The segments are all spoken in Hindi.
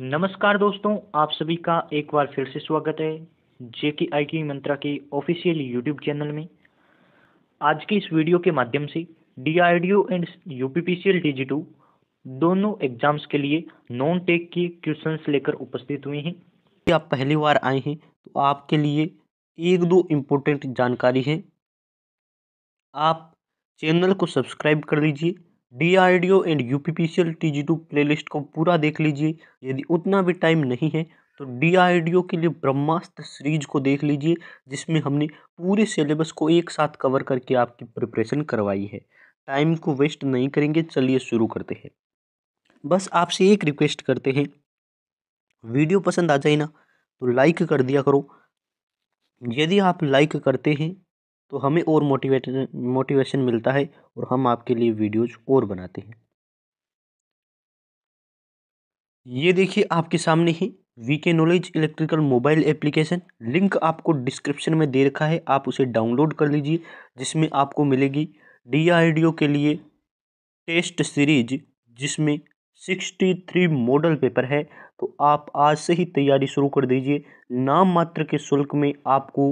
नमस्कार दोस्तों आप सभी का एक बार फिर से स्वागत है जेके आई की मंत्रा के ऑफिशियल यूट्यूब चैनल में आज की इस वीडियो के माध्यम से D R D O and U P P C L D two दोनों एग्जाम्स के लिए नॉन टेक के क्वेश्चंस लेकर उपस्थित हुए हैं यदि आप पहली बार आए हैं तो आपके लिए एक दो इम्पोर्टेंट जानकारी है आप चैनल को सब्सक्राइब कर लीजिए D D O and U P P C L T G two playlist को पूरा देख लीजिए यदि उतना भी टाइम नहीं है तो डी डी ओ के लिए ब्रह्मास्त्र सीरीज को देख लीजिए जिसमें हमने पूरे सिलेबस को एक साथ कवर करके आपकी प्रिपरेशन करवाई है टाइम को वेस्ट नहीं करेंगे चलिए शुरू करते हैं बस आपसे एक रिक्वेस्ट करते हैं वीडियो पसंद आ जाए ना तो लाइक कर दिया करो यदि आप लाइक करते हैं तो हमें और मोटिवेट मोटिवेशन मिलता है और हम आपके लिए वीडियोज और बनाते हैं ये देखिए आपके सामने ही VK knowledge electrical mobile application link आपको डिस्क्रिप्शन में दे रखा है आप उसे डाउनलोड कर लीजिए जिसमें आपको मिलेगी डी के लिए टेस्ट सीरीज जिसमें सिक्सटी थ्री मॉडल पेपर है तो आप आज से ही तैयारी शुरू कर दीजिए नाम मात्र के शुल्क में आपको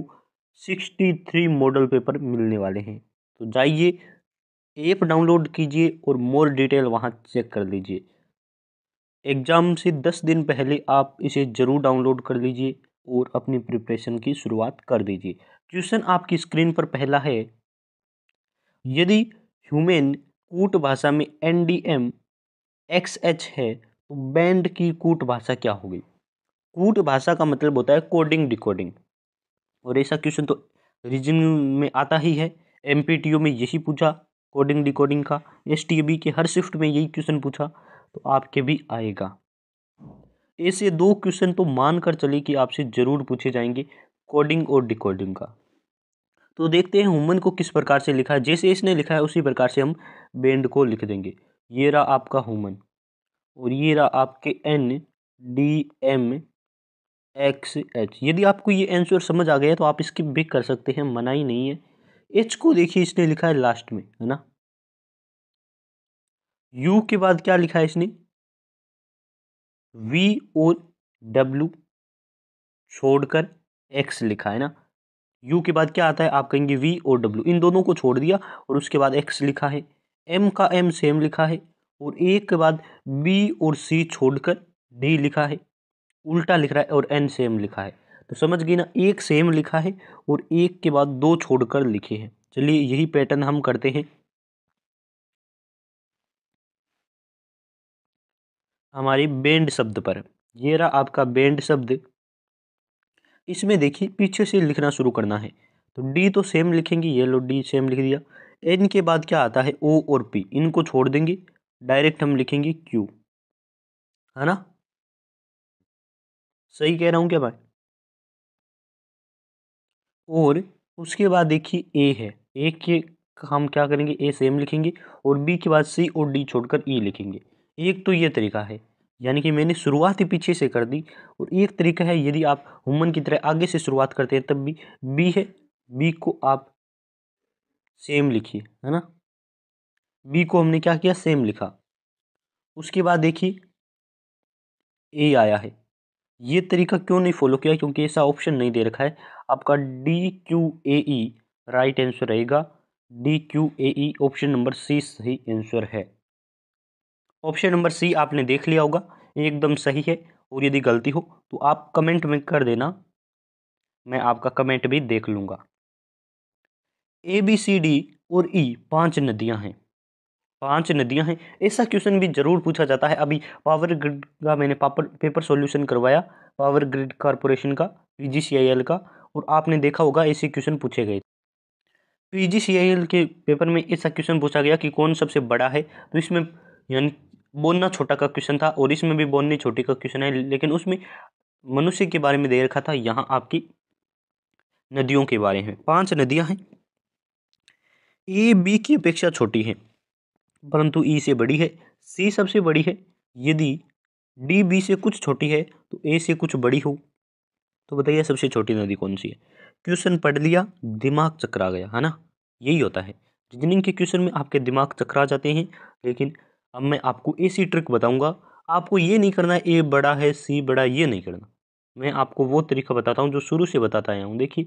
सिक्सटी थ्री मॉडल पेपर मिलने वाले हैं तो जाइए ऐप डाउनलोड कीजिए और मोर डिटेल वहाँ चेक कर लीजिए एग्ज़ाम से दस दिन पहले आप इसे ज़रूर डाउनलोड कर लीजिए और अपनी प्रिपरेशन की शुरुआत कर दीजिए क्वेश्चन आपकी स्क्रीन पर पहला है यदि ह्यूमेन कूट भाषा में N D M X H है तो बैंड की कूट भाषा क्या होगी कूट भाषा का मतलब होता है कोडिंग डिकोडिंग और ऐसा क्वेश्चन तो रीजनिंग में आता ही है एम में यही पूछा कोडिंग डिकोडिंग का एस के हर शिफ्ट में यही क्वेश्चन पूछा तो आपके भी आएगा ऐसे दो क्वेश्चन तो मान कर चले कि आपसे ज़रूर पूछे जाएंगे कोडिंग और डिकोडिंग का तो देखते हैं हुमन को किस प्रकार से लिखा है जैसे इसने लिखा है उसी प्रकार से हम बैंड को लिख देंगे ये रहा आपका हुमन और ये रहा आपके N D M X H यदि आपको ये आंसर समझ आ गया तो आप इसकी बिक कर सकते हैं मना ही नहीं है एच को देखिए इसने लिखा है लास्ट में है ना यू के बाद क्या लिखा है इसने वी ओ डब्ल्यू छोड़कर एक्स लिखा है ना यू के बाद क्या आता है आप कहेंगे वी और डब्ल्यू इन दोनों को छोड़ दिया और उसके बाद एक्स लिखा है एम का एम सेम लिखा है और ए के बाद बी और सी छोड़कर डी लिखा है उल्टा लिख रहा है और एन सेम लिखा है तो समझ गई ना एक सेम लिखा है और एक के बाद दो छोड़कर लिखे हैं चलिए यही पैटर्न हम करते हैं हमारी बेंड शब्द पर ये रहा आपका बेंड शब्द इसमें देखिए पीछे से लिखना शुरू करना है तो डी तो सेम लिखेंगे ये लो डी सेम लिख दिया एन के बाद क्या आता है ओ और पी इनको छोड़ देंगे डायरेक्ट हम लिखेंगे क्यू है ना सही कह रहा हूँ क्या मैं और उसके बाद देखिए ए है ए के हम क्या करेंगे ए सेम लिखेंगे और बी के बाद सी और डी छोड़कर ई e लिखेंगे एक तो ये तरीका है यानी कि मैंने शुरुआत ही पीछे से कर दी और एक तरीका है यदि आप हुमन की तरह आगे से शुरुआत करते हैं तब भी बी है बी को आप सेम लिखिए है ना बी को हमने क्या किया सेम लिखा उसके बाद देखिए ए आया है ये तरीका क्यों नहीं फॉलो किया क्योंकि ऐसा ऑप्शन नहीं दे रखा है आपका D Q A E right answer रहेगा D Q A E option number C सही आंसर है ऑप्शन नंबर सी आपने देख लिया होगा एकदम सही है और यदि गलती हो तो आप कमेंट में कर देना मैं आपका कमेंट भी देख लूँगा ए बी सी डी और ई e, पांच नदियां हैं पांच नदियां हैं ऐसा क्वेश्चन भी जरूर पूछा जाता है अभी पावर ग्रिड का मैंने पापर पेपर सॉल्यूशन करवाया पावर ग्रिड कॉरपोरेशन का पीजीसीआईएल का और आपने देखा होगा ऐसे क्वेश्चन पूछे गए पीजीसीआईएल के पेपर में ऐसा क्वेश्चन पूछा गया कि कौन सबसे बड़ा है तो इसमें यानी बोलना छोटा का क्वेश्चन था और इसमें भी बोलनी छोटी का क्वेश्चन है लेकिन उसमें मनुष्य के बारे में दे रखा था यहाँ आपकी नदियों के बारे में पाँच नदियाँ हैं ए बी की अपेक्षा छोटी है परंतु ई e से बड़ी है सी सबसे बड़ी है यदि डी बी से कुछ छोटी है तो ए से कुछ बड़ी हो तो बताइए सबसे छोटी नदी कौन सी है क्वेश्चन पढ़ लिया दिमाग चकरा गया है ना यही होता है इंजीनियरिंग के क्वेश्चन में आपके दिमाग चकरा जाते हैं लेकिन अब मैं आपको ऐसी ट्रिक बताऊंगा आपको ये नहीं करना ए बड़ा है सी बड़ा ये नहीं करना मैं आपको वो तरीका बताता हूँ जो शुरू से बताता आया हूँ देखिए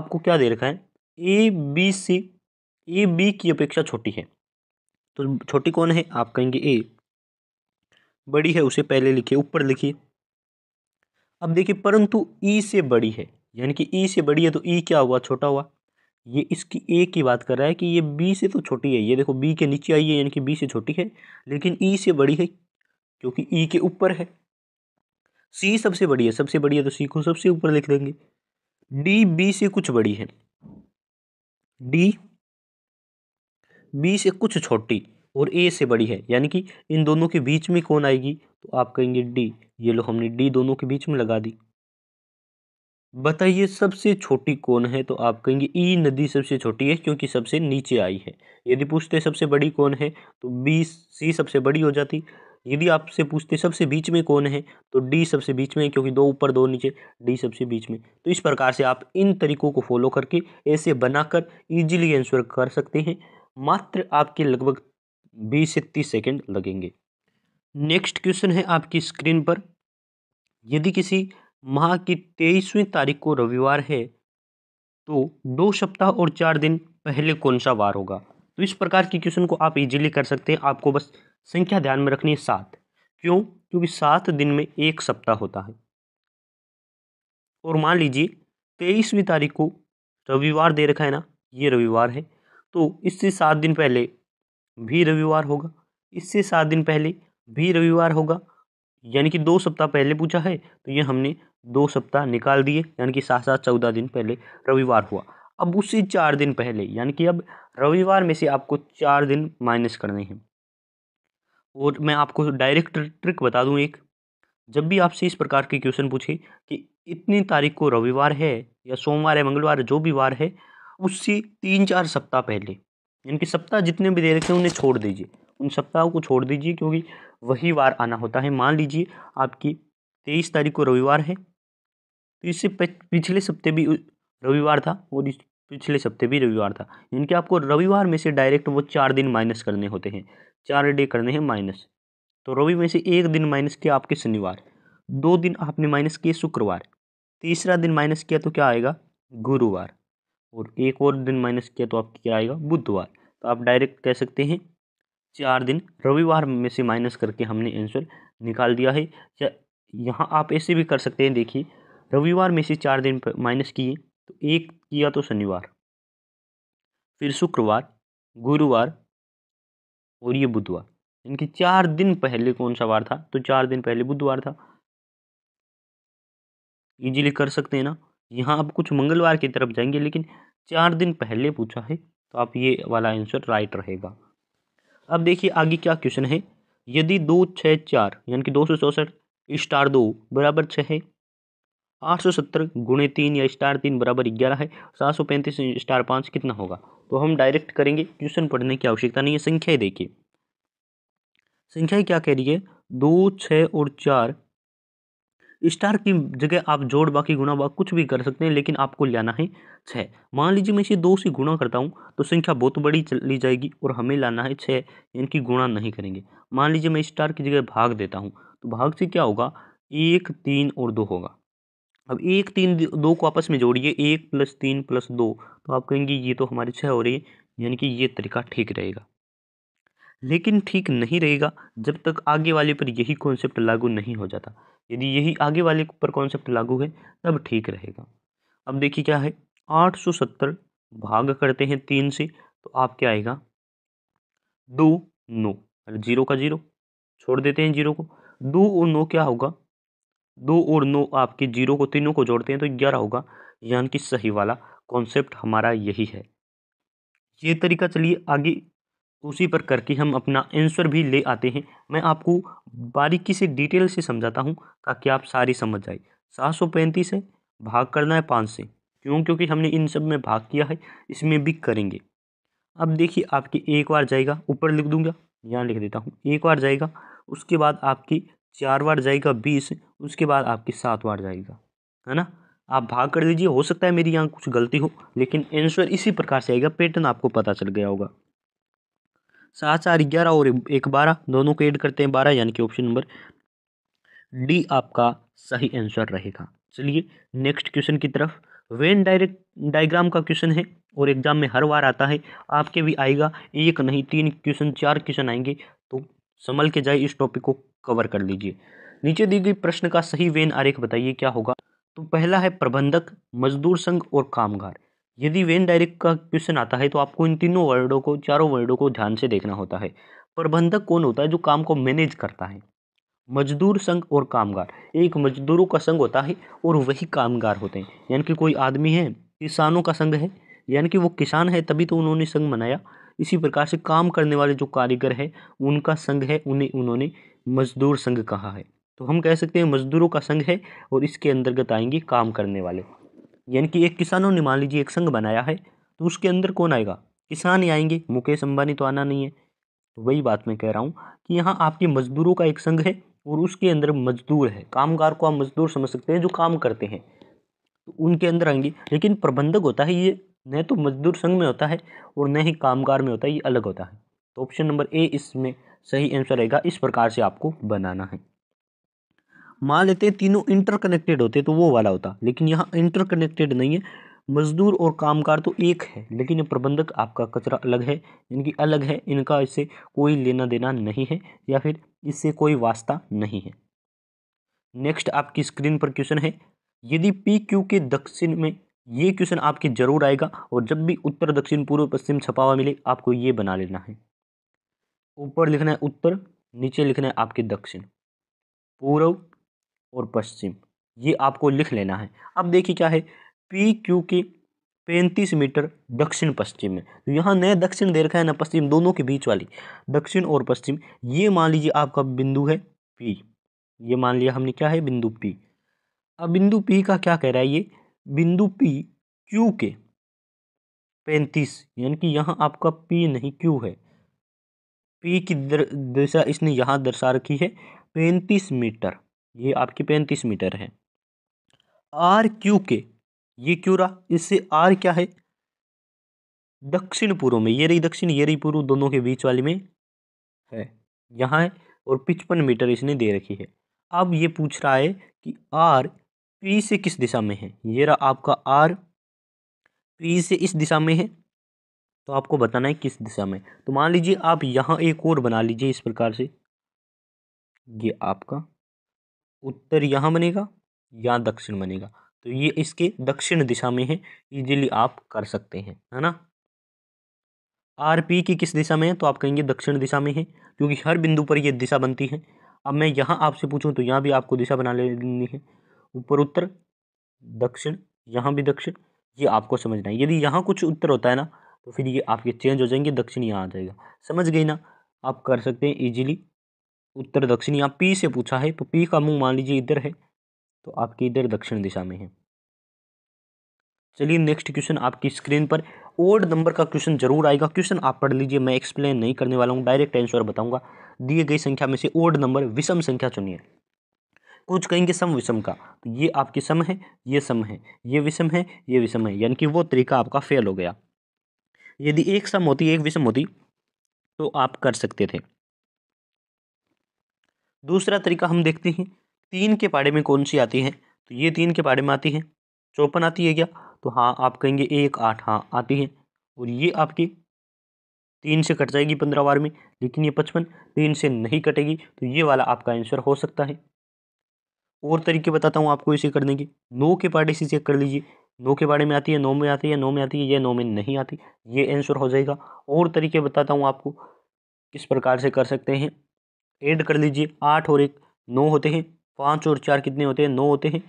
आपको क्या दे रखा है A B C A B की अपेक्षा छोटी है तो छोटी कौन है आप कहेंगे ए बड़ी है उसे पहले लिखिए ऊपर लिखिए अब देखिए परंतु ई से बड़ी है यानी कि ई से बड़ी है तो ई क्या हुआ छोटा हुआ ये इसकी ए की बात कर रहा है कि ये बी से तो छोटी है ये देखो बी के नीचे आई है यानी कि बी से छोटी है लेकिन ई से बड़ी है क्योंकि ई के ऊपर है सी सबसे बड़ी है सबसे बड़ी है तो सी को सबसे ऊपर लिख देंगे डी बी से कुछ बड़ी है डी बी से कुछ छोटी और ए से बड़ी है यानी कि इन दोनों के बीच में कौन आएगी तो आप कहेंगे डी ये लो हमने डी दोनों के बीच में लगा दी बताइए सबसे छोटी कौन है तो आप कहेंगे ई नदी सबसे छोटी है क्योंकि सबसे नीचे आई है यदि पूछते सबसे बड़ी कौन है तो बी सी सबसे बड़ी हो जाती यदि आपसे पूछते सबसे बीच में कौन है तो डी सबसे बीच में क्योंकि दो ऊपर दो नीचे डी सबसे बीच में तो इस प्रकार से आप इन तरीकों को फॉलो करके ऐसे बनाकर ईजिली आंसर कर सकते हैं मात्र आपके लगभग बीस से तीस सेकेंड लगेंगे नेक्स्ट क्वेश्चन है आपकी स्क्रीन पर यदि किसी माह की तेईसवीं तारीख को रविवार है तो दो सप्ताह और चार दिन पहले कौन सा वार होगा तो इस प्रकार के क्वेश्चन को आप इजीली कर सकते हैं आपको बस संख्या ध्यान में रखनी है सात क्यों क्योंकि सात दिन में एक सप्ताह होता है और मान लीजिए तेईसवीं तारीख को रविवार दे रखा है ना ये रविवार है तो इससे सात दिन पहले भी रविवार होगा इससे सात दिन पहले भी रविवार होगा यानी कि दो सप्ताह पहले पूछा है तो ये हमने दो सप्ताह निकाल दिए यानी कि सात सात चौदह दिन पहले रविवार हुआ अब उससे चार दिन पहले यानी कि अब रविवार में से आपको चार दिन माइनस करने हैं और मैं आपको डायरेक्ट ट्रिक बता दूं एक जब भी आपसे इस प्रकार के क्वेश्चन पूछे कि इतनी तारीख को रविवार है या सोमवार है मंगलवार जो भी वार है उससे तीन चार सप्ताह पहले यानी कि सप्ताह जितने भी दे रखे हैं उन्हें छोड़ दीजिए उन सप्ताहों को छोड़ दीजिए क्योंकि वही वार आना होता है मान लीजिए आपकी तेईस तारीख को रविवार है तो इससे पिछले सप्ते भी रविवार था और इस पिछले सप्ते भी रविवार था यानी आपको रविवार में से डायरेक्ट वो चार दिन माइनस करने होते हैं चार डे करने हैं माइनस तो रवि में से एक दिन माइनस किया आपके शनिवार दो दिन आपने माइनस किए शुक्रवार तीसरा दिन माइनस किया तो क्या आएगा गुरुवार और एक और दिन माइनस किया तो आपकी क्या आएगा बुधवार तो आप डायरेक्ट कह सकते हैं चार दिन रविवार में से माइनस करके हमने आंसर निकाल दिया है या यहाँ आप ऐसे भी कर सकते हैं देखिए रविवार में से चार दिन माइनस किए तो एक किया तो शनिवार फिर शुक्रवार गुरुवार और ये बुधवार इनके चार दिन पहले कौन सा वार था तो चार दिन पहले बुधवार था इजीली कर सकते हैं ना यहाँ आप कुछ मंगलवार की तरफ जाएंगे लेकिन चार दिन पहले पूछा है तो आप ये वाला आंसर राइट रहेगा अब देखिए आगे क्या क्वेश्चन है यदि दो छः चार यानी कि दो सौ चौंसठ स्टार दो बराबर छः है आठ सौ सत्तर गुणे तीन या स्टार तीन बराबर ग्यारह है सात सौ पैंतीस स्टार पाँच कितना होगा तो हम डायरेक्ट करेंगे क्वेश्चन पढ़ने की आवश्यकता नहीं है संख्याएं देखिए संख्याएं क्या कह रही है दो छः और चार स्टार की जगह आप जोड़ बाकी गुणा बाकी कुछ भी कर सकते हैं लेकिन आपको लाना है छः मान लीजिए मैं इसे दो से गुणा करता हूँ तो संख्या बहुत बड़ी चली जाएगी और हमें लाना है छः इनकी गुणा नहीं करेंगे मान लीजिए मैं स्टार की जगह भाग देता हूँ तो भाग से क्या होगा एक तीन और दो होगा अब एक तीन दो को आपस में जोड़िए एक प्लस तीन प्लस दो तो आप कहेंगे ये तो हमारी छः हो रही है यानी कि ये तरीका ठीक रहेगा लेकिन ठीक नहीं रहेगा जब तक आगे वाले पर यही कॉन्सेप्ट लागू नहीं हो जाता यदि यही आगे वाले पर कॉन्सेप्ट लागू है तब ठीक रहेगा अब देखिए क्या है 870 भाग करते हैं तीन से तो आप क्या आएगा दो नो जीरो का जीरो छोड़ देते हैं जीरो को दो और नो क्या होगा दो और नो आपके जीरो को तीनों को जोड़ते हैं तो ग्यारह होगा यानी कि सही वाला कॉन्सेप्ट हमारा यही है ये तरीका चलिए आगे उसी पर करके हम अपना एंसर भी ले आते हैं मैं आपको बारीकी से डिटेल से समझाता हूँ ताकि आप सारी समझ जाए सात सौ पैंतीस है भाग करना है पाँच से क्यों क्योंकि हमने इन सब में भाग किया है इसमें भी करेंगे अब देखिए आपके एक बार जाएगा ऊपर लिख दूंगा यहाँ लिख देता हूँ एक बार जाएगा उसके बाद आपकी चार बार जाएगा बीस उसके बाद आपकी सात बार जाएगा है ना आप भाग कर दीजिए हो सकता है मेरी यहाँ कुछ गलती हो लेकिन आंसर इसी प्रकार से आएगा पैटर्न आपको पता चल गया होगा सात चार ग्यारह और एक बारह दोनों को ऐड करते हैं बारह यानी कि ऑप्शन नंबर डी आपका सही आंसर रहेगा चलिए नेक्स्ट क्वेश्चन की तरफ वेन डायरेक्ट डायग्राम का क्वेश्चन है और एग्जाम में हर बार आता है आपके भी आएगा एक नहीं तीन क्वेश्चन चार क्वेश्चन आएंगे तो संभल के जाए इस टॉपिक को कवर कर लीजिए नीचे दी गई प्रश्न का सही वेन आरेख बताइए क्या होगा तो पहला है प्रबंधक मजदूर संघ और कामगार यदि वेन डायरेक्ट का क्वेश्चन आता है तो आपको इन तीनों वर्डों को चारों वर्डों को ध्यान से देखना होता है प्रबंधक कौन होता है जो काम को मैनेज करता है मजदूर संघ और कामगार एक मजदूरों का संघ होता है और वही कामगार होते हैं यानी कि कोई आदमी है किसानों का संघ है यानी कि वो किसान है तभी तो उन्होंने संघ मनाया इसी प्रकार से काम करने वाले जो कारीगर है उनका संघ है उन्हें उन्होंने मजदूर संघ कहा है तो हम कह सकते हैं मजदूरों का संघ है और इसके अंतर्गत आएंगे काम करने वाले यानी कि एक किसानों ने मान लीजिए एक संघ बनाया है तो उसके अंदर कौन आएगा किसान ही आएंगे मुकेश अंबानी तो आना नहीं है तो वही बात मैं कह रहा हूँ कि यहाँ आपके मजदूरों का एक संघ है और उसके अंदर मजदूर है कामगार को आप मजदूर समझ सकते हैं जो काम करते हैं तो उनके अंदर आएंगे लेकिन प्रबंधक होता है ये न तो मजदूर संघ में होता है और न ही कामगार में होता है ये अलग होता है तो ऑप्शन नंबर ए इसमें सही आंसर रहेगा इस प्रकार से आपको बनाना है मान लेते हैं तीनों इंटरकनेक्टेड होते तो वो वाला होता लेकिन यहाँ इंटरकनेक्टेड नहीं है मजदूर और कामगार तो एक है लेकिन ये प्रबंधक आपका कचरा अलग है इनकी अलग है इनका इससे कोई लेना देना नहीं है या फिर इससे कोई वास्ता नहीं है नेक्स्ट आपकी स्क्रीन पर क्वेश्चन है यदि पी क्यू के दक्षिण में ये क्वेश्चन आपके जरूर आएगा और जब भी उत्तर दक्षिण पूर्व पश्चिम छपावा मिले आपको ये बना लेना है ऊपर लिखना है उत्तर नीचे लिखना है आपके दक्षिण पूर्व और पश्चिम ये आपको लिख लेना है अब देखिए क्या है पी क्यू के पैंतीस मीटर दक्षिण पश्चिम में तो यहाँ नया दक्षिण दे रखा है ना पश्चिम दोनों के बीच वाली दक्षिण और पश्चिम ये मान लीजिए आपका बिंदु है पी ये मान लिया हमने क्या है बिंदु पी अब बिंदु पी का क्या कह रहा है ये बिंदु पी क्यू के पैंतीस यानी कि यहाँ आपका पी नहीं क्यू है पी की दर, दिशा इसने यहाँ दर्शा रखी है पैंतीस मीटर ये आपकी पैंतीस मीटर है आर क्यू के ये क्यों रहा इससे आर क्या है दक्षिण पूर्व में ये रही दक्षिण ये रही पूर्व दोनों के बीच वाली में है यहाँ है और पिचपन मीटर इसने दे रखी है अब ये पूछ रहा है कि आर पी से किस दिशा में है ये रहा आपका आर पी से इस दिशा में है तो आपको बताना है किस दिशा में तो मान लीजिए आप यहाँ एक और बना लीजिए इस प्रकार से ये आपका उत्तर यहाँ बनेगा या दक्षिण बनेगा तो ये इसके दक्षिण दिशा में है इजीली आप कर सकते हैं है ना आर पी की किस दिशा में है तो आप कहेंगे दक्षिण दिशा में है क्योंकि हर बिंदु पर ये दिशा बनती है अब मैं यहाँ आपसे पूछूँ तो यहाँ भी आपको दिशा बना लेनी है ऊपर उत्तर दक्षिण यहाँ भी दक्षिण ये आपको समझना है यदि यहाँ कुछ उत्तर होता है ना तो फिर ये आपके चेंज हो जाएंगे दक्षिण यहाँ आ जाएगा समझ गई ना आप कर सकते हैं इजीली उत्तर दक्षिण यहाँ पी से पूछा है तो पी का मुंह मान लीजिए इधर है तो आपके इधर दक्षिण दिशा में है चलिए नेक्स्ट क्वेश्चन आपकी स्क्रीन पर ओड नंबर का क्वेश्चन जरूर आएगा क्वेश्चन आप पढ़ लीजिए मैं एक्सप्लेन नहीं करने वाला हूँ डायरेक्ट आंसर बताऊंगा दिए गई संख्या में से ओड नंबर विषम संख्या चुनिए कुछ कहेंगे सम विषम का तो ये आपके सम है ये सम है ये विषम है ये विषम है यानी कि वो तरीका आपका फेल हो गया यदि एक सम होती एक विषम होती तो आप कर सकते थे दूसरा तरीका हम देखते हैं तीन के पाड़े में कौन सी आती है तो ये तीन के पाड़े में आती है चौपन आती है क्या तो हाँ आप कहेंगे एक आठ हाँ आती है और ये आपकी तीन से कट जाएगी पंद्रह बार में लेकिन ये पचपन तीन से नहीं कटेगी तो ये वाला आपका आंसर हो सकता है और तरीके बताता हूँ आपको इसे करने के नौ के पाड़े से चेक कर लीजिए नौ के बारे में आती है नौ में आती है नौ में आती है ये नौ में नहीं आती ये आंसर हो जाएगा और तरीके बताता हूँ आपको किस प्रकार से कर सकते हैं एड कर लीजिए आठ और एक नौ होते हैं पाँच और चार कितने होते हैं नौ होते हैं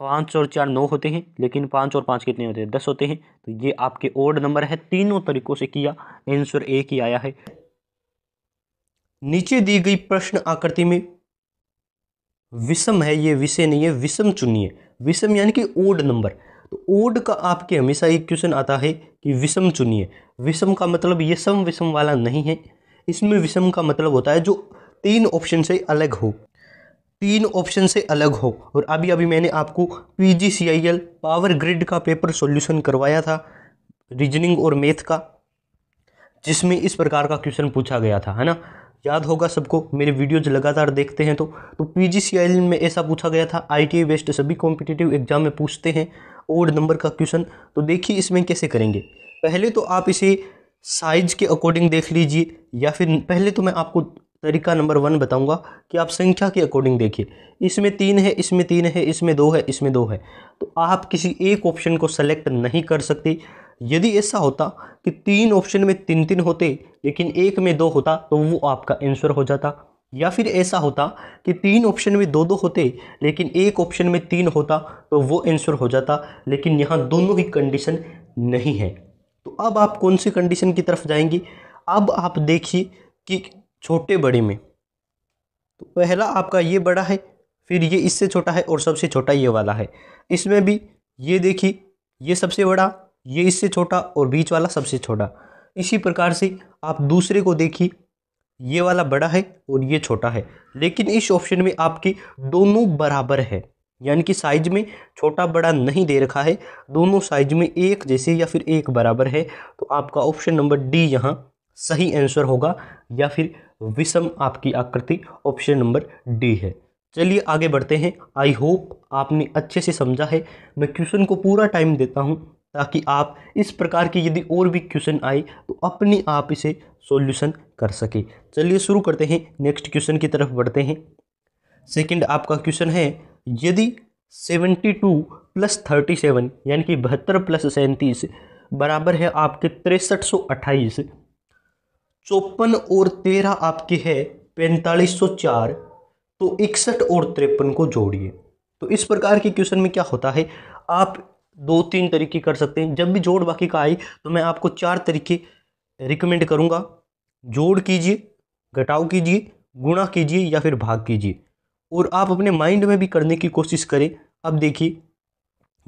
पाँच और चार नौ होते हैं लेकिन पाँच और पाँच कितने होते हैं दस होते हैं तो ये आपके ओड नंबर है तीनों तरीकों से किया आंसर एक ही आया है नीचे दी गई प्रश्न आकृति में विषम है ये विषय नहीं है विषम चुनिए विषम यानी कि ओड नंबर तो ओड का आपके हमेशा एक क्वेश्चन आता है कि विषम चुनिए विषम का मतलब ये सम विषम वाला नहीं है इसमें विषम का मतलब होता है जो तीन ऑप्शन से अलग हो तीन ऑप्शन से अलग हो और अभी अभी मैंने आपको पीजीसीआईएल पावर ग्रिड का पेपर सॉल्यूशन करवाया था रीजनिंग और मैथ का जिसमें इस प्रकार का क्वेश्चन पूछा गया था है ना याद होगा सबको मेरे वीडियोज लगातार देखते हैं तो तो पीजीसीआईएल में ऐसा पूछा गया था आईटीआई वेस्ट सभी कॉम्पिटिटिव एग्जाम में पूछते हैं ओड नंबर का क्वेश्चन तो देखिए इसमें कैसे करेंगे पहले तो आप इसे साइज के अकॉर्डिंग देख लीजिए या फिर पहले तो मैं आपको तरीका नंबर वन बताऊंगा कि आप संख्या के अकॉर्डिंग देखिए इसमें तीन है इसमें तीन है इसमें दो है इसमें दो है तो आप किसी एक ऑप्शन को सेलेक्ट नहीं कर सकते यदि ऐसा होता कि तीन ऑप्शन में तीन तीन होते लेकिन एक में दो होता तो वो आपका आंसर हो जाता या फिर ऐसा होता कि तीन ऑप्शन में दो दो होते लेकिन एक ऑप्शन में तीन होता तो वो आंसर हो जाता लेकिन यहाँ दोनों ही कंडीशन नहीं है अब आप कौन सी कंडीशन की तरफ जाएंगी अब आप देखिए कि छोटे बड़े में तो पहला आपका ये बड़ा है फिर ये इससे छोटा है और सबसे छोटा ये वाला है इसमें भी ये देखिए ये सबसे बड़ा ये इससे छोटा और बीच वाला सबसे छोटा इसी प्रकार से आप दूसरे को देखिए ये वाला बड़ा है और ये छोटा है लेकिन इस ऑप्शन में आपके दोनों बराबर है यानी कि साइज में छोटा बड़ा नहीं दे रखा है दोनों साइज में एक जैसे या फिर एक बराबर है तो आपका ऑप्शन नंबर डी यहाँ सही आंसर होगा या फिर विषम आपकी आकृति ऑप्शन नंबर डी है चलिए आगे बढ़ते हैं आई होप आपने अच्छे से समझा है मैं क्वेश्चन को पूरा टाइम देता हूँ ताकि आप इस प्रकार की यदि और भी क्वेश्चन आए तो अपने आप इसे सॉल्यूशन कर सके चलिए शुरू करते हैं नेक्स्ट क्वेश्चन की तरफ बढ़ते हैं सेकंड आपका क्वेश्चन है यदि seventy two plus thirty seven यानी कि बहत्तर प्लस सैंतीस बराबर है आपके तिरसठ सौ अट्ठाईस चौपन और तेरह आपके है पैंतालीस सौ चार तो इकसठ और तिरपन को जोड़िए तो इस प्रकार के क्वेश्चन में क्या होता है आप दो तीन तरीके कर सकते हैं जब भी जोड़ बाकी का आए तो मैं आपको चार तरीके रिकमेंड करूँगा जोड़ कीजिए घटाव कीजिए गुणा कीजिए या फिर भाग कीजिए और आप अपने माइंड में भी करने की कोशिश करें अब देखिए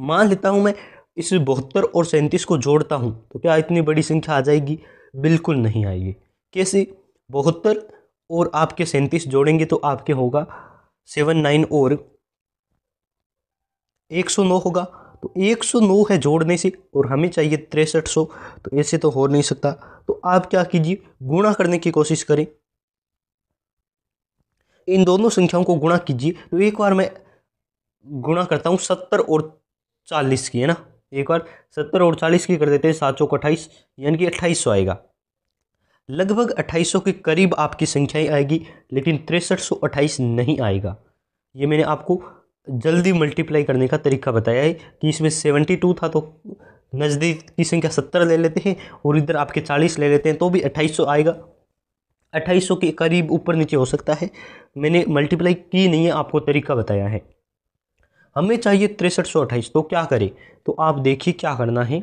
मान लेता हूँ मैं इस बहत्तर और सैंतीस को जोड़ता हूँ तो क्या इतनी बड़ी संख्या आ जाएगी बिल्कुल नहीं आएगी कैसे बहत्तर और आपके सैंतीस जोड़ेंगे तो आपके होगा सेवन नाइन और एक सौ नौ होगा तो एक सौ नौ है जोड़ने से और हमें चाहिए तिरसठ सौ तो ऐसे तो हो नहीं सकता तो आप क्या कीजिए गुणा करने की कोशिश करें इन दोनों संख्याओं को गुणा कीजिए तो एक बार मैं गुणा करता हूँ सत्तर और चालीस की है ना एक बार सत्तर और चालीस की कर देते हैं सात सौ अट्ठाईस यानी कि अट्ठाईस सौ आएगा लगभग अट्ठाईस सौ के करीब आपकी संख्याएं आएगी लेकिन तिरसठ सौ अट्ठाईस नहीं आएगा ये मैंने आपको जल्दी मल्टीप्लाई करने का तरीका बताया है कि इसमें सेवेंटी टू था तो नज़दीक की संख्या सत्तर ले लेते हैं और इधर आपके चालीस ले लेते हैं तो भी अट्ठाईस सौ आएगा अट्ठाईस के करीब ऊपर नीचे हो सकता है मैंने मल्टीप्लाई की नहीं है आपको तरीका बताया है हमें चाहिए तिरसठ तो क्या करें तो आप देखिए क्या करना है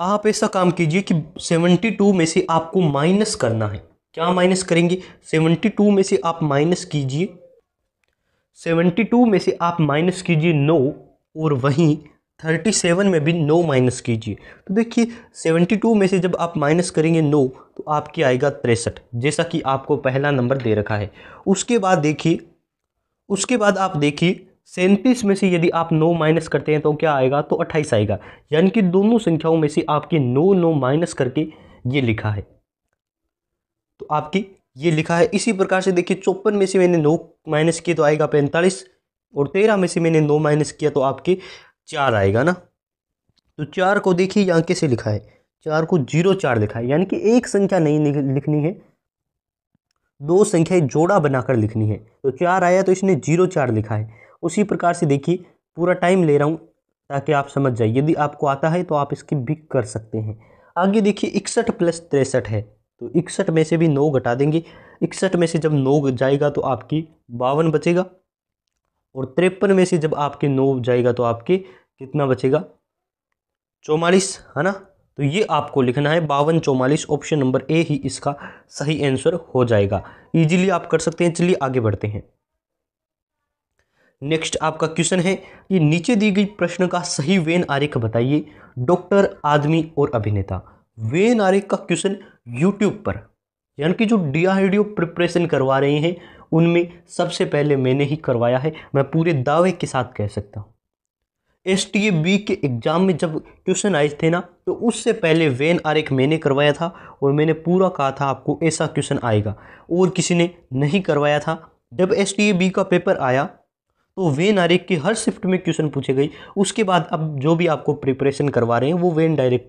आप ऐसा काम कीजिए कि 72 में से आपको माइनस करना है क्या माइनस करेंगे 72 में से आप माइनस कीजिए 72 में से आप माइनस कीजिए नो और वहीं थर्टी सेवन में भी नो माइनस कीजिए तो देखिए सेवेंटी टू में से जब आप माइनस करेंगे नो तो आपके आएगा तिरसठ जैसा कि आपको पहला नंबर दे रखा है उसके बाद देखिए उसके बाद आप देखिए सैंतीस में से यदि आप नो माइनस करते हैं तो क्या आएगा तो अट्ठाईस आएगा यानी कि दोनों संख्याओं में से आपके नो नो माइनस करके ये लिखा है तो आपकी ये लिखा है इसी प्रकार से देखिए चौपन में से मैंने नौ माइनस किया तो आएगा पैंतालीस और तेरह में से मैंने नो माइनस किया तो आपके चार आएगा ना तो चार को देखिए यहाँ कैसे लिखा है चार को जीरो चार लिखा है यानी कि एक संख्या नहीं लिखनी है दो संख्याएं जोड़ा बनाकर लिखनी है तो चार आया तो इसने जीरो चार लिखा है उसी प्रकार से देखिए पूरा टाइम ले रहा हूँ ताकि आप समझ जाइए यदि आपको आता है तो आप इसकी भी कर सकते हैं आगे देखिए इकसठ प्लस तिरसठ है तो इकसठ में से भी नौ घटा देंगे इकसठ में से जब नौ जाएगा तो आपकी बावन बचेगा और तिरपन में से जब आपके नौ जाएगा तो आपके कितना बचेगा चौवालीस है ना तो ये आपको लिखना है बावन चौवालीस ऑप्शन नंबर ए ही इसका सही आंसर हो जाएगा इजीली आप कर सकते हैं चलिए आगे बढ़ते हैं नेक्स्ट आपका क्वेश्चन है ये नीचे दी गई प्रश्न का सही वेन आरेख बताइए डॉक्टर आदमी और अभिनेता वेन आरेख का क्वेश्चन यूट्यूब पर यानी कि जो डी प्रिपरेशन करवा रहे हैं उनमें सबसे पहले मैंने ही करवाया है मैं पूरे दावे के साथ कह सकता हूँ एस टी ए बी के एग्ज़ाम में जब क्वेश्चन आए थे ना तो उससे पहले आर आरेख मैंने करवाया था और मैंने पूरा कहा था आपको ऐसा क्वेश्चन आएगा और किसी ने नहीं करवाया था जब एस टी ए बी का पेपर आया तो वेन आरेख की हर शिफ्ट में क्वेश्चन पूछे गई उसके बाद अब जो भी आपको प्रिपरेशन करवा रहे हैं वो वेन डायरेक्ट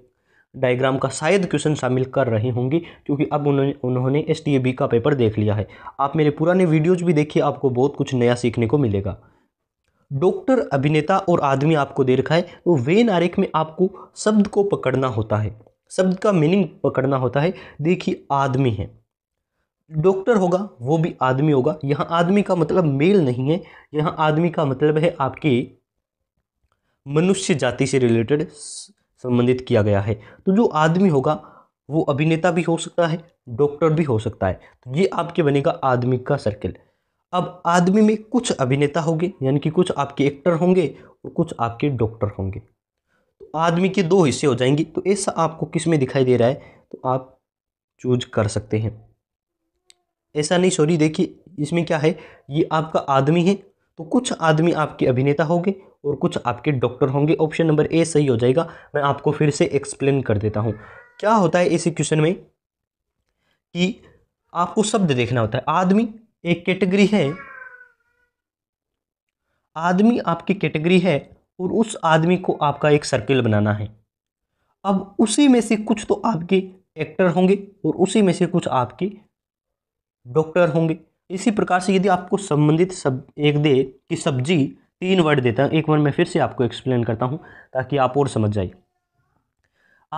डायग्राम का शायद क्वेश्चन शामिल कर रहे होंगे क्योंकि अब उन्होंने उन्होंने एस का पेपर देख लिया है आप मेरे पुराने वीडियोज़ भी देखिए आपको बहुत कुछ नया सीखने को मिलेगा डॉक्टर अभिनेता और आदमी आपको दे रखा है तो वेन आरेख में आपको शब्द को पकड़ना होता है शब्द का मीनिंग पकड़ना होता है देखिए आदमी है डॉक्टर होगा वो भी आदमी होगा यहाँ आदमी का मतलब मेल नहीं है यहाँ आदमी का मतलब है आपके मनुष्य जाति से रिलेटेड संबंधित किया गया है तो जो आदमी होगा वो अभिनेता भी हो सकता है डॉक्टर भी हो सकता है तो ये आपके बनेगा आदमी का सर्किल अब आदमी में कुछ अभिनेता होंगे यानी कि कुछ आपके एक्टर होंगे और कुछ आपके डॉक्टर होंगे तो आदमी के दो हिस्से हो जाएंगे तो ऐसा आपको किस में दिखाई दे रहा है तो आप चूज कर सकते हैं ऐसा नहीं सॉरी देखिए इसमें क्या है ये आपका आदमी है तो कुछ आदमी आपके अभिनेता होंगे और कुछ आपके डॉक्टर होंगे ऑप्शन नंबर ए सही हो जाएगा मैं आपको फिर से एक्सप्लेन कर देता हूँ क्या होता है इस क्वेश्चन में कि आपको शब्द देखना होता है आदमी एक कैटेगरी है आदमी आपकी कैटेगरी है और उस आदमी को आपका एक सर्किल बनाना है अब उसी में से कुछ तो आपके एक्टर होंगे और उसी में से कुछ आपके डॉक्टर होंगे इसी प्रकार से यदि आपको संबंधित सब एक दे कि सब्जी तीन वर्ड देता है एक वर्ड मैं फिर से आपको एक्सप्लेन करता हूँ ताकि आप और समझ जाए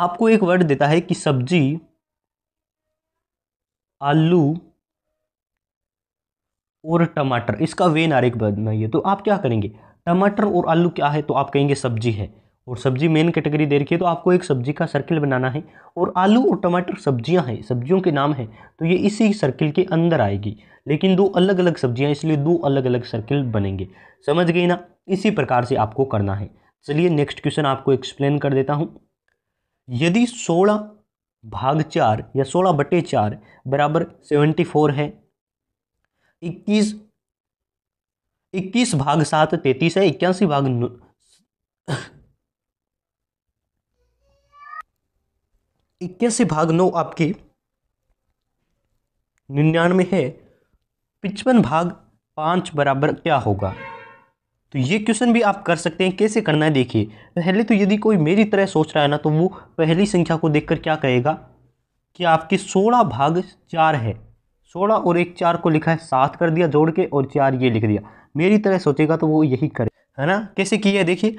आपको एक वर्ड देता है कि सब्जी आलू और टमाटर इसका वेन आरेख बनाइए तो आप क्या करेंगे टमाटर और आलू क्या है तो आप कहेंगे सब्जी है और सब्जी मेन कैटेगरी दे रखी है तो आपको एक सब्जी का सर्किल बनाना है और आलू और टमाटर सब्जियां हैं सब्जियों के नाम हैं तो ये इसी सर्किल के अंदर आएगी लेकिन दो अलग अलग सब्जियां इसलिए दो अलग अलग सर्किल बनेंगे समझ गए ना इसी प्रकार से आपको करना है चलिए नेक्स्ट क्वेश्चन आपको एक्सप्लेन कर देता हूँ यदि सोलह भाग चार या सोलह बटे चार बराबर सेवेंटी फोर है इक्कीस इक्कीस भाग सात तैतीस है इक्यासी भाग इक्यासी भाग नौ आपके निन्यानवे है पिचपन भाग पाँच बराबर क्या होगा तो ये क्वेश्चन भी आप कर सकते हैं कैसे करना है देखिए पहले तो यदि कोई मेरी तरह सोच रहा है ना तो वो पहली संख्या को देखकर क्या कहेगा कि आपके सोलह भाग चार है सोलह और एक चार को लिखा है सात कर दिया जोड़ के और चार ये लिख दिया मेरी तरह सोचेगा तो वो यही करे है ना कैसे किया है देखिए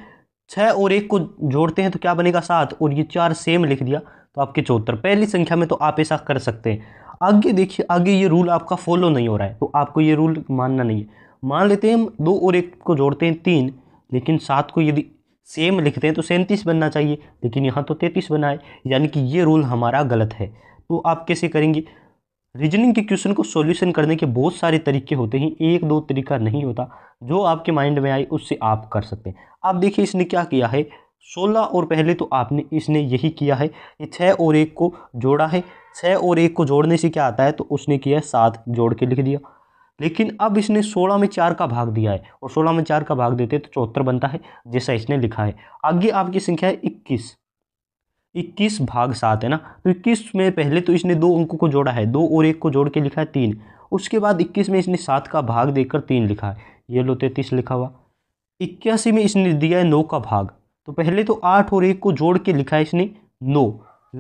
छः और एक को जोड़ते हैं तो क्या बनेगा सात और ये चार सेम लिख दिया तो आपके चौहत्तर पहली संख्या में तो आप ऐसा कर सकते हैं आगे देखिए आगे ये रूल आपका फॉलो नहीं हो रहा है तो आपको ये रूल मानना नहीं है मान लेते हैं हम दो और एक को जोड़ते हैं तीन लेकिन सात को यदि सेम लिखते हैं तो सैंतीस बनना चाहिए लेकिन यहाँ तो तैंतीस बना है यानी कि ये रूल हमारा गलत है तो आप कैसे करेंगे रीजनिंग के क्वेश्चन को सॉल्यूशन करने के बहुत सारे तरीके होते हैं एक दो तरीका नहीं होता जो आपके माइंड में आए उससे आप कर सकते हैं आप देखिए इसने क्या किया है सोलह और पहले तो आपने इसने यही किया है ये छः और एक को जोड़ा है छः और एक को जोड़ने से क्या आता है तो उसने किया है सात जोड़ के लिख दिया लेकिन अब इसने सोलह में चार का भाग दिया है और सोलह में चार का भाग देते तो चौहत्तर बनता है जैसा इसने लिखा है आगे आपकी संख्या है इक्कीस इक्कीस भाग सात है ना तो इक्कीस में पहले तो इसने दो अंकों को जोड़ा है दो और एक को जोड़ के लिखा है तीन उसके बाद इक्कीस में इसने सात का भाग देकर तीन लिखा है ये लो तैतीस लिखा हुआ इक्यासी में इसने दिया है नौ का भाग तो पहले तो आठ और एक को जोड़ के लिखा है इसने नौ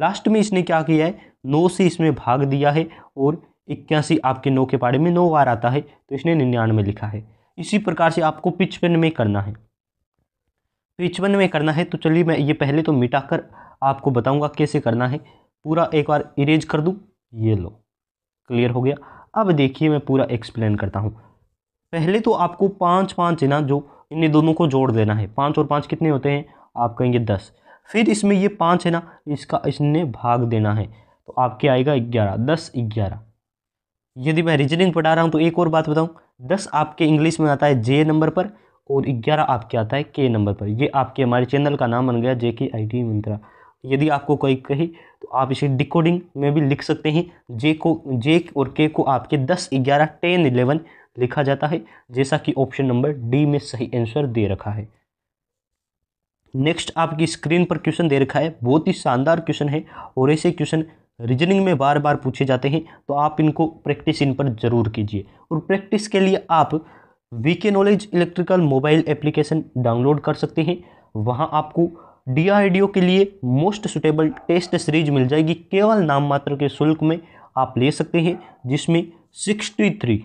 लास्ट में इसने क्या किया है नौ से इसमें भाग दिया है और इक्यासी आपके नौ के पारे में नौ बार आता है तो इसने निन्यानवे लिखा है इसी प्रकार से आपको पिचपन में करना है पिचपन में करना है तो चलिए मैं ये पहले तो मिटाकर आपको बताऊंगा कैसे करना है पूरा एक बार इरेज कर दूँ ये लो क्लियर हो गया अब देखिए मैं पूरा एक्सप्लेन करता हूँ पहले तो आपको पाँच पाँच है ना जो इन दोनों को जोड़ देना है पाँच और पाँच कितने होते हैं आप कहेंगे दस फिर इसमें ये पाँच है ना इसका इसने भाग देना है तो आपके आएगा ग्यारह दस ग्यारह यदि मैं रीजनिंग पढ़ा रहा हूँ तो एक और बात बताऊँ दस आपके इंग्लिश में आता है जे नंबर पर और ग्यारह आपके आता है के नंबर पर ये आपके हमारे चैनल का नाम बन गया जे के आई टी मंत्रा यदि आपको कोई कही तो आप इसे डिकोडिंग में भी लिख सकते हैं जे को जे और के को आपके दस ग्यारह टेन इलेवन लिखा जाता है जैसा कि ऑप्शन नंबर डी में सही आंसर दे रखा है नेक्स्ट आपकी स्क्रीन पर क्वेश्चन दे रखा है बहुत ही शानदार क्वेश्चन है और ऐसे क्वेश्चन रीजनिंग में बार बार पूछे जाते हैं तो आप इनको प्रैक्टिस इन पर ज़रूर कीजिए और प्रैक्टिस के लिए आप VK knowledge electrical mobile application download कर सकते हैं वहाँ आपको डी के लिए मोस्ट सुटेबल टेस्ट सीरीज मिल जाएगी केवल नाम मात्र के शुल्क में आप ले सकते हैं जिसमें 63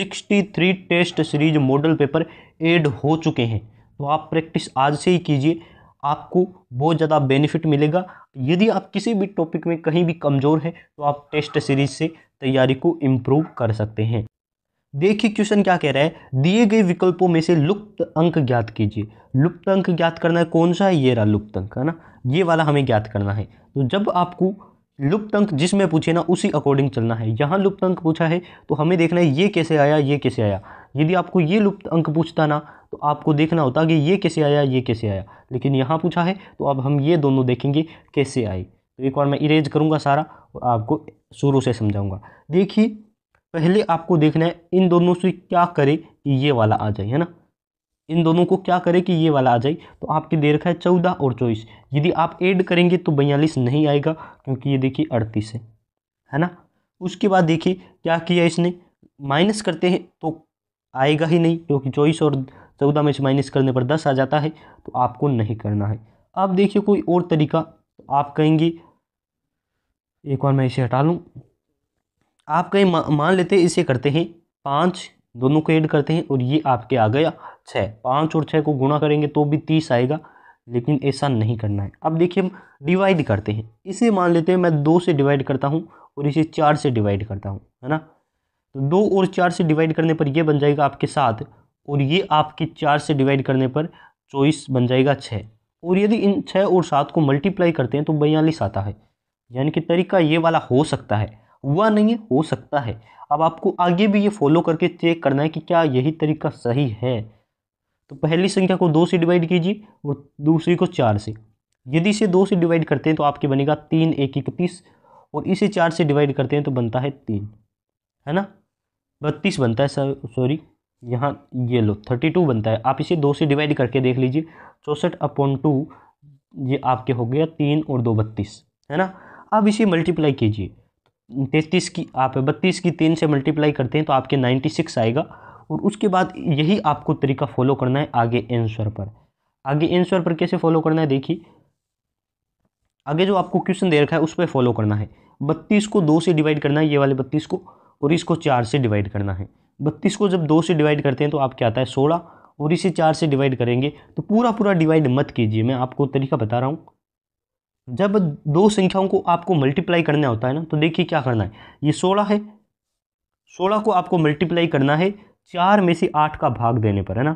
63 test series model paper add हो चुके हैं तो आप प्रैक्टिस आज से ही कीजिए आपको बहुत ज़्यादा बेनिफिट मिलेगा यदि आप किसी भी टॉपिक में कहीं भी कमज़ोर हैं तो आप टेस्ट सीरीज से तैयारी को इम्प्रूव कर सकते हैं देखिए क्वेश्चन क्या कह रहा है दिए गए विकल्पों में से लुप्त अंक ज्ञात कीजिए लुप्त अंक ज्ञात करना है कौन सा है ये रहा लुप्त अंक है ना ये वाला हमें ज्ञात करना है तो जब आपको लुप्त अंक जिसमें पूछे ना उसी अकॉर्डिंग चलना है यहाँ लुप्त अंक पूछा है तो हमें देखना है ये कैसे आया ये कैसे आया यदि आपको ये लुप्त अंक पूछता ना तो आपको देखना होता कि ये कैसे आया ये कैसे आया लेकिन यहाँ पूछा है तो अब हम ये दोनों देखेंगे कैसे आए तो एक बार मैं इरेज करूँगा सारा और आपको शुरू से समझाऊँगा देखिए पहले आपको देखना है इन दोनों से क्या करे कि ये वाला आ जाए है ना इन दोनों को क्या करे कि ये वाला आ जाए तो आपकी दे रखा है चौदह और चौबीस यदि आप ऐड करेंगे तो बयालीस नहीं आएगा क्योंकि ये देखिए अड़तीस है है ना उसके बाद देखिए क्या किया इसने माइनस करते हैं तो आएगा ही नहीं क्योंकि चौबीस और चौदह में से माइनस करने पर दस आ जाता है तो आपको नहीं करना है अब देखिए कोई और तरीका तो आप कहेंगे एक बार मैं इसे हटा लूँ आप कहीं मान लेते हैं इसे करते हैं पाँच दोनों को ऐड करते हैं और ये आपके आ गया छः पाँच और छः को गुणा करेंगे तो भी तीस आएगा लेकिन ऐसा नहीं करना है अब देखिए हम डिवाइड करते हैं इसे मान लेते हैं मैं दो से डिवाइड करता हूँ और इसे चार से डिवाइड करता हूँ है ना तो दो और चार से डिवाइड करने पर यह बन जाएगा आपके साथ और ये आपके चार से डिवाइड करने पर चौबीस बन जाएगा छः और यदि इन छः और सात को मल्टीप्लाई करते हैं तो बयालीस आता है यानी कि तरीका ये वाला हो सकता है हुआ नहीं है हो सकता है अब आपको आगे भी ये फॉलो करके चेक करना है कि क्या यही तरीका सही है तो पहली संख्या को दो से डिवाइड कीजिए और दूसरी को चार से यदि इसे दो से डिवाइड करते हैं तो आपके बनेगा तीन एक इकतीस और इसे चार से डिवाइड करते हैं तो बनता है तीन है ना बत्तीस बनता है सॉरी यहाँ ये लो थर्टी टू बनता है आप इसे दो से डिवाइड करके देख लीजिए चौंसठ अपॉन टू ये आपके हो गया तीन और दो बत्तीस है ना अब इसे मल्टीप्लाई कीजिए तैतीस की आप बत्तीस की तीन से मल्टीप्लाई करते हैं तो आपके नाइन्टी सिक्स आएगा और उसके बाद यही आपको तरीका फॉलो करना है आगे एंसर पर आगे एंसर पर कैसे फॉलो करना है देखिए आगे जो आपको क्वेश्चन दे रखा है उस पर फॉलो करना है बत्तीस को दो से डिवाइड करना है ये वाले बत्तीस को और इसको चार से डिवाइड करना है बत्तीस को जब दो से डिवाइड करते हैं तो आप क्या आता है सोलह और इसे चार से डिवाइड करेंगे तो पूरा पूरा डिवाइड मत कीजिए मैं आपको तरीका बता रहा हूँ जब दो संख्याओं को आपको मल्टीप्लाई करना होता है ना तो देखिए क्या करना है ये सोलह है सोलह को आपको मल्टीप्लाई करना है चार में से आठ का भाग देने पर है ना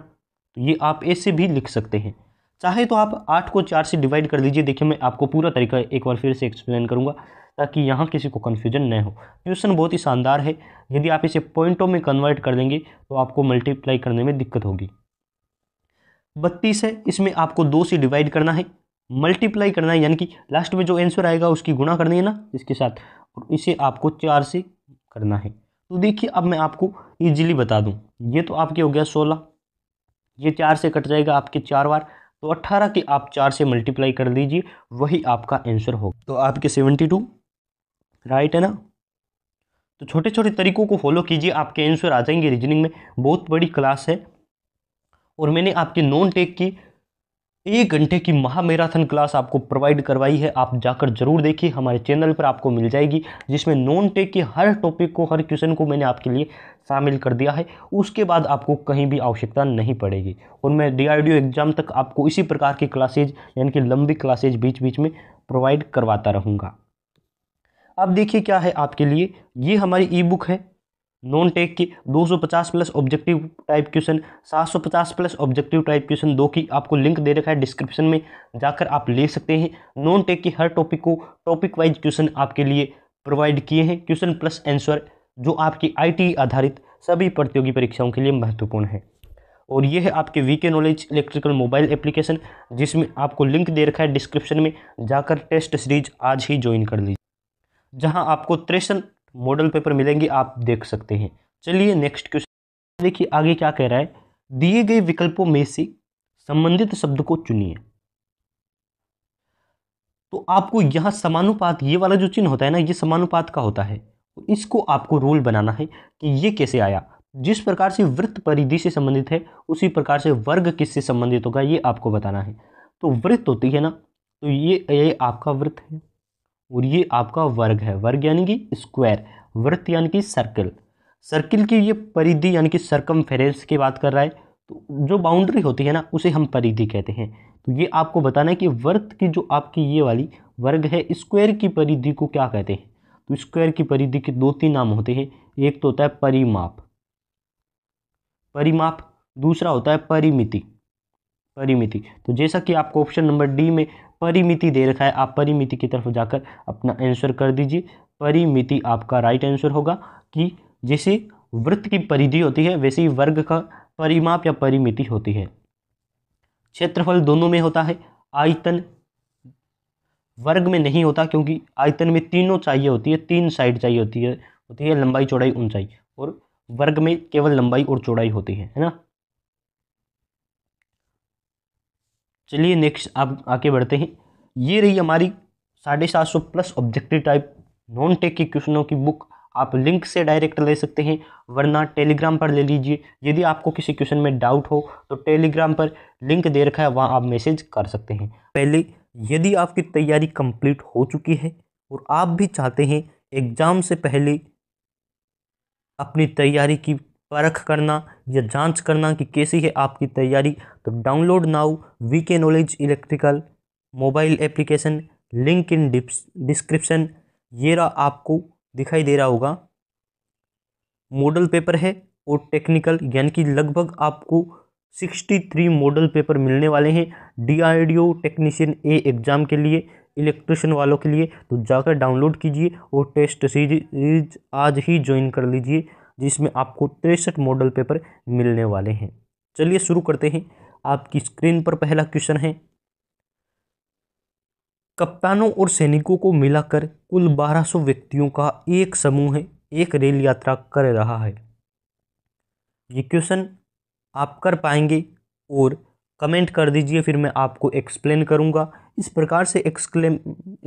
तो ये आप ऐसे भी लिख सकते हैं चाहे तो आप आठ को चार से डिवाइड कर दीजिए देखिए मैं आपको पूरा तरीका एक बार फिर से एक्सप्लेन करूँगा ताकि यहाँ किसी को कन्फ्यूजन न हो क्वेश्चन बहुत ही शानदार है यदि आप इसे पॉइंटों में कन्वर्ट कर देंगे तो आपको मल्टीप्लाई करने में दिक्कत होगी बत्तीस है इसमें आपको दो से डिवाइड करना है मल्टीप्लाई करना है यानी कि लास्ट में जो आंसर आएगा उसकी गुणा करनी है ना इसके साथ और इसे आपको चार से करना है तो देखिए अब मैं आपको ईजिली बता दूँ ये तो आपके हो गया सोलह ये चार से कट जाएगा आपके चार बार तो अट्ठारह के आप चार से मल्टीप्लाई कर दीजिए वही आपका आंसर होगा तो आपके सेवेंटी टू राइट है ना तो छोटे छोटे तरीकों को फॉलो कीजिए आपके आंसर आ जाएंगे रीजनिंग में बहुत बड़ी क्लास है और मैंने आपके नॉन टेक की एक घंटे की महामैराथन क्लास आपको प्रोवाइड करवाई है आप जाकर जरूर देखिए हमारे चैनल पर आपको मिल जाएगी जिसमें नॉन टेक के हर टॉपिक को हर क्वेश्चन को मैंने आपके लिए शामिल कर दिया है उसके बाद आपको कहीं भी आवश्यकता नहीं पड़ेगी और मैं डी एग्ज़ाम तक आपको इसी प्रकार की क्लासेज यानी कि लंबी क्लासेज बीच बीच में प्रोवाइड करवाता रहूँगा अब देखिए क्या है आपके लिए ये हमारी ई बुक है नॉन टेक की 250 plus objective type question 750 plus objective type question दो की आपको लिंक दे रखा है डिस्क्रिप्शन में जाकर आप ले सकते हैं नॉन टेक की हर टॉपिक को टॉपिक वाइज क्वेश्चन आपके लिए प्रोवाइड किए हैं क्वेश्चन प्लस आंसर जो आपकी आई e आधारित सभी प्रतियोगी परीक्षाओं के लिए महत्वपूर्ण है और ये है आपके VK knowledge electrical mobile application जिसमें आपको लिंक दे रखा है डिस्क्रिप्शन में जाकर टेस्ट सीरीज आज ही ज्वाइन कर लीजिए जहां आपको त्रेसन मॉडल पेपर मिलेंगे आप देख सकते हैं चलिए नेक्स्ट क्वेश्चन देखिए आगे क्या कह रहा है दिए गए विकल्पों में से संबंधित शब्द को चुनिए तो आपको यहाँ समानुपात ये वाला जो चिन्ह होता है ना ये समानुपात का होता है तो इसको आपको रूल बनाना है कि ये कैसे आया जिस प्रकार से वृत्त परिधि से संबंधित है उसी प्रकार से वर्ग किससे संबंधित होगा ये आपको बताना है तो वृत्त होती है ना तो ये ये आपका वृत्त है और ये आपका वर्ग है वर्ग यानी कि स्क्वायर वृत्त यानी कि सर्कल सर्किल की ये परिधि यानी कि सर्कम की बात कर रहा है तो जो बाउंड्री होती है ना उसे हम परिधि कहते हैं तो ये आपको बताना है कि वर्त की जो आपकी ये वाली वर्ग है स्क्वायर की परिधि को क्या कहते हैं तो स्क्वायर की परिधि के दो तीन नाम होते हैं एक तो होता है परिमाप परिमाप दूसरा होता है परिमिति परिमिति तो जैसा कि आपको ऑप्शन नंबर डी में परिमिति दे रखा है आप परिमिति की तरफ जाकर अपना आंसर कर दीजिए परिमिति आपका राइट आंसर होगा कि जैसे वृत्त की परिधि होती है वैसे ही वर्ग का परिमाप या परिमिति होती है क्षेत्रफल दोनों में होता है आयतन वर्ग में नहीं होता क्योंकि आयतन में तीनों चाहिए होती है तीन साइड चाहिए होती है होती है लंबाई चौड़ाई ऊंचाई और वर्ग में केवल लंबाई और चौड़ाई होती है है ना चलिए नेक्स्ट आप आगे बढ़ते हैं ये रही हमारी साढ़े सात सौ plus objective type non tech के क्वेश्चनों की बुक आप लिंक से डायरेक्ट ले सकते हैं वरना टेलीग्राम पर ले लीजिए यदि आपको किसी क्वेश्चन में डाउट हो तो टेलीग्राम पर लिंक दे रखा है वहाँ आप मैसेज कर सकते हैं पहले यदि आपकी तैयारी कंप्लीट हो चुकी है और आप भी चाहते हैं एग्ज़ाम से पहले अपनी तैयारी की परख करना या जांच करना कि कैसी है आपकी तैयारी तो download now V K knowledge electrical mobile application link in description ये रहा आपको दिखाई दे रहा होगा मॉडल पेपर है और टेक्निकल यानी कि लगभग आपको सिक्सटी थ्री मॉडल पेपर मिलने वाले हैं ओ टेक्नीशियन ए एग्ज़ाम के लिए इलेक्ट्रिशियन वालों के लिए तो जाकर डाउनलोड कीजिए और टेस्ट सीरीज आज ही ज्वाइन कर लीजिए जिसमें आपको तिरसठ मॉडल पेपर मिलने वाले हैं चलिए शुरू करते हैं आपकी स्क्रीन पर पहला क्वेश्चन है कप्तानों और सैनिकों को मिलाकर कुल 1200 व्यक्तियों का एक समूह है एक रेल यात्रा कर रहा है ये क्वेश्चन आप कर पाएंगे और कमेंट कर दीजिए फिर मैं आपको एक्सप्लेन करूँगा इस प्रकार से एक्सक्लेम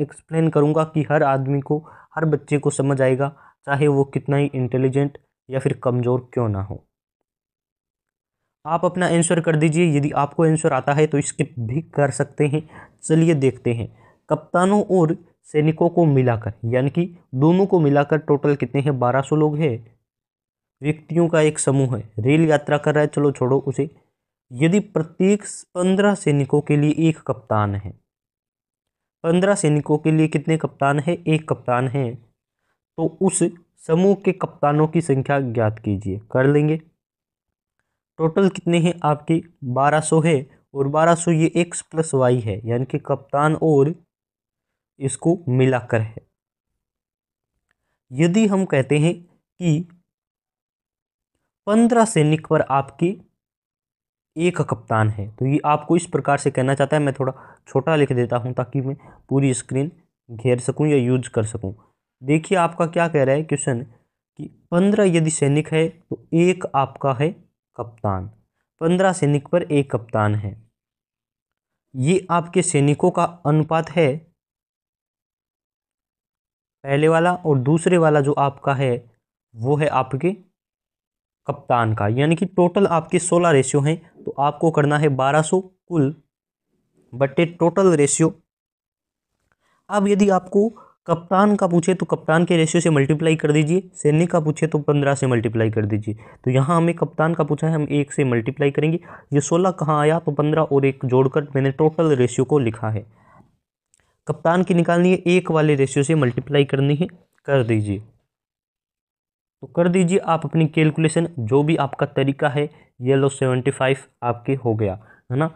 एक्सप्लेन करूँगा कि हर आदमी को हर बच्चे को समझ आएगा चाहे वो कितना ही इंटेलिजेंट या फिर कमज़ोर क्यों ना हो आप अपना आंसर कर दीजिए यदि आपको आंसर आता है तो स्किप भी कर सकते हैं चलिए देखते हैं कप्तानों और सैनिकों को मिलाकर यानी कि दोनों को मिलाकर टोटल कितने हैं बारह सौ लोग हैं व्यक्तियों का एक समूह है रेल यात्रा कर रहा है चलो छोड़ो उसे यदि प्रत्येक पंद्रह सैनिकों के लिए एक कप्तान है पंद्रह सैनिकों के लिए कितने कप्तान है एक कप्तान है तो उस समूह के कप्तानों की संख्या ज्ञात कीजिए कर लेंगे टोटल कितने हैं आपके 1200 है और 1200 ये एक्स प्लस वाई है यानी कि कप्तान और इसको मिलाकर है यदि हम कहते हैं कि पंद्रह सैनिक पर आपके एक कप्तान है तो ये आपको इस प्रकार से कहना चाहता है मैं थोड़ा छोटा लिख देता हूँ ताकि मैं पूरी स्क्रीन घेर सकूँ या यूज कर सकूँ देखिए आपका क्या कह रहा है क्वेश्चन कि पंद्रह यदि सैनिक है तो एक आपका है कप्तान पंद्रह सैनिक पर एक कप्तान है ये आपके सैनिकों का अनुपात है पहले वाला और दूसरे वाला जो आपका है वो है आपके कप्तान का यानी कि टोटल आपके सोलह रेशियो हैं तो आपको करना है बारह सौ कुल बटे टोटल रेशियो अब यदि आपको कप्तान का पूछे तो कप्तान के रेशियो से मल्टीप्लाई कर दीजिए सैनिक का पूछे तो पंद्रह से मल्टीप्लाई कर दीजिए तो यहाँ हमें कप्तान का पूछा है हम एक से मल्टीप्लाई करेंगे ये सोलह कहाँ आया तो पंद्रह और एक जोड़कर मैंने टोटल रेशियो को लिखा है कप्तान की निकालनी है एक वाले रेशियो से मल्टीप्लाई करनी है कर दीजिए तो कर दीजिए आप अपनी कैलकुलेशन जो भी आपका तरीका है येलो सेवेंटी फाइव आपके हो गया है ना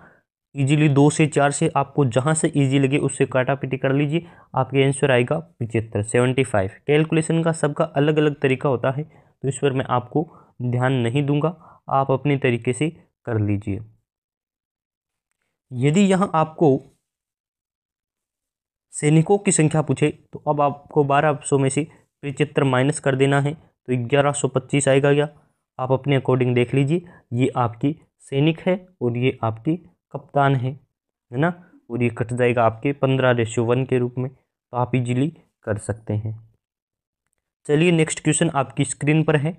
इजीली दो से चार से आपको जहाँ से इजी लगे उससे काटा पिटी कर लीजिए आपके आंसर आएगा पिचहत्तर सेवेंटी फाइव कैलकुलेशन का सबका अलग अलग तरीका होता है तो इस पर मैं आपको ध्यान नहीं दूंगा आप अपने तरीके से कर लीजिए यदि यहाँ आपको सैनिकों की संख्या पूछे तो अब आपको बारह सौ में से पिचहत्तर माइनस कर देना है तो ग्यारह सौ पच्चीस आएगा या आप अपने अकॉर्डिंग देख लीजिए ये आपकी सैनिक है और ये आपकी कप्तान है है ना और ये कट जाएगा आपके पंद्रह रेशो वन के रूप में तो आप इजीली कर सकते हैं चलिए नेक्स्ट क्वेश्चन आपकी स्क्रीन पर है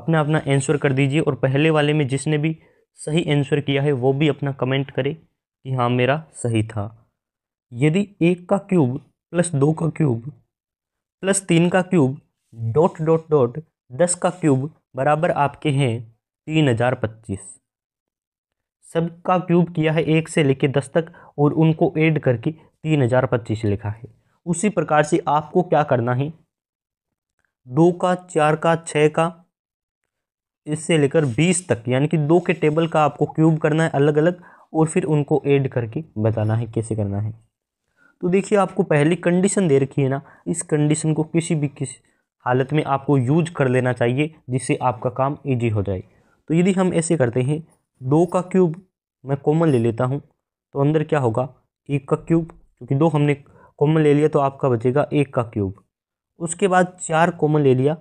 अपना अपना आंसर कर दीजिए और पहले वाले में जिसने भी सही आंसर किया है वो भी अपना कमेंट करे कि हाँ मेरा सही था यदि एक का क्यूब प्लस दो का क्यूब प्लस तीन का क्यूब डॉट डॉट डॉट दस का क्यूब बराबर आपके हैं तीन हज़ार पच्चीस सब का क्यूब किया है एक से लेकर दस तक और उनको ऐड करके तीन हज़ार पच्चीस लिखा है उसी प्रकार से आपको क्या करना है दो का चार का छः का इससे लेकर बीस तक यानी कि दो के टेबल का आपको क्यूब करना है अलग अलग और फिर उनको ऐड करके बताना है कैसे करना है तो देखिए आपको पहली कंडीशन दे रखी है ना इस कंडीशन को किसी भी किसी हालत में आपको यूज कर लेना चाहिए जिससे आपका काम ईजी हो जाए तो यदि हम ऐसे करते हैं दो का क्यूब मैं कॉमन ले लेता हूँ तो अंदर क्या होगा एक का क्यूब क्योंकि दो हमने कॉमन ले लिया तो आपका बचेगा एक का क्यूब उसके बाद चार कॉमन ले लिया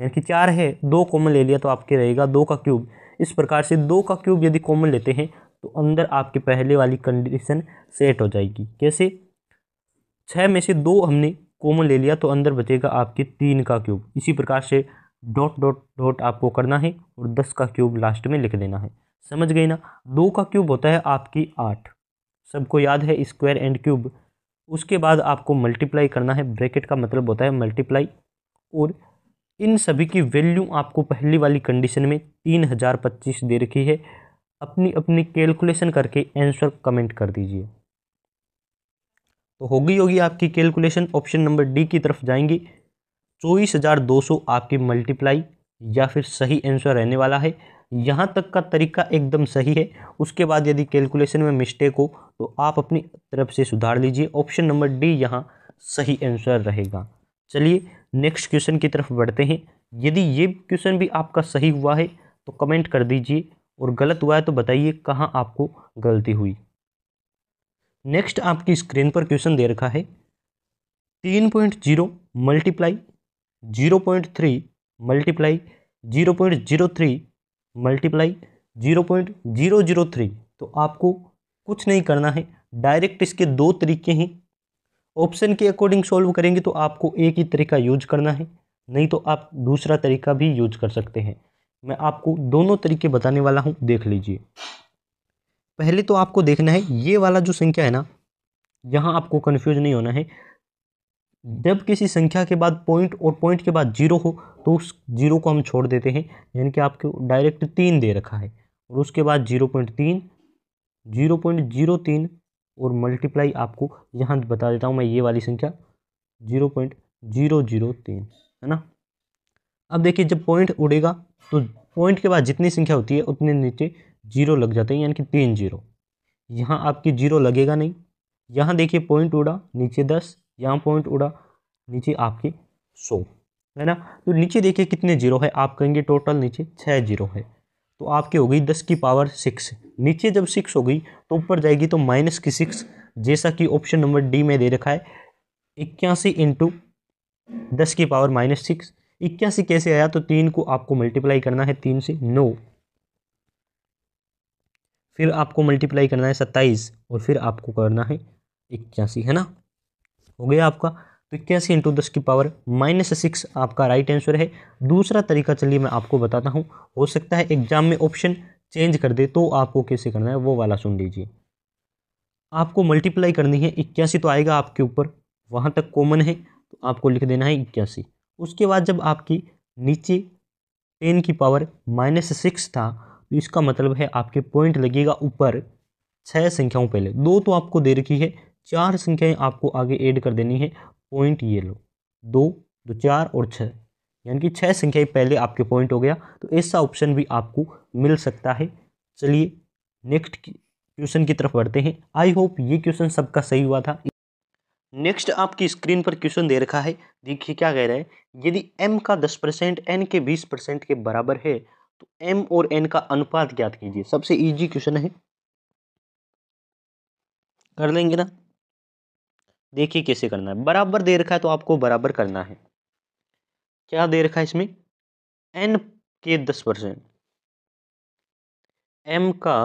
यानी कि चार है दो कॉमन ले लिया तो आपके रहेगा दो का क्यूब इस प्रकार से दो का क्यूब यदि कॉमन लेते हैं तो अंदर आपके पहले वाली कंडीशन सेट हो जाएगी कैसे छः में से दो हमने कॉमन ले लिया तो अंदर बचेगा आपके तीन का क्यूब इसी प्रकार से डॉट डॉट डॉट आपको करना है और दस का क्यूब लास्ट में लिख देना है समझ गए ना दो का क्यूब होता है आपकी आठ सबको याद है स्क्वायर एंड क्यूब उसके बाद आपको मल्टीप्लाई करना है ब्रैकेट का मतलब होता है मल्टीप्लाई और इन सभी की वैल्यू आपको पहली वाली कंडीशन में तीन हज़ार पच्चीस दे रखी है अपनी अपनी कैलकुलेशन करके आंसर कमेंट कर दीजिए तो होगी होगी आपकी कैलकुलेशन ऑप्शन नंबर डी की तरफ जाएंगी चौबीस हज़ार दो सौ आपकी मल्टीप्लाई या फिर सही आंसर रहने वाला है यहाँ तक का तरीका एकदम सही है उसके बाद यदि कैलकुलेशन में मिस्टेक हो तो आप अपनी तरफ से सुधार लीजिए ऑप्शन नंबर डी यहाँ सही आंसर रहेगा चलिए नेक्स्ट क्वेश्चन की तरफ बढ़ते हैं यदि ये क्वेश्चन भी आपका सही हुआ है तो कमेंट कर दीजिए और गलत हुआ है तो बताइए कहाँ आपको गलती हुई नेक्स्ट आपकी स्क्रीन पर क्वेश्चन दे रखा है तीन point zero multiply zero point three multiply zero point zero three multiply zero point zero zero three तो आपको कुछ नहीं करना है डायरेक्ट इसके दो तरीके हैं ऑप्शन के अकॉर्डिंग सॉल्व करेंगे तो आपको एक ही तरीका यूज करना है नहीं तो आप दूसरा तरीका भी यूज कर सकते हैं मैं आपको दोनों तरीके बताने वाला हूँ देख लीजिए पहले तो आपको देखना है ये वाला जो संख्या है ना यहाँ आपको कन्फ्यूज नहीं होना है जब किसी संख्या के बाद पॉइंट और पॉइंट के बाद जीरो हो तो उस जीरो को हम छोड़ देते हैं यानी कि आपको डायरेक्ट तीन दे रखा है और उसके बाद जीरो पॉइंट तीन जीरो पॉइंट जीरो तीन और मल्टीप्लाई आपको यहाँ बता देता हूँ मैं ये वाली संख्या जीरो पॉइंट जीरो जीरो तीन है ना अब देखिए जब पॉइंट उड़ेगा तो पॉइंट के बाद जितनी संख्या होती है उतने नीचे जीरो लग जाते हैं यानी कि तीन जीरो यहाँ आपकी जीरो लगेगा नहीं यहाँ देखिए पॉइंट उड़ा नीचे दस यहाँ पॉइंट उड़ा नीचे आपके सौ है ना तो नीचे देखिए कितने जीरो है आप कहेंगे टोटल नीचे छः जीरो है तो आपकी हो गई दस की पावर सिक्स नीचे जब सिक्स हो गई तो ऊपर जाएगी तो माइनस की सिक्स जैसा कि ऑप्शन नंबर डी में दे रखा है इक्यासी इंटू दस की पावर माइनस सिक्स इक्यासी कैसे आया तो तीन को आपको मल्टीप्लाई करना है तीन से नौ फिर आपको मल्टीप्लाई करना है सत्ताईस और फिर आपको करना है इक्यासी है ना हो गया आपका तो इक्यासी इंटू दस की पावर माइनस सिक्स आपका राइट आंसर है दूसरा तरीका चलिए मैं आपको बताता हूँ हो सकता है एग्जाम में ऑप्शन चेंज कर दे तो आपको कैसे करना है वो वाला सुन लीजिए आपको मल्टीप्लाई करनी है इक्यासी तो आएगा आपके ऊपर वहाँ तक कॉमन है तो आपको लिख देना है इक्यासी उसके बाद जब आपकी नीचे टेन की पावर माइनस सिक्स था तो इसका मतलब है आपके पॉइंट लगेगा ऊपर छः संख्याओं पहले दो तो आपको दे रखी है चार संख्याएं आपको आगे ऐड कर देनी है पॉइंट ये लो दो दो चार और छः यानी कि छः संख्याएं पहले आपके पॉइंट हो गया तो ऐसा ऑप्शन भी आपको मिल सकता है चलिए नेक्स्ट क्वेश्चन की तरफ बढ़ते हैं आई होप ये क्वेश्चन सबका सही हुआ था नेक्स्ट आपकी स्क्रीन पर क्वेश्चन दे रखा है देखिए क्या कह रहा है यदि m का 10 परसेंट एन के 20 परसेंट के बराबर है तो m और n का अनुपात ज्ञात कीजिए सबसे इजी क्वेश्चन है कर लेंगे ना देखिए कैसे करना है बराबर दे रखा है तो आपको बराबर करना है क्या दे रखा है इसमें एन के दस परसेंट एम का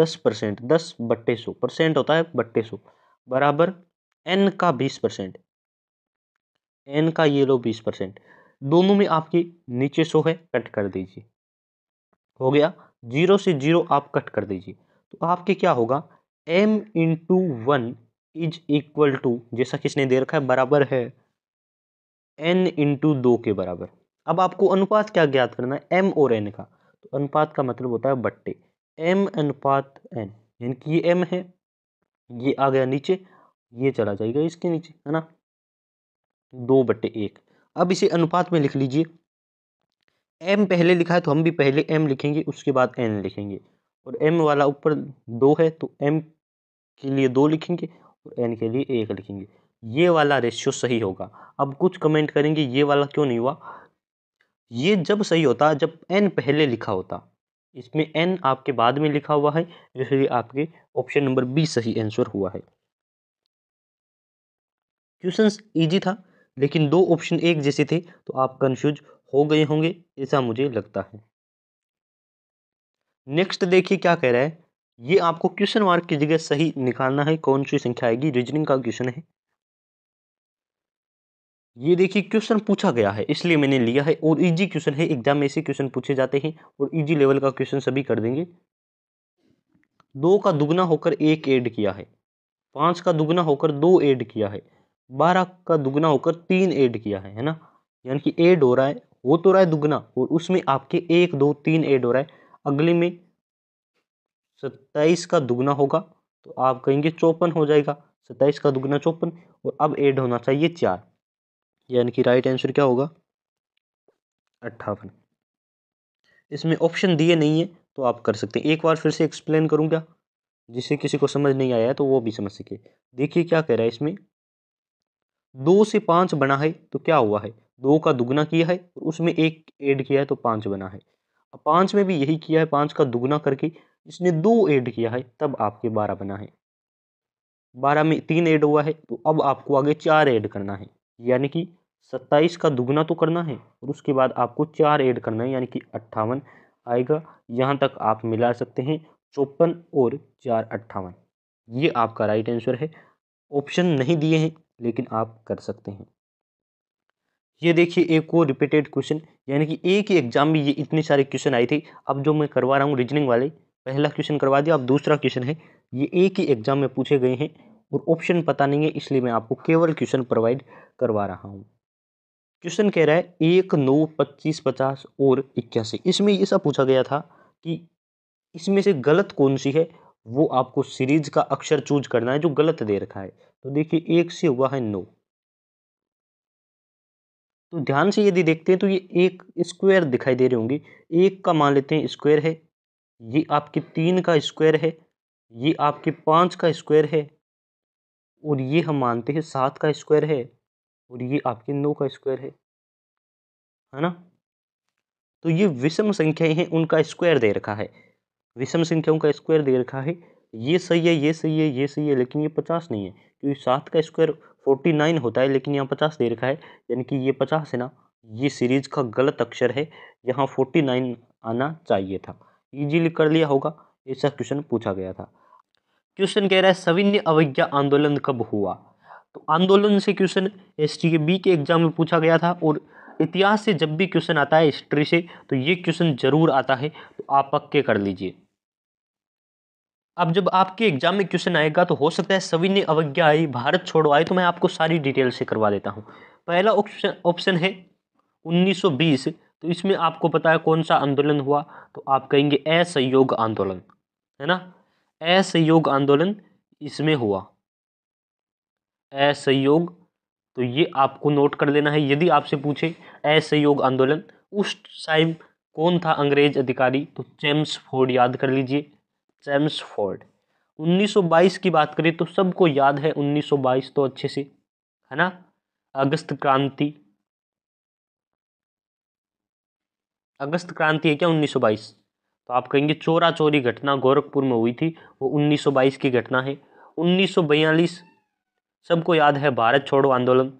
दस परसेंट दस बट्टे सौ परसेंट होता है बट्टे सौ बराबर एन का बीस परसेंट एन का ये लो बीस परसेंट दोनों में आपके नीचे सौ है कट कर दीजिए हो गया जीरो से जीरो आप कट कर दीजिए तो आपके क्या होगा M into one is equal to जैसा किसने दे रखा है बराबर है एन इंटू दो के बराबर अब आपको अनुपात क्या ज्ञात करना है एम और एन का तो अनुपात का मतलब होता है बट्टे एम अनुपात एन यानी कि ये एम है ये आ गया नीचे ये चला जाएगा इसके नीचे है ना दो बट्टे एक अब इसे अनुपात में लिख लीजिए एम पहले लिखा है तो हम भी पहले एम लिखेंगे उसके बाद एन लिखेंगे और एम वाला ऊपर दो है तो एम के लिए दो लिखेंगे तो एन के लिए एक लिखेंगे ये वाला रेशियो सही होगा अब कुछ कमेंट करेंगे ये वाला क्यों नहीं हुआ ये जब सही होता जब एन पहले लिखा होता इसमें एन आपके बाद में लिखा हुआ है इसलिए आपके ऑप्शन नंबर बी सही आंसर हुआ है क्वेश्चन इजी था लेकिन दो ऑप्शन एक जैसे थे तो आप कंफ्यूज हो गए होंगे ऐसा मुझे लगता है नेक्स्ट देखिए क्या कह रहा है ये आपको क्वेश्चन मार्क की जगह सही निकालना है कौन सी संख्या आएगी रीजनिंग का क्वेश्चन है ये देखिए क्वेश्चन पूछा गया है इसलिए मैंने लिया है और इजी क्वेश्चन है एग्जाम में ऐसे क्वेश्चन पूछे जाते हैं और इजी लेवल का क्वेश्चन सभी कर देंगे दो का दुगना होकर एक ऐड किया है पाँच का दुगना होकर दो ऐड किया है बारह का दुगना होकर तीन ऐड किया है है ना यानी कि ऐड हो रहा है हो तो रहा है दुगना और उसमें आपके एक दो तीन ऐड हो रहा है अगले में सत्ताईस का दुगना होगा तो आप कहेंगे चौपन हो जाएगा सत्ताईस का दुगना चौपन और अब एड होना चाहिए चार यानी कि राइट आंसर क्या होगा अट्ठावन इसमें ऑप्शन दिए नहीं है तो आप कर सकते हैं एक बार फिर से एक्सप्लेन करूँगा जिसे किसी को समझ नहीं आया है तो वो भी समझ सके देखिए क्या कह रहा है इसमें दो से पाँच बना है तो क्या हुआ है दो का दुगना किया है और उसमें एक ऐड किया है तो पाँच बना है अब पाँच में भी यही किया है पाँच का दुगना करके इसने दो ऐड किया है तब आपके बारह बना है बारह में तीन ऐड हुआ है तो अब आपको आगे चार ऐड करना है यानी कि सत्ताईस का दुगना तो करना है और उसके बाद आपको चार ऐड करना है यानी कि अट्ठावन आएगा यहाँ तक आप मिला सकते हैं चौपन और चार अट्ठावन ये आपका राइट आंसर है ऑप्शन नहीं दिए हैं लेकिन आप कर सकते हैं ये देखिए एक और रिपीटेड क्वेश्चन यानी कि एक ही एग्जाम में ये इतने सारे क्वेश्चन आए थे अब जो मैं करवा रहा हूँ रीजनिंग वाले पहला क्वेश्चन करवा दिया अब दूसरा क्वेश्चन है ये एक ही एग्ज़ाम में पूछे गए हैं और ऑप्शन पता नहीं है इसलिए मैं आपको केवल क्वेश्चन प्रोवाइड करवा रहा हूँ क्वेश्चन कह रहा है एक नौ पच्चीस पचास और इक्यासी इसमें ये सब पूछा गया था कि इसमें से गलत कौन सी है वो आपको सीरीज का अक्षर चूज करना है जो गलत दे रखा है तो देखिए एक से हुआ है नौ तो ध्यान से यदि देखते हैं तो ये एक स्क्वायर दिखाई दे रहे होंगे एक का मान लेते हैं स्क्वायर है ये आपके तीन का स्क्वायर है ये आपके पाँच का स्क्वायर है और ये हम मानते हैं सात का स्क्वायर है और ये आपके नौ का स्क्वायर है है ना तो ये विषम संख्याएं हैं उनका स्क्वायर दे रखा है विषम संख्याओं का स्क्वायर दे रखा है ये सही है ये सही है ये सही है लेकिन ये पचास नहीं है क्योंकि सात का स्क्वायर फोर्टी नाइन होता है लेकिन यहाँ पचास दे रखा है यानी कि ये पचास है ना ये सीरीज का गलत अक्षर है यहाँ फोर्टी नाइन आना चाहिए था इजीली कर लिया होगा ऐसा क्वेश्चन पूछा गया था क्वेश्चन कह रहा है सविन्य अवज्ञा आंदोलन कब हुआ तो आंदोलन से क्वेश्चन एस के बी के एग्जाम में पूछा गया था और इतिहास से जब भी क्वेश्चन आता है हिस्ट्री से तो ये क्वेश्चन जरूर आता है तो आप पक्के कर लीजिए अब जब आपके एग्जाम में क्वेश्चन आएगा तो हो सकता है सविन्य अवज्ञा आई भारत छोड़ो आई तो मैं आपको सारी डिटेल से करवा देता हूँ पहला ऑप्शन ऑप्शन है 1920 तो इसमें आपको पता है कौन सा आंदोलन हुआ तो आप कहेंगे असहयोग आंदोलन है ना असहयोग आंदोलन इसमें हुआ असहयोग तो ये आपको नोट कर लेना है यदि आपसे पूछे असहयोग आंदोलन उस टाइम कौन था अंग्रेज अधिकारी तो चेम्स फोर्ड याद कर लीजिए चेम्स फोर्ड 1922 की बात करें तो सबको याद है 1922 तो अच्छे से है ना अगस्त क्रांति अगस्त क्रांति है क्या 1922 तो आप कहेंगे चोरा चोरी घटना गोरखपुर में हुई थी वो 1922 की घटना है 1942 सबको याद है भारत छोड़ो आंदोलन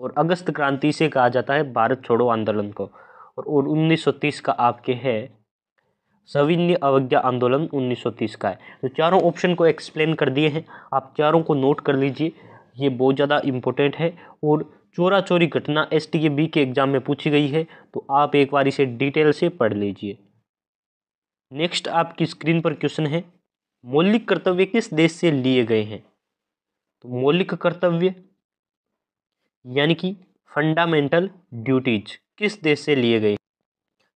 और अगस्त क्रांति से कहा जाता है भारत छोड़ो आंदोलन को और, उन्नीस का आपके है सविन्य अवज्ञा आंदोलन 1930 का है तो चारों ऑप्शन को एक्सप्लेन कर दिए हैं आप चारों को नोट कर लीजिए ये बहुत ज़्यादा इम्पोर्टेंट है और चोरा चोरी घटना एस टी के बी के एग्ज़ाम में पूछी गई है तो आप एक बार इसे डिटेल से पढ़ लीजिए नेक्स्ट आपकी स्क्रीन पर क्वेश्चन है मौलिक कर्तव्य किस देश से लिए गए हैं तो मौलिक कर्तव्य यानी कि फंडामेंटल ड्यूटीज किस देश से लिए गए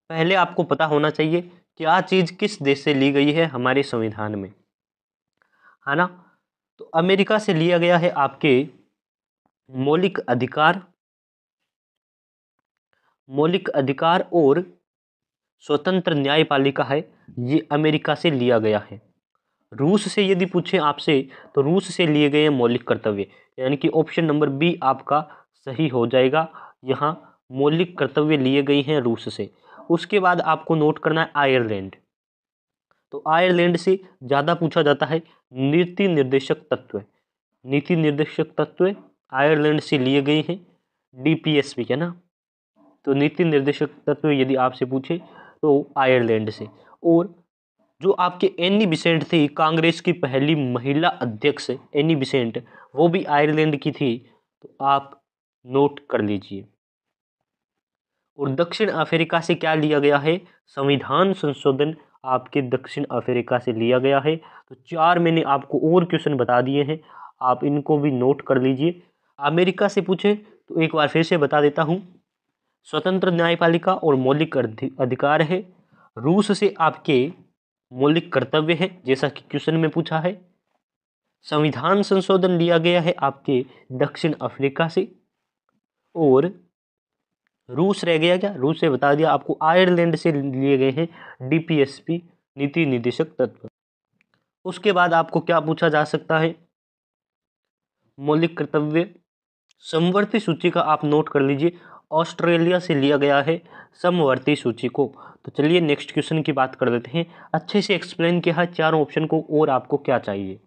पहले आपको पता होना चाहिए क्या चीज़ किस देश से ली गई है हमारे संविधान में है ना तो अमेरिका से लिया गया है आपके मौलिक अधिकार मौलिक अधिकार और स्वतंत्र न्यायपालिका है ये अमेरिका से लिया गया है रूस से यदि पूछे आपसे तो रूस से लिए गए हैं मौलिक कर्तव्य यानी कि ऑप्शन नंबर बी आपका सही हो जाएगा यहाँ मौलिक कर्तव्य लिए गए हैं रूस से उसके बाद आपको नोट करना है आयरलैंड तो आयरलैंड से ज़्यादा पूछा जाता है नीति निर्देशक तत्व नीति निर्देशक तत्व आयरलैंड से लिए गए हैं डीपीएसपी के ना तो नीति निर्देशक तत्व यदि आपसे पूछे तो आयरलैंड से और जो आपके एनी बिसेंट थी कांग्रेस की पहली महिला अध्यक्ष एनी बिसेंट वो भी आयरलैंड की थी तो आप नोट कर लीजिए और दक्षिण अफ्रीका से क्या लिया गया है संविधान संशोधन आपके दक्षिण अफ्रीका से लिया गया है तो चार मैंने आपको और क्वेश्चन बता दिए हैं आप इनको भी नोट कर लीजिए अमेरिका से पूछे तो एक बार फिर से बता देता हूँ स्वतंत्र न्यायपालिका और मौलिक अधिकार है रूस से आपके मौलिक कर्तव्य है जैसा कि क्वेश्चन में पूछा है संविधान संशोधन लिया गया है आपके दक्षिण अफ्रीका से और रूस रह गया क्या रूस से बता दिया आपको आयरलैंड से लिए गए हैं डीपीएसपी नीति निदेशक तत्व उसके बाद आपको क्या पूछा जा सकता है मौलिक कर्तव्य समवर्ती सूची का आप नोट कर लीजिए ऑस्ट्रेलिया से लिया गया है समवर्ती सूची को तो चलिए नेक्स्ट क्वेश्चन की बात कर लेते हैं अच्छे से एक्सप्लेन किया है चारों ऑप्शन को और आपको क्या चाहिए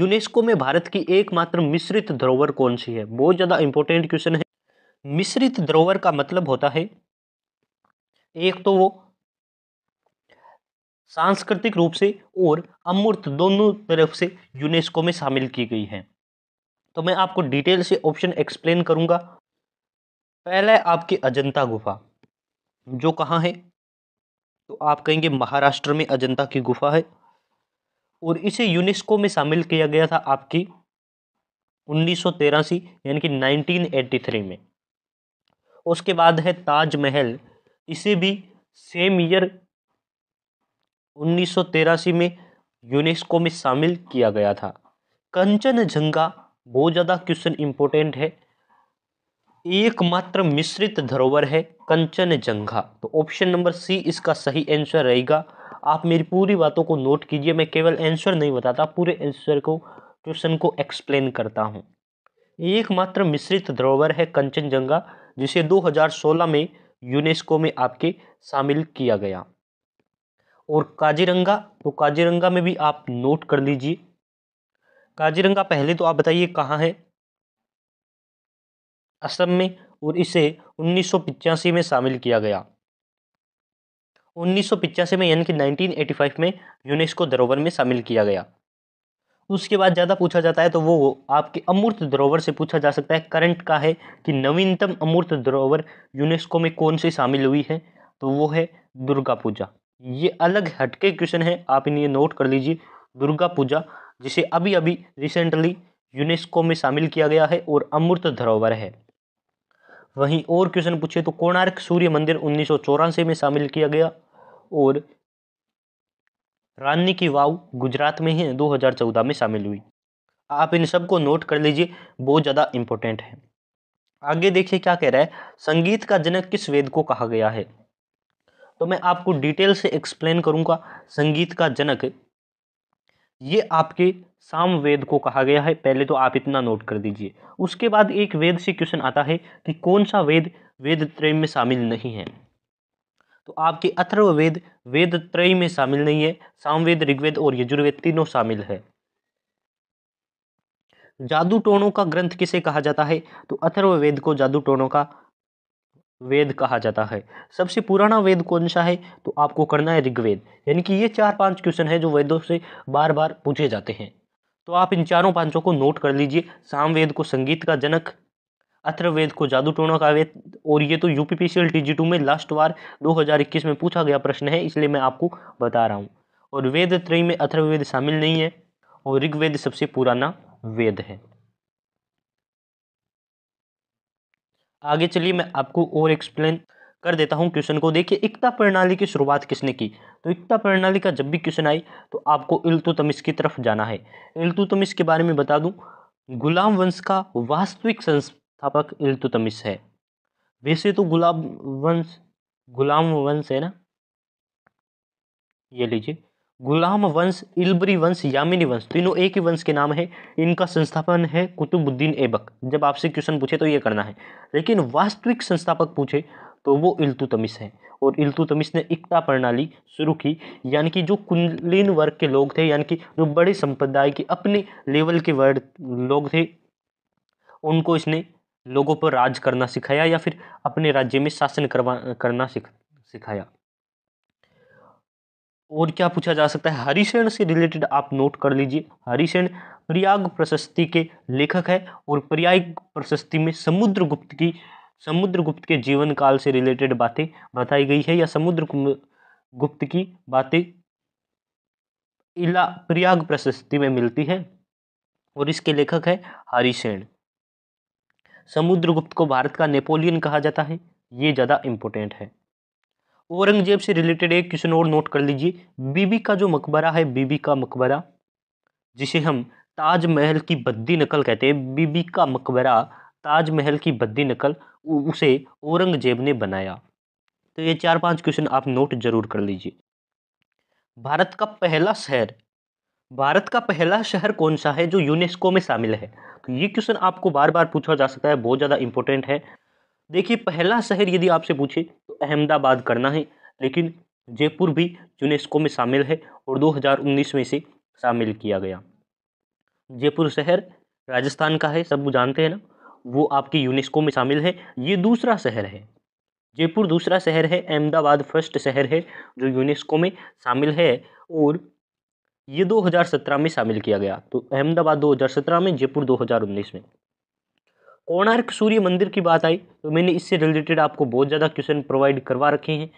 यूनेस्को में भारत की एकमात्र मिश्रित धरोवर कौन सी है बहुत ज़्यादा इंपॉर्टेंट क्वेश्चन है मिश्रित धरोवर का मतलब होता है एक तो वो सांस्कृतिक रूप से और अमूर्त दोनों तरफ से यूनेस्को में शामिल की गई है तो मैं आपको डिटेल से ऑप्शन एक्सप्लेन करूँगा पहला है आपकी अजंता गुफा जो कहाँ है तो आप कहेंगे महाराष्ट्र में अजंता की गुफा है और इसे यूनेस्को में शामिल किया गया था आपकी उन्नीस यानी कि 1983 में उसके बाद है ताजमहल इसे भी सेम ईयर उन्नीस में यूनेस्को में शामिल किया गया था कंचनजंगा बहुत ज़्यादा क्वेश्चन इंपॉर्टेंट है एकमात्र मिश्रित धरोवर है कंचनजंघा तो ऑप्शन नंबर सी इसका सही आंसर रहेगा आप मेरी पूरी बातों को नोट कीजिए मैं केवल आंसर नहीं बताता पूरे आंसर को क्वेश्चन को एक्सप्लेन करता हूँ एकमात्र मिश्रित धरोवर है कंचनजंगा जिसे 2016 में यूनेस्को में आपके शामिल किया गया और काजीरंगा तो काजीरंगा में भी आप नोट कर लीजिए काजीरंगा पहले तो आप बताइए कहाँ है असम में और इसे उन्नीस में शामिल किया गया उन्नीस में यानी कि 1985 में यूनेस्को धरोवर में शामिल किया गया उसके बाद ज़्यादा पूछा जाता है तो वो आपके अमूर्त धरोवर से पूछा जा सकता है करंट का है कि नवीनतम अमूर्त धरोवर यूनेस्को में कौन सी शामिल हुई है तो वो है दुर्गा पूजा ये अलग हटके क्वेश्चन है आप इन्हें नोट कर लीजिए दुर्गा पूजा जिसे अभी अभी रिसेंटली यूनेस्को में शामिल किया गया है और अमृत धरोवर है वहीं और क्वेश्चन पूछे तो कोणार्क सूर्य मंदिर उन्नीस में शामिल किया गया और रानी की वाव गुजरात में ही 2014 में शामिल हुई आप इन सबको नोट कर लीजिए बहुत ज़्यादा इम्पोर्टेंट है आगे देखिए क्या कह रहा है संगीत का जनक किस वेद को कहा गया है तो मैं आपको डिटेल से एक्सप्लेन करूंगा संगीत का जनक ये आपके सामवेद वेद को कहा गया है पहले तो आप इतना नोट कर दीजिए उसके बाद एक वेद से क्वेश्चन आता है कि कौन सा वेद वेद त्रय में शामिल नहीं है तो आपके अथर्ववेद वेद त्रय में शामिल नहीं है सामवेद ऋग्वेद और यजुर्वेद तीनों शामिल है जादू टोणों का ग्रंथ किसे कहा जाता है तो अथर्ववेद को जादू टोणों का वेद कहा जाता है सबसे पुराना वेद कौन सा है तो आपको करना है ऋग्वेद यानी कि ये चार पांच क्वेश्चन है जो वेदों से बार बार पूछे जाते हैं तो आप इन चारों पांचों को नोट कर लीजिए सामवेद को संगीत का जनक अथर्ववेद को जादू टोना का वेद और ये तो यू पी पी में लास्ट बार इक्कीस में पूछा गया प्रश्न है इसलिए मैं आपको बता रहा हूँ और वेद त्रय में अथर्ववेद शामिल नहीं है और ऋग्वेद सबसे पुराना वेद है आगे चलिए मैं आपको और एक्सप्लेन कर देता हूँ क्वेश्चन को देखिए एकता प्रणाली की शुरुआत किसने की तो एकता प्रणाली का जब भी क्वेश्चन आए तो आपको इल्तुतमिश की तरफ जाना है इल्तुतमिश के बारे में बता दूँ गुलाम वंश का वास्तविक संस्थापक इल्तुतमिश है वैसे तो गुलाम वंश गुलाम वंश है ना ये लीजिए गुलाम वंश इलबरी वंश यामिनी वंश तीनों एक ही वंश के नाम है इनका संस्थापन है कुतुबुद्दीन ऐबक जब आपसे क्वेश्चन पूछे तो ये करना है लेकिन वास्तविक संस्थापक पूछे तो वो इल्तुतमिश है और इल्तुतमिश ने इकता प्रणाली शुरू की यानी कि जो कुलीन वर्ग के लोग थे यानी कि जो बड़े संप्रदाय के अपने लेवल के वर्ग लोग थे उनको इसने लोगों पर राज करना सिखाया या फिर अपने राज्य में शासन करवा करना सिख सिखाया और क्या पूछा जा सकता है हरिशरण से रिलेटेड आप नोट कर लीजिए हरिशरण प्रयाग प्रशस्ति के लेखक है और पर्याय प्रशस्ति में समुद्रगुप्त की समुद्रगुप्त के जीवन काल से रिलेटेड बातें बताई गई है या समुद्र गुप्त की बातें इला प्रयाग प्रशस्ति में मिलती है और इसके लेखक है हरिशेण समुद्रगुप्त को भारत का नेपोलियन कहा जाता है ये ज़्यादा इम्पोर्टेंट है औरंगजेब से रिलेटेड एक क्वेश्चन और नोट कर लीजिए बीबी का जो मकबरा है बीबी का मकबरा जिसे हम ताजमहल की बद्दी नकल कहते हैं बीबी का मकबरा ताजमहल की बद्दी नकल उसे औरंगजेब ने बनाया तो ये चार पांच क्वेश्चन आप नोट जरूर कर लीजिए भारत का पहला शहर भारत का पहला शहर कौन सा है जो यूनेस्को में शामिल है तो ये क्वेश्चन आपको बार बार पूछा जा सकता है बहुत ज़्यादा इंपॉर्टेंट है देखिए पहला शहर यदि आपसे पूछे तो अहमदाबाद करना है लेकिन जयपुर भी यूनेस्को में शामिल है और 2019 में इसे शामिल किया गया जयपुर शहर राजस्थान का है सब जानते हैं ना वो आपके यूनेस्को में शामिल है ये दूसरा शहर है जयपुर दूसरा शहर है अहमदाबाद फर्स्ट शहर है जो यूनेस्को में शामिल है और ये 2017 में शामिल किया गया तो अहमदाबाद 2017 में जयपुर 2019 में कोणार्क सूर्य मंदिर की बात आई तो मैंने इससे रिलेटेड आपको बहुत ज़्यादा क्वेश्चन प्रोवाइड करवा रखे हैं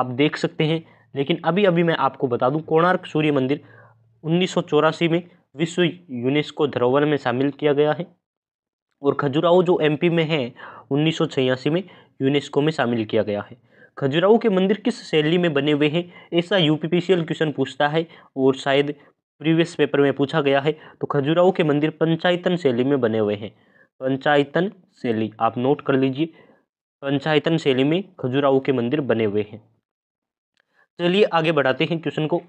आप देख सकते हैं लेकिन अभी अभी मैं आपको बता दूं कोणार्क सूर्य मंदिर उन्नीस में विश्व यूनेस्को धरोहर में शामिल किया गया है और खजुराहो जो एमपी में है उन्नीस में यूनेस्को में शामिल किया गया है खजुराहो के मंदिर किस शैली में बने हुए हैं ऐसा यूपीपीसीएल क्वेश्चन पूछता है और शायद प्रीवियस पेपर में पूछा गया है तो खजुराहो के मंदिर पंचायतन शैली में बने हुए हैं पंचायतन शैली आप नोट कर लीजिए पंचायतन शैली में खजुराहो के मंदिर बने हुए हैं चलिए आगे बढ़ाते हैं क्वेश्चन को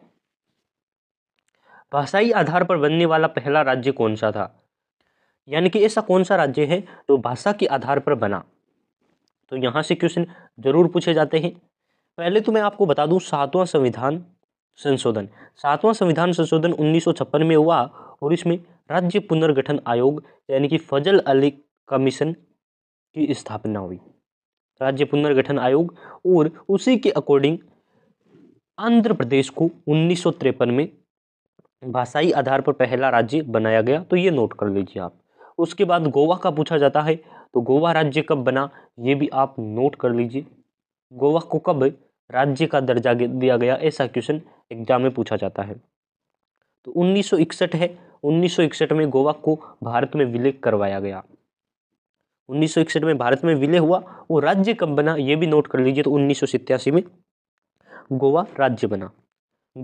भाषाई आधार पर बनने वाला पहला राज्य कौन सा था यानी कि ऐसा कौन सा राज्य है जो भाषा के आधार पर बना तो यहाँ से क्वेश्चन जरूर पूछे जाते हैं पहले तो मैं आपको बता दूं सातवां संविधान संशोधन सातवां संविधान संशोधन 1956 में हुआ और इसमें राज्य पुनर्गठन आयोग यानी कि फजल अली कमीशन की स्थापना हुई राज्य पुनर्गठन आयोग और उसी के अकॉर्डिंग आंध्र प्रदेश को उन्नीस में भाषाई आधार पर पहला राज्य बनाया गया तो ये नोट कर लीजिए आप उसके बाद गोवा का पूछा जाता है तो गोवा राज्य कब बना ये भी आप नोट कर लीजिए गोवा को कब राज्य का दर्जा दिया गया ऐसा क्वेश्चन एग्जाम में पूछा जाता है तो 1961 है उन्नीस में गोवा को भारत में विलय करवाया गया उन्नीस में भारत में विलय हुआ और राज्य कब बना ये भी नोट कर लीजिए तो उन्नीस में गोवा राज्य बना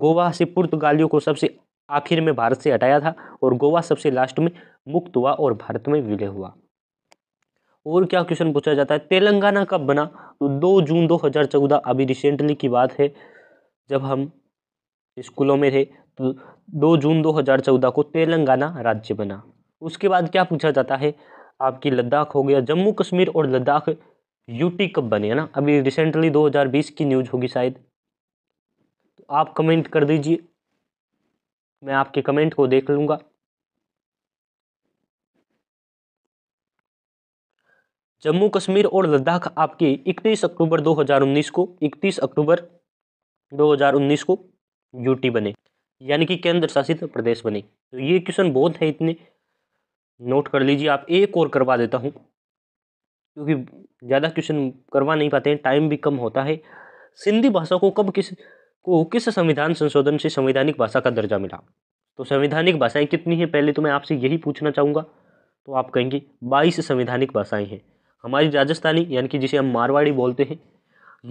गोवा से पुर्तगालियों को सबसे आखिर में भारत से हटाया था और गोवा सबसे लास्ट में मुक्त हुआ और भारत में विलय हुआ और क्या क्वेश्चन पूछा जाता है तेलंगाना कब बना तो दो जून 2014 अभी रिसेंटली की बात है जब हम स्कूलों में थे तो दो जून 2014 को तेलंगाना राज्य बना उसके बाद क्या पूछा जाता है आपकी लद्दाख हो गया जम्मू कश्मीर और लद्दाख यूटी कब बने है ना अभी रिसेंटली 2020 की न्यूज़ होगी शायद तो आप कमेंट कर दीजिए मैं आपके कमेंट को देख लूँगा जम्मू कश्मीर और लद्दाख आपके 31 अक्टूबर 2019 को 31 अक्टूबर 2019 को यूटी बने यानी कि केंद्र शासित प्रदेश बने तो ये क्वेश्चन बहुत हैं इतने नोट कर लीजिए आप एक और करवा देता हूँ क्योंकि ज़्यादा क्वेश्चन करवा नहीं पाते हैं टाइम भी कम होता है सिंधी भाषा को कब किस को किस संविधान संशोधन से संवैधानिक भाषा का दर्जा मिला तो संवैधानिक भाषाएं कितनी हैं पहले तो मैं आपसे यही पूछना चाहूँगा तो आप कहेंगे बाईस संवैधानिक भाषाएं हैं हमारी राजस्थानी यानी कि जिसे हम मारवाड़ी बोलते हैं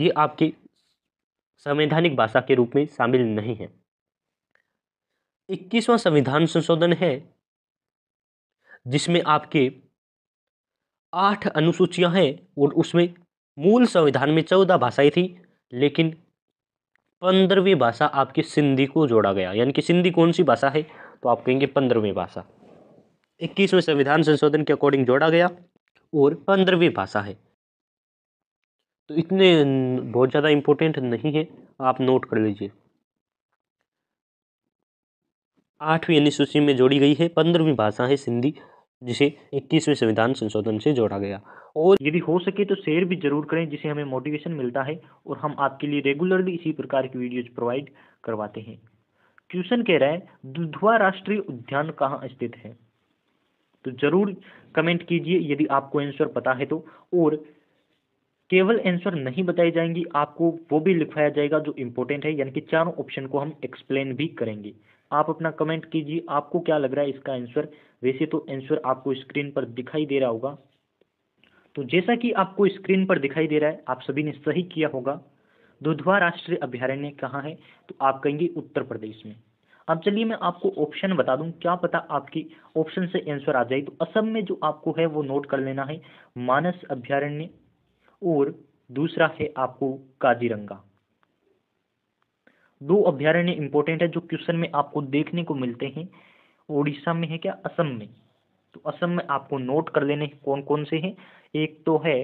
ये आपके संवैधानिक भाषा के रूप में शामिल नहीं है इक्कीसवां संविधान संशोधन है जिसमें आपके आठ अनुसूचियां हैं और उसमें मूल संविधान में चौदह भाषाएं थी लेकिन पंद्रहवीं भाषा आपकी सिंधी को जोड़ा गया यानी कि सिंधी कौन सी भाषा है तो आप कहेंगे पंद्रहवीं भाषा इक्कीसवें संविधान संशोधन के अकॉर्डिंग जोड़ा गया और पंद्रहवीं भाषा है तो इतने बहुत ज़्यादा इम्पोर्टेंट नहीं है आप नोट कर लीजिए आठवीं अनुसूची में जोड़ी गई है पंद्रहवीं भाषा है सिंधी जिसे इक्कीसवें संविधान संशोधन से जोड़ा गया और यदि हो सके तो शेयर भी जरूर करें जिसे हमें मोटिवेशन मिलता है और हम आपके लिए रेगुलरली इसी प्रकार की वीडियोज प्रोवाइड करवाते हैं क्वेश्चन कह रहा है दुधवा राष्ट्रीय उद्यान कहाँ स्थित है तो जरूर कमेंट कीजिए यदि आपको आंसर पता है तो और केवल आंसर नहीं बताई जाएंगी आपको वो भी लिखवाया जाएगा जो इम्पोर्टेंट है यानी कि चारों ऑप्शन को हम एक्सप्लेन भी करेंगे आप अपना कमेंट कीजिए आपको क्या लग रहा है इसका आंसर वैसे तो आंसर आपको स्क्रीन पर दिखाई दे रहा होगा तो जैसा कि आपको स्क्रीन पर दिखाई दे रहा है आप सभी ने सही किया होगा दुधवा राष्ट्रीय अभ्यारण्य कहाँ है तो आप कहेंगे उत्तर प्रदेश में अब चलिए मैं आपको ऑप्शन बता दूं क्या पता आपकी ऑप्शन से आंसर आ जाए तो असम में जो आपको है वो नोट कर लेना है मानस अभ्यारण्य और दूसरा है आपको काजीरंगा दो अभ्यारण्य इम्पोर्टेंट है जो क्वेश्चन में आपको देखने को मिलते हैं ओडिशा में है क्या असम में तो असम में आपको नोट कर लेने कौन कौन से हैं एक तो है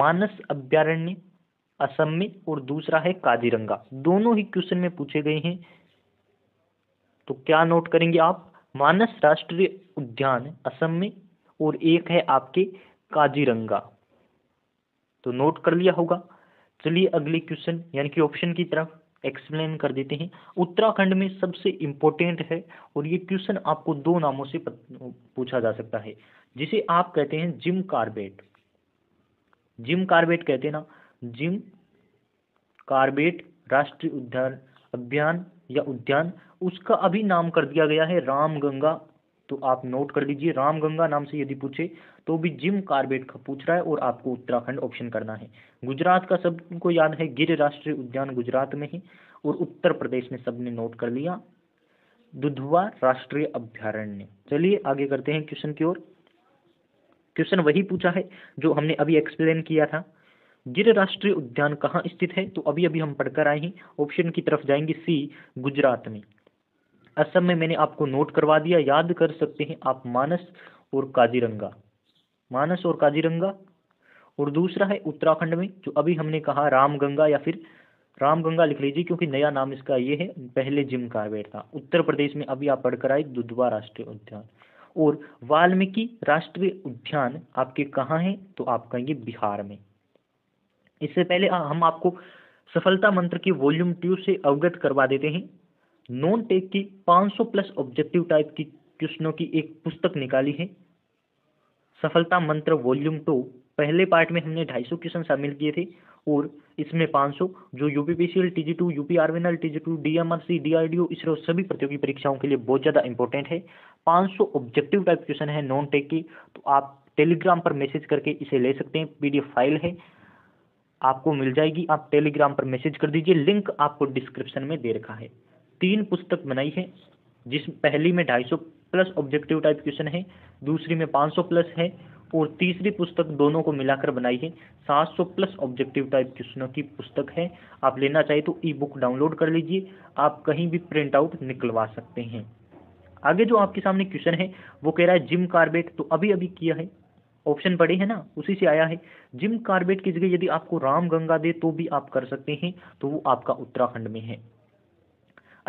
मानस अभ्यारण्य असम में और दूसरा है काजीरंगा दोनों ही क्वेश्चन में पूछे गए हैं तो क्या नोट करेंगे आप मानस राष्ट्रीय उद्यान असम में और एक है आपके काजीरंगा तो नोट कर लिया होगा चलिए अगले क्वेश्चन यानी कि ऑप्शन की तरफ एक्सप्लेन कर देते हैं उत्तराखंड में सबसे इम्पोर्टेंट है और ये क्वेश्चन आपको दो नामों से पूछा जा सकता है जिसे आप कहते हैं जिम कार्बेट जिम कार्बेट कहते हैं ना जिम कार्बेट राष्ट्रीय उद्यान अभियान या उद्यान उसका अभी नाम कर दिया गया है रामगंगा तो आप नोट कर लीजिए रामगंगा नाम से यदि पूछे तो भी जिम कार्बेट का पूछ रहा है और आपको उत्तराखंड ऑप्शन करना है गुजरात का सबको याद है गिर राष्ट्रीय उद्यान गुजरात में है और उत्तर प्रदेश में सबने नोट कर लिया दुधवा राष्ट्रीय अभ्यारण्य चलिए आगे करते हैं क्वेश्चन की ओर क्वेश्चन वही पूछा है जो हमने अभी एक्सप्लेन किया था गिर राष्ट्रीय उद्यान कहाँ स्थित है तो अभी अभी हम पढ़कर आए हैं ऑप्शन की तरफ जाएंगे सी गुजरात में असम में मैंने आपको नोट करवा दिया याद कर सकते हैं आप मानस और काजीरंगा मानस और काजीरंगा और दूसरा है उत्तराखंड में जो अभी हमने कहा रामगंगा या फिर रामगंगा लिख लीजिए क्योंकि नया नाम इसका ये है पहले जिम कार्बेट था उत्तर प्रदेश में अभी आप पढ़कर आए दुधवा राष्ट्रीय उद्यान और वाल्मीकि राष्ट्रीय उद्यान आपके कहाँ है तो आप कहेंगे बिहार में इससे पहले हम आपको सफलता मंत्र की वॉल्यूम टू से अवगत करवा देते हैं नॉन टेक की 500 प्लस ऑब्जेक्टिव टाइप की क्वेश्चनों की एक पुस्तक निकाली है सफलता मंत्र वॉल्यूम टू पहले पार्ट में हमने 250 क्वेश्चन शामिल किए थे और इसमें 500 जो U P P C L T G two U P R UP L T G two D M R C D R D O ISRO सभी प्रतियोगी परीक्षाओं के लिए बहुत ज़्यादा इंपॉर्टेंट है 500 ऑब्जेक्टिव टाइप क्वेश्चन है नॉन टेक की तो आप टेलीग्राम पर मैसेज करके इसे ले सकते हैं पी फाइल है आपको मिल जाएगी आप टेलीग्राम पर मैसेज कर दीजिए लिंक आपको डिस्क्रिप्शन में दे रखा है तीन पुस्तक बनाई है जिस पहली में ढाई प्लस ऑब्जेक्टिव टाइप क्वेश्चन है दूसरी में 500 प्लस है और तीसरी पुस्तक दोनों को मिलाकर बनाई है 700 प्लस ऑब्जेक्टिव टाइप क्वेश्चनों की पुस्तक है आप लेना चाहिए तो ई बुक डाउनलोड कर लीजिए आप कहीं भी प्रिंट आउट निकलवा सकते हैं आगे जो आपके सामने क्वेश्चन है वो कह रहा है जिम कार्बेट तो अभी अभी किया है ऑप्शन पड़े हैं ना उसी से आया है जिम कार्बेट की जगह यदि आपको राम गंगा दे तो भी आप कर सकते हैं तो वो आपका उत्तराखंड में है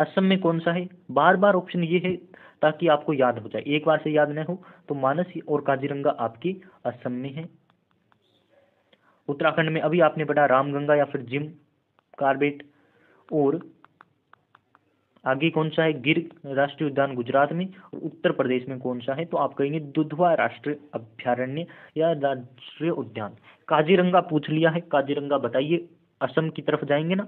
असम में कौन सा है बार बार ऑप्शन ये है ताकि आपको याद हो जाए एक बार से याद न हो तो मानस और काजीरंगा आपकी असम में है उत्तराखंड में अभी आपने पढ़ा रामगंगा या फिर जिम कार्बेट और आगे कौन सा है गिर राष्ट्रीय उद्यान गुजरात में और उत्तर प्रदेश में कौन सा है तो आप कहेंगे दुधवा राष्ट्रीय अभ्यारण्य या राष्ट्रीय उद्यान काजीरंगा पूछ लिया है काजीरंगा बताइए असम की तरफ जाएंगे ना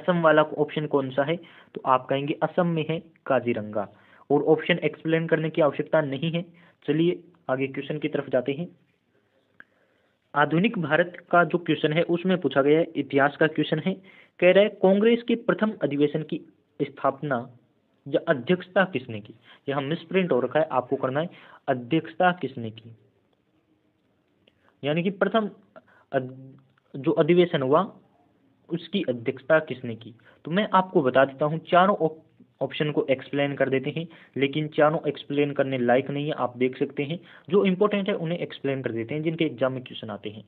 असम वाला ऑप्शन कौन सा है तो आप कहेंगे असम में है काजीरंगा और ऑप्शन एक्सप्लेन करने की आवश्यकता नहीं है चलिए आगे क्वेश्चन की तरफ जाते हैं आधुनिक भारत का जो क्वेश्चन है उसमें पूछा गया है इतिहास का क्वेश्चन है कह रहा है कांग्रेस के प्रथम अधिवेशन की स्थापना या अध्यक्षता किसने की यह मिस प्रिंट हो रखा है आपको करना है अध्यक्षता किसने की यानी कि प्रथम जो अधिवेशन हुआ उसकी अध्यक्षता किसने की तो मैं आपको बता देता हूं चारों ऑप्शन को एक्सप्लेन कर देते हैं लेकिन चारों एक्सप्लेन करने लायक नहीं है आप देख सकते हैं जो इंपॉर्टेंट है उन्हें एक्सप्लेन कर देते हैं जिनके एग्जाम में क्वेश्चन आते हैं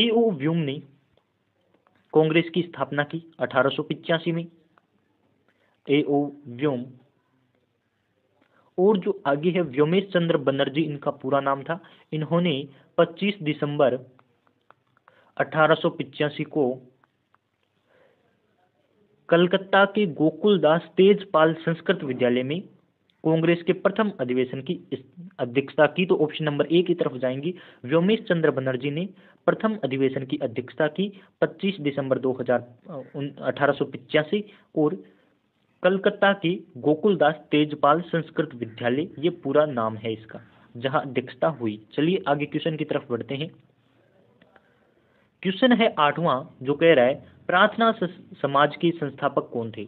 ए ओ व्यूम ने कांग्रेस की स्थापना की अठारह में ए ओ व्योम और जो आगे है व्योमेश चंद्र बनर्जी इनका पूरा नाम था इन्होंने 25 दिसंबर अठारह को कलकत्ता के गोकुलदास तेजपाल संस्कृत विद्यालय में कांग्रेस के प्रथम अधिवेशन की अध्यक्षता की तो ऑप्शन नंबर ए की तरफ जाएंगी व्योमेश चंद्र बनर्जी ने प्रथम अधिवेशन की अध्यक्षता की 25 दिसंबर दो हजार और कलकत्ता के गोकुलदास तेजपाल संस्कृत विद्यालय ये पूरा नाम है इसका जहां अध्यक्षता हुई चलिए आगे क्वेश्चन की तरफ बढ़ते हैं क्वेश्चन है आठवां जो कह रहा है प्रार्थना समाज के संस्थापक कौन थे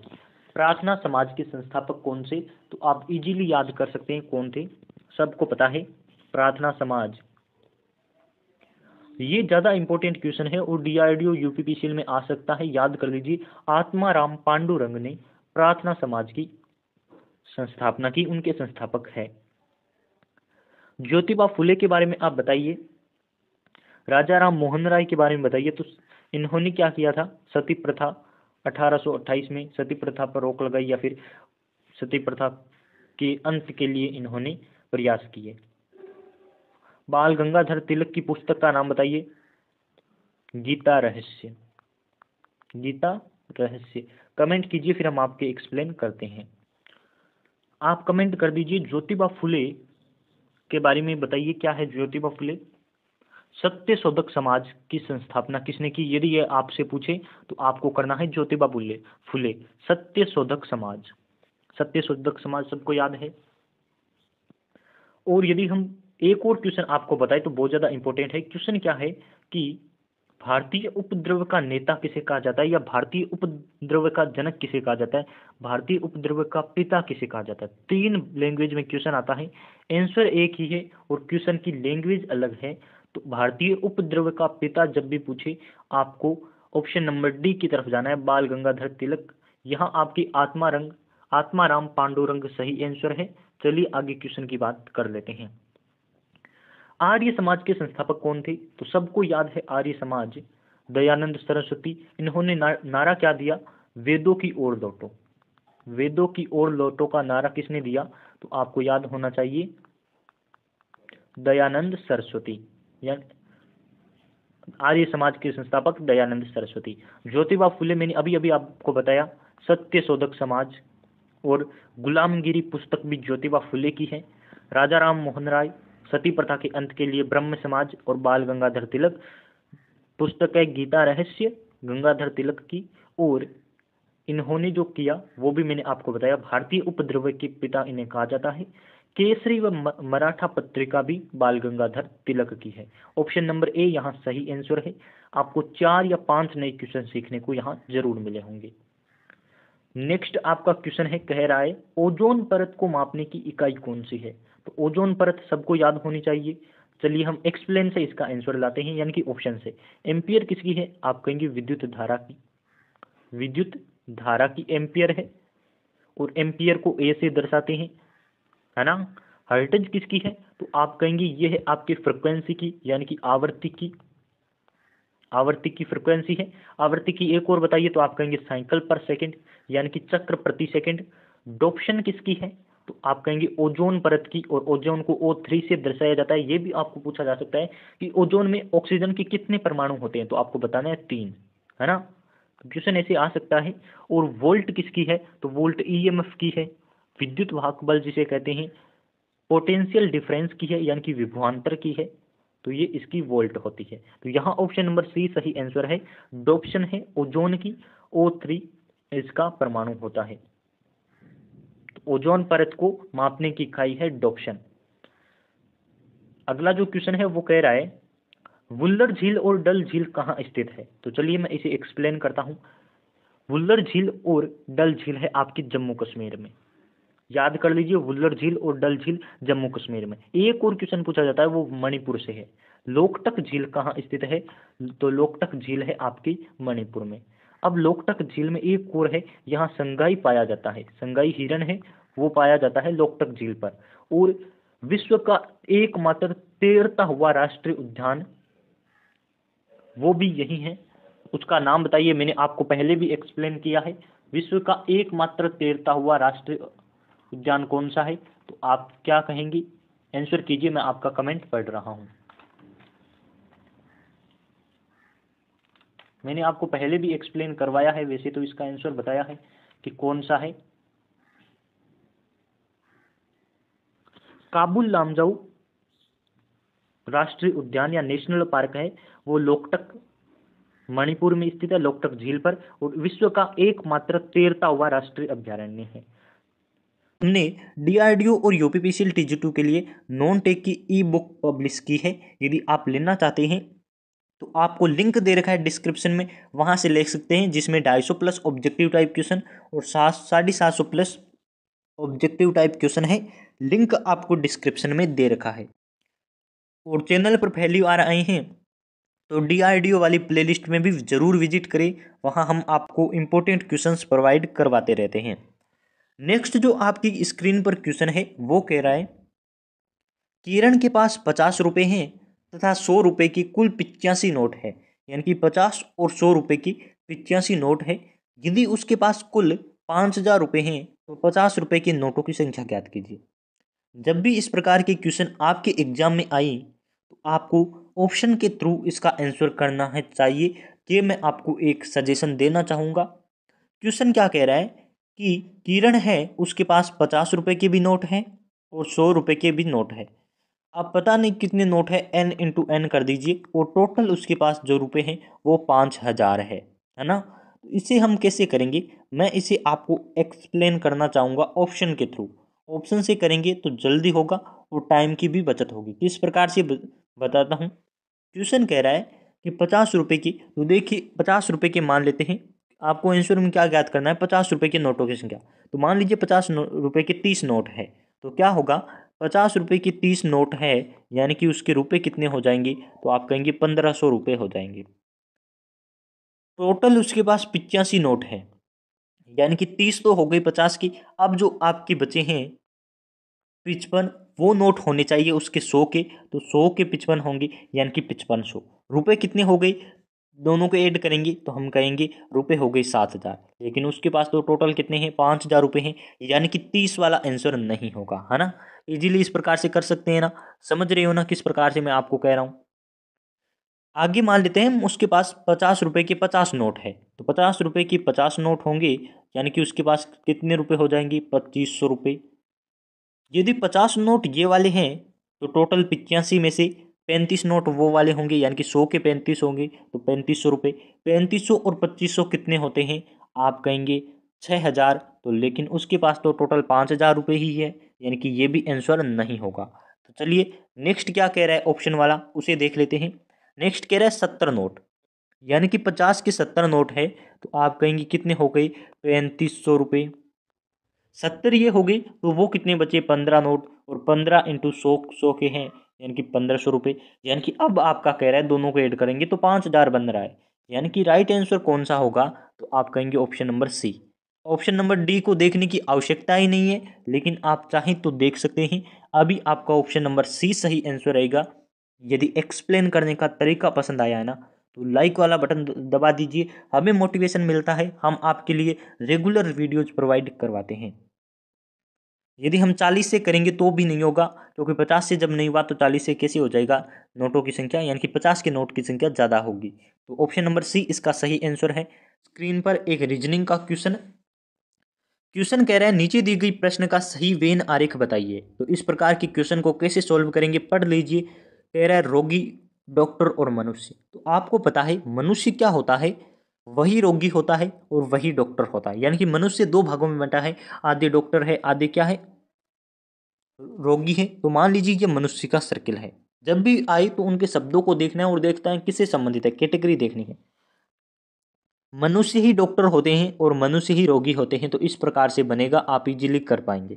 प्रार्थना समाज के संस्थापक कौन से तो आप इजीली याद कर सकते हैं कौन थे सबको पता है प्रार्थना समाज ये ज़्यादा इंपॉर्टेंट क्वेश्चन है और डीआरडीओ यूपीपीसीएल में आ सकता है याद कर लीजिए आत्माराम पांडुरंग ने प्रार्थना समाज की संस्थापना की उनके संस्थापक है ज्योतिबा फुले के बारे में आप बताइए राजा राम मोहन राय के बारे में बताइए तो इन्होंने क्या किया था सती प्रथा 1828 में सती प्रथा पर रोक लगाई या फिर सती प्रथा के अंत के लिए इन्होंने प्रयास किए बाल गंगाधर तिलक की पुस्तक का नाम बताइए गीता रहस्य गीता रहस्य कमेंट कीजिए फिर हम आपके एक्सप्लेन करते हैं आप कमेंट कर दीजिए ज्योतिबा फुले के बारे में बताइए क्या है ज्योतिबा फुले सत्य शोधक समाज की संस्थापना किसने की यदि ये आपसे पूछे तो आपको करना है ज्योतिबा फुले फुले सत्य शोधक समाज सत्य शोधक समाज सबको याद है और यदि हम एक और क्वेश्चन आपको बताए तो बहुत ज्यादा इंपॉर्टेंट है क्वेश्चन क्या है कि भारतीय उपद्रव का नेता किसे कहा जाता है या भारतीय उपद्रव का जनक किसे कहा जाता है भारतीय उपद्रव का पिता किसे कहा जाता है तीन लैंग्वेज में क्वेश्चन आता है आंसर एक ही है और क्वेश्चन की लैंग्वेज अलग है तो भारतीय उपद्रव का पिता जब भी पूछे आपको ऑप्शन नंबर डी की तरफ जाना है बाल गंगाधर तिलक यहाँ आपकी आत्मा रंग आत्माराम पांडुरंग सही आंसर है चलिए आगे क्वेश्चन की बात कर लेते हैं आर्य समाज के संस्थापक कौन थे तो सबको याद है आर्य समाज दयानंद सरस्वती इन्होंने ना, नारा क्या दिया वेदों की ओर लौटो वेदों की ओर लौटो का नारा किसने दिया तो आपको याद होना चाहिए दयानंद सरस्वती आर्य समाज के संस्थापक दयानंद सरस्वती ज्योतिबा फुले मैंने अभी अभी आपको बताया सत्य शोधक समाज और गुलामगिरी पुस्तक भी ज्योतिबा फुले की है राजा राम मोहन राय सती प्रथा के अंत के लिए ब्रह्म समाज और बाल गंगाधर तिलक पुस्तक है गीता रहस्य गंगाधर तिलक की और इन्होंने जो किया वो भी मैंने आपको बताया भारतीय उपद्रव के पिता इन्हें कहा जाता है केसरी व मराठा पत्रिका भी बाल गंगाधर तिलक की है ऑप्शन नंबर ए यहाँ सही आंसर है आपको चार या पांच नए क्वेश्चन सीखने को यहाँ जरूर मिले होंगे नेक्स्ट आपका क्वेश्चन है कह रहा है ओजोन परत को मापने की इकाई कौन सी है तो ओजोन परत सबको याद होनी चाहिए चलिए हम एक्सप्लेन से इसका आंसर लाते हैं यानी कि ऑप्शन से एम्पियर किसकी है आप कहेंगे विद्युत धारा की विद्युत धारा की एम्पियर है और एम्पियर को ए से दर्शाते हैं है ना हर्टज किसकी है तो आप कहेंगे ये है आपकी फ्रिक्वेंसी की यानी कि आवृत्ति की आवृत्ति की फ्रिक्वेंसी है आवृत्ति की एक और बताइए तो आप कहेंगे साइकिल पर सेकेंड यानी कि चक्र प्रति सेकेंड डोप्शन किसकी है तो आप कहेंगे ओजोन परत की और ओजोन को ओ थ्री से दर्शाया जाता है ये भी आपको पूछा जा सकता है कि ओजोन में ऑक्सीजन के कितने परमाणु होते हैं तो आपको बताना है तीन है ना क्वेश्चन ऐसे आ सकता है और वोल्ट किसकी है तो वोल्ट ईएमएफ e की है विद्युत वाहक बल जिसे कहते हैं पोटेंशियल डिफरेंस की है यानी कि विभवान्तर की है तो ये इसकी वोल्ट होती है तो यहाँ ऑप्शन नंबर सी सही आंसर है डॉप्शन है ओजोन की ओ थ्री इसका परमाणु होता है तो ओजोन परत को मापने की इकाई है डोप्शन अगला जो क्वेश्चन है वो कह रहा है वुल्लर झील और डल झील कहाँ स्थित है तो चलिए मैं इसे एक्सप्लेन करता हूँ वुल्लर झील और डल झील है आपके जम्मू कश्मीर में याद कर लीजिए वुल्लर झील और डल झील जम्मू कश्मीर में एक और क्वेश्चन पूछा जाता है वो मणिपुर से है लोकटक झील कहाँ स्थित है तो लोकटक झील है आपकी मणिपुर में अब लोकटक झील में एक और है यहाँ संगाई पाया जाता है संगाई हिरण है वो पाया जाता है लोकटक झील पर और विश्व का एकमात्र तैरता हुआ राष्ट्रीय उद्यान वो भी यही है उसका नाम बताइए मैंने आपको पहले भी एक्सप्लेन किया है विश्व का एकमात्र तैरता हुआ राष्ट्रीय उद्यान कौन सा है तो आप क्या कहेंगी आंसर कीजिए मैं आपका कमेंट पढ़ रहा हूँ मैंने आपको पहले भी एक्सप्लेन करवाया है वैसे तो इसका आंसर बताया है कि कौन सा है काबुल लामजाऊ राष्ट्रीय उद्यान या नेशनल पार्क है वो लोकटक मणिपुर में स्थित है लोकटक झील पर और विश्व का एकमात्र तैरता हुआ राष्ट्रीय अभ्यारण्य है ने डी और यू पी टू के लिए नॉन टेक की ई बुक पब्लिश की है यदि आप लेना चाहते हैं तो आपको लिंक दे रखा है डिस्क्रिप्शन में वहाँ से ले सकते हैं जिसमें ढाई सौ प्लस ऑब्जेक्टिव टाइप क्वेश्चन और सात साढ़े सात सौ प्लस ऑब्जेक्टिव टाइप क्वेश्चन है लिंक आपको डिस्क्रिप्शन में दे रखा है और चैनल पर पहली बार आए हैं तो डी वाली प्लेलिस्ट में भी ज़रूर विजिट करें वहाँ हम आपको इम्पोर्टेंट क्वेश्चंस प्रोवाइड करवाते रहते हैं नेक्स्ट जो आपकी स्क्रीन पर क्वेश्चन है वो कह रहा है किरण के पास पचास रुपये हैं तथा सौ रुपये की कुल पिचासी नोट है यानी कि पचास और सौ रुपये की पिचासी नोट है यदि उसके पास कुल पाँच हज़ार रुपये हैं तो पचास रुपये के नोटों की संख्या ज्ञात कीजिए जब भी इस प्रकार के क्वेश्चन आपके एग्जाम में आई तो आपको ऑप्शन के थ्रू इसका आंसर करना है चाहिए ये मैं आपको एक सजेशन देना चाहूँगा क्वेश्चन क्या कह रहा है कि किरण है उसके पास पचास रुपये के भी नोट हैं और सौ रुपये के भी नोट है आप पता नहीं कितने नोट है एन इंटू एन कर दीजिए और टोटल उसके पास जो रुपए हैं वो पाँच हज़ार है है ना तो इसे हम कैसे करेंगे मैं इसे आपको एक्सप्लेन करना चाहूँगा ऑप्शन के थ्रू ऑप्शन से करेंगे तो जल्दी होगा और टाइम की भी बचत होगी किस प्रकार से बताता हूँ ट्यूशन कह रहा है कि पचास रुपये की तो देखिए पचास रुपये के मान लेते हैं आपको आंसर में क्या ज्ञात करना है पचास रुपये के नोटों की संख्या तो मान लीजिए पचास रुपये के तीस नोट है तो क्या होगा पचास रुपये की तीस नोट है यानी कि उसके रुपये कितने हो जाएंगे तो आप कहेंगे पंद्रह सौ रुपये हो जाएंगे टोटल उसके पास पिचासी नोट है यानी कि तीस तो हो गई पचास की अब जो आपके बचे हैं पिचपन वो नोट होने चाहिए उसके सौ के तो सौ के पिचपन होंगे यानी कि पिचपन सौ रुपये कितने हो गए दोनों को ऐड करेंगे तो हम कहेंगे रुपए हो गए सात हज़ार लेकिन उसके पास तो टोटल कितने हैं पाँच हज़ार रुपये हैं यानी कि तीस वाला आंसर नहीं होगा है ना इजीली इस प्रकार से कर सकते हैं ना समझ रहे हो ना किस प्रकार से मैं आपको कह रहा हूँ आगे मान लेते हैं उसके पास पचास रुपये के पचास नोट है तो पचास रुपये के पचास नोट होंगे यानी कि उसके पास कितने रुपये हो जाएंगे पच्चीस सौ रुपये यदि पचास नोट ये वाले हैं तो टोटल पिचासी में से पैंतीस नोट वो वाले होंगे यानी कि सौ के पैंतीस होंगे तो पैंतीस सौ रुपये पैंतीस सौ और पच्चीस सौ कितने होते हैं आप कहेंगे छः हज़ार तो लेकिन उसके पास तो टोटल पाँच हज़ार रुपये ही है यानी कि ये भी आंसर नहीं होगा तो चलिए नेक्स्ट क्या कह रहा है ऑप्शन वाला उसे देख लेते हैं नेक्स्ट कह रहा है सत्तर नोट यानी कि पचास के सत्तर नोट है तो आप कहेंगे कितने हो गए पैंतीस सौ रुपये सत्तर ये हो गए तो वो कितने बचे पंद्रह नोट और पंद्रह इंटू सौ सौ के हैं यानी कि पंद्रह सौ रुपये यानी कि अब आपका कह रहा है दोनों को ऐड करेंगे तो पाँच हज़ार बन रहा है यानी कि राइट आंसर कौन सा होगा तो आप कहेंगे option number C option number D को देखने की आवश्यकता ही नहीं है लेकिन आप चाहें तो देख सकते हैं अभी आपका ऑप्शन नंबर सी सही आंसर रहेगा यदि एक्सप्लेन करने का तरीका पसंद आया है ना तो लाइक वाला बटन दबा दीजिए हमें मोटिवेशन मिलता है हम आपके लिए रेगुलर वीडियोज़ प्रोवाइड करवाते हैं यदि हम चालीस से करेंगे तो भी नहीं होगा क्योंकि पचास से जब नहीं हुआ तो चालीस से कैसे हो जाएगा नोटों की संख्या यानी कि पचास के नोट की संख्या ज़्यादा होगी तो ऑप्शन नंबर सी इसका सही आंसर है स्क्रीन पर एक रीजनिंग का क्वेश्चन क्वेश्चन कह रहे हैं नीचे दी गई प्रश्न का सही वेन आरेख बताइए तो इस प्रकार के क्वेश्चन को कैसे सॉल्व करेंगे पढ़ लीजिए कह रहा है रोगी डॉक्टर और मनुष्य तो आपको पता है मनुष्य क्या होता है वही रोगी होता है और वही डॉक्टर होता है यानी कि मनुष्य दो भागों में बंटा है आधे डॉक्टर है आधे क्या है रोगी है तो मान लीजिए ये मनुष्य का सर्किल है जब भी आए तो उनके शब्दों को देखना है और देखता है किससे संबंधित है कैटेगरी देखनी है मनुष्य ही डॉक्टर होते हैं और मनुष्य ही रोगी होते हैं तो इस प्रकार से बनेगा आप इजीली कर पाएंगे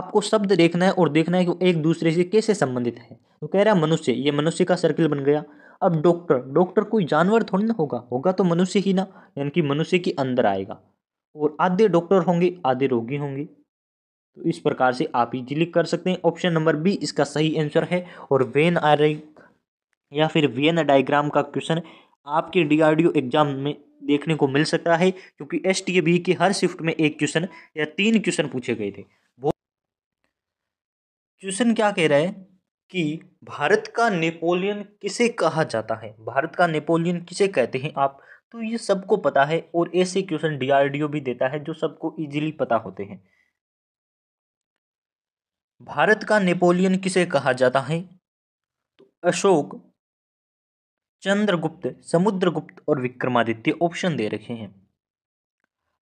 आपको शब्द देखना है और देखना है कि एक दूसरे से कैसे संबंधित है तो कह रहा है मनुष्य ये मनुष्य का सर्किल बन गया अब डॉक्टर डॉक्टर कोई जानवर थोड़ी ना होगा होगा तो मनुष्य ही ना यानी कि मनुष्य के अंदर आएगा और आधे डॉक्टर होंगे आधे रोगी होंगे तो इस प्रकार से आप इजीली कर सकते हैं ऑप्शन नंबर बी इसका सही आंसर है और वेन आर या फिर वेन डायग्राम का क्वेश्चन आपके डी एग्जाम में देखने को मिल सकता है क्योंकि एस टी के हर शिफ्ट में एक क्वेश्चन या तीन क्वेश्चन पूछे गए थे वो क्वेश्चन क्या कह रहा है कि भारत का नेपोलियन किसे कहा जाता है भारत का नेपोलियन किसे कहते हैं आप तो ये सबको पता है और ऐसे क्वेश्चन डीआरडीओ भी देता है जो सबको इजीली पता होते हैं भारत का नेपोलियन किसे कहा जाता है तो अशोक चंद्रगुप्त समुद्रगुप्त और विक्रमादित्य ऑप्शन दे रखे हैं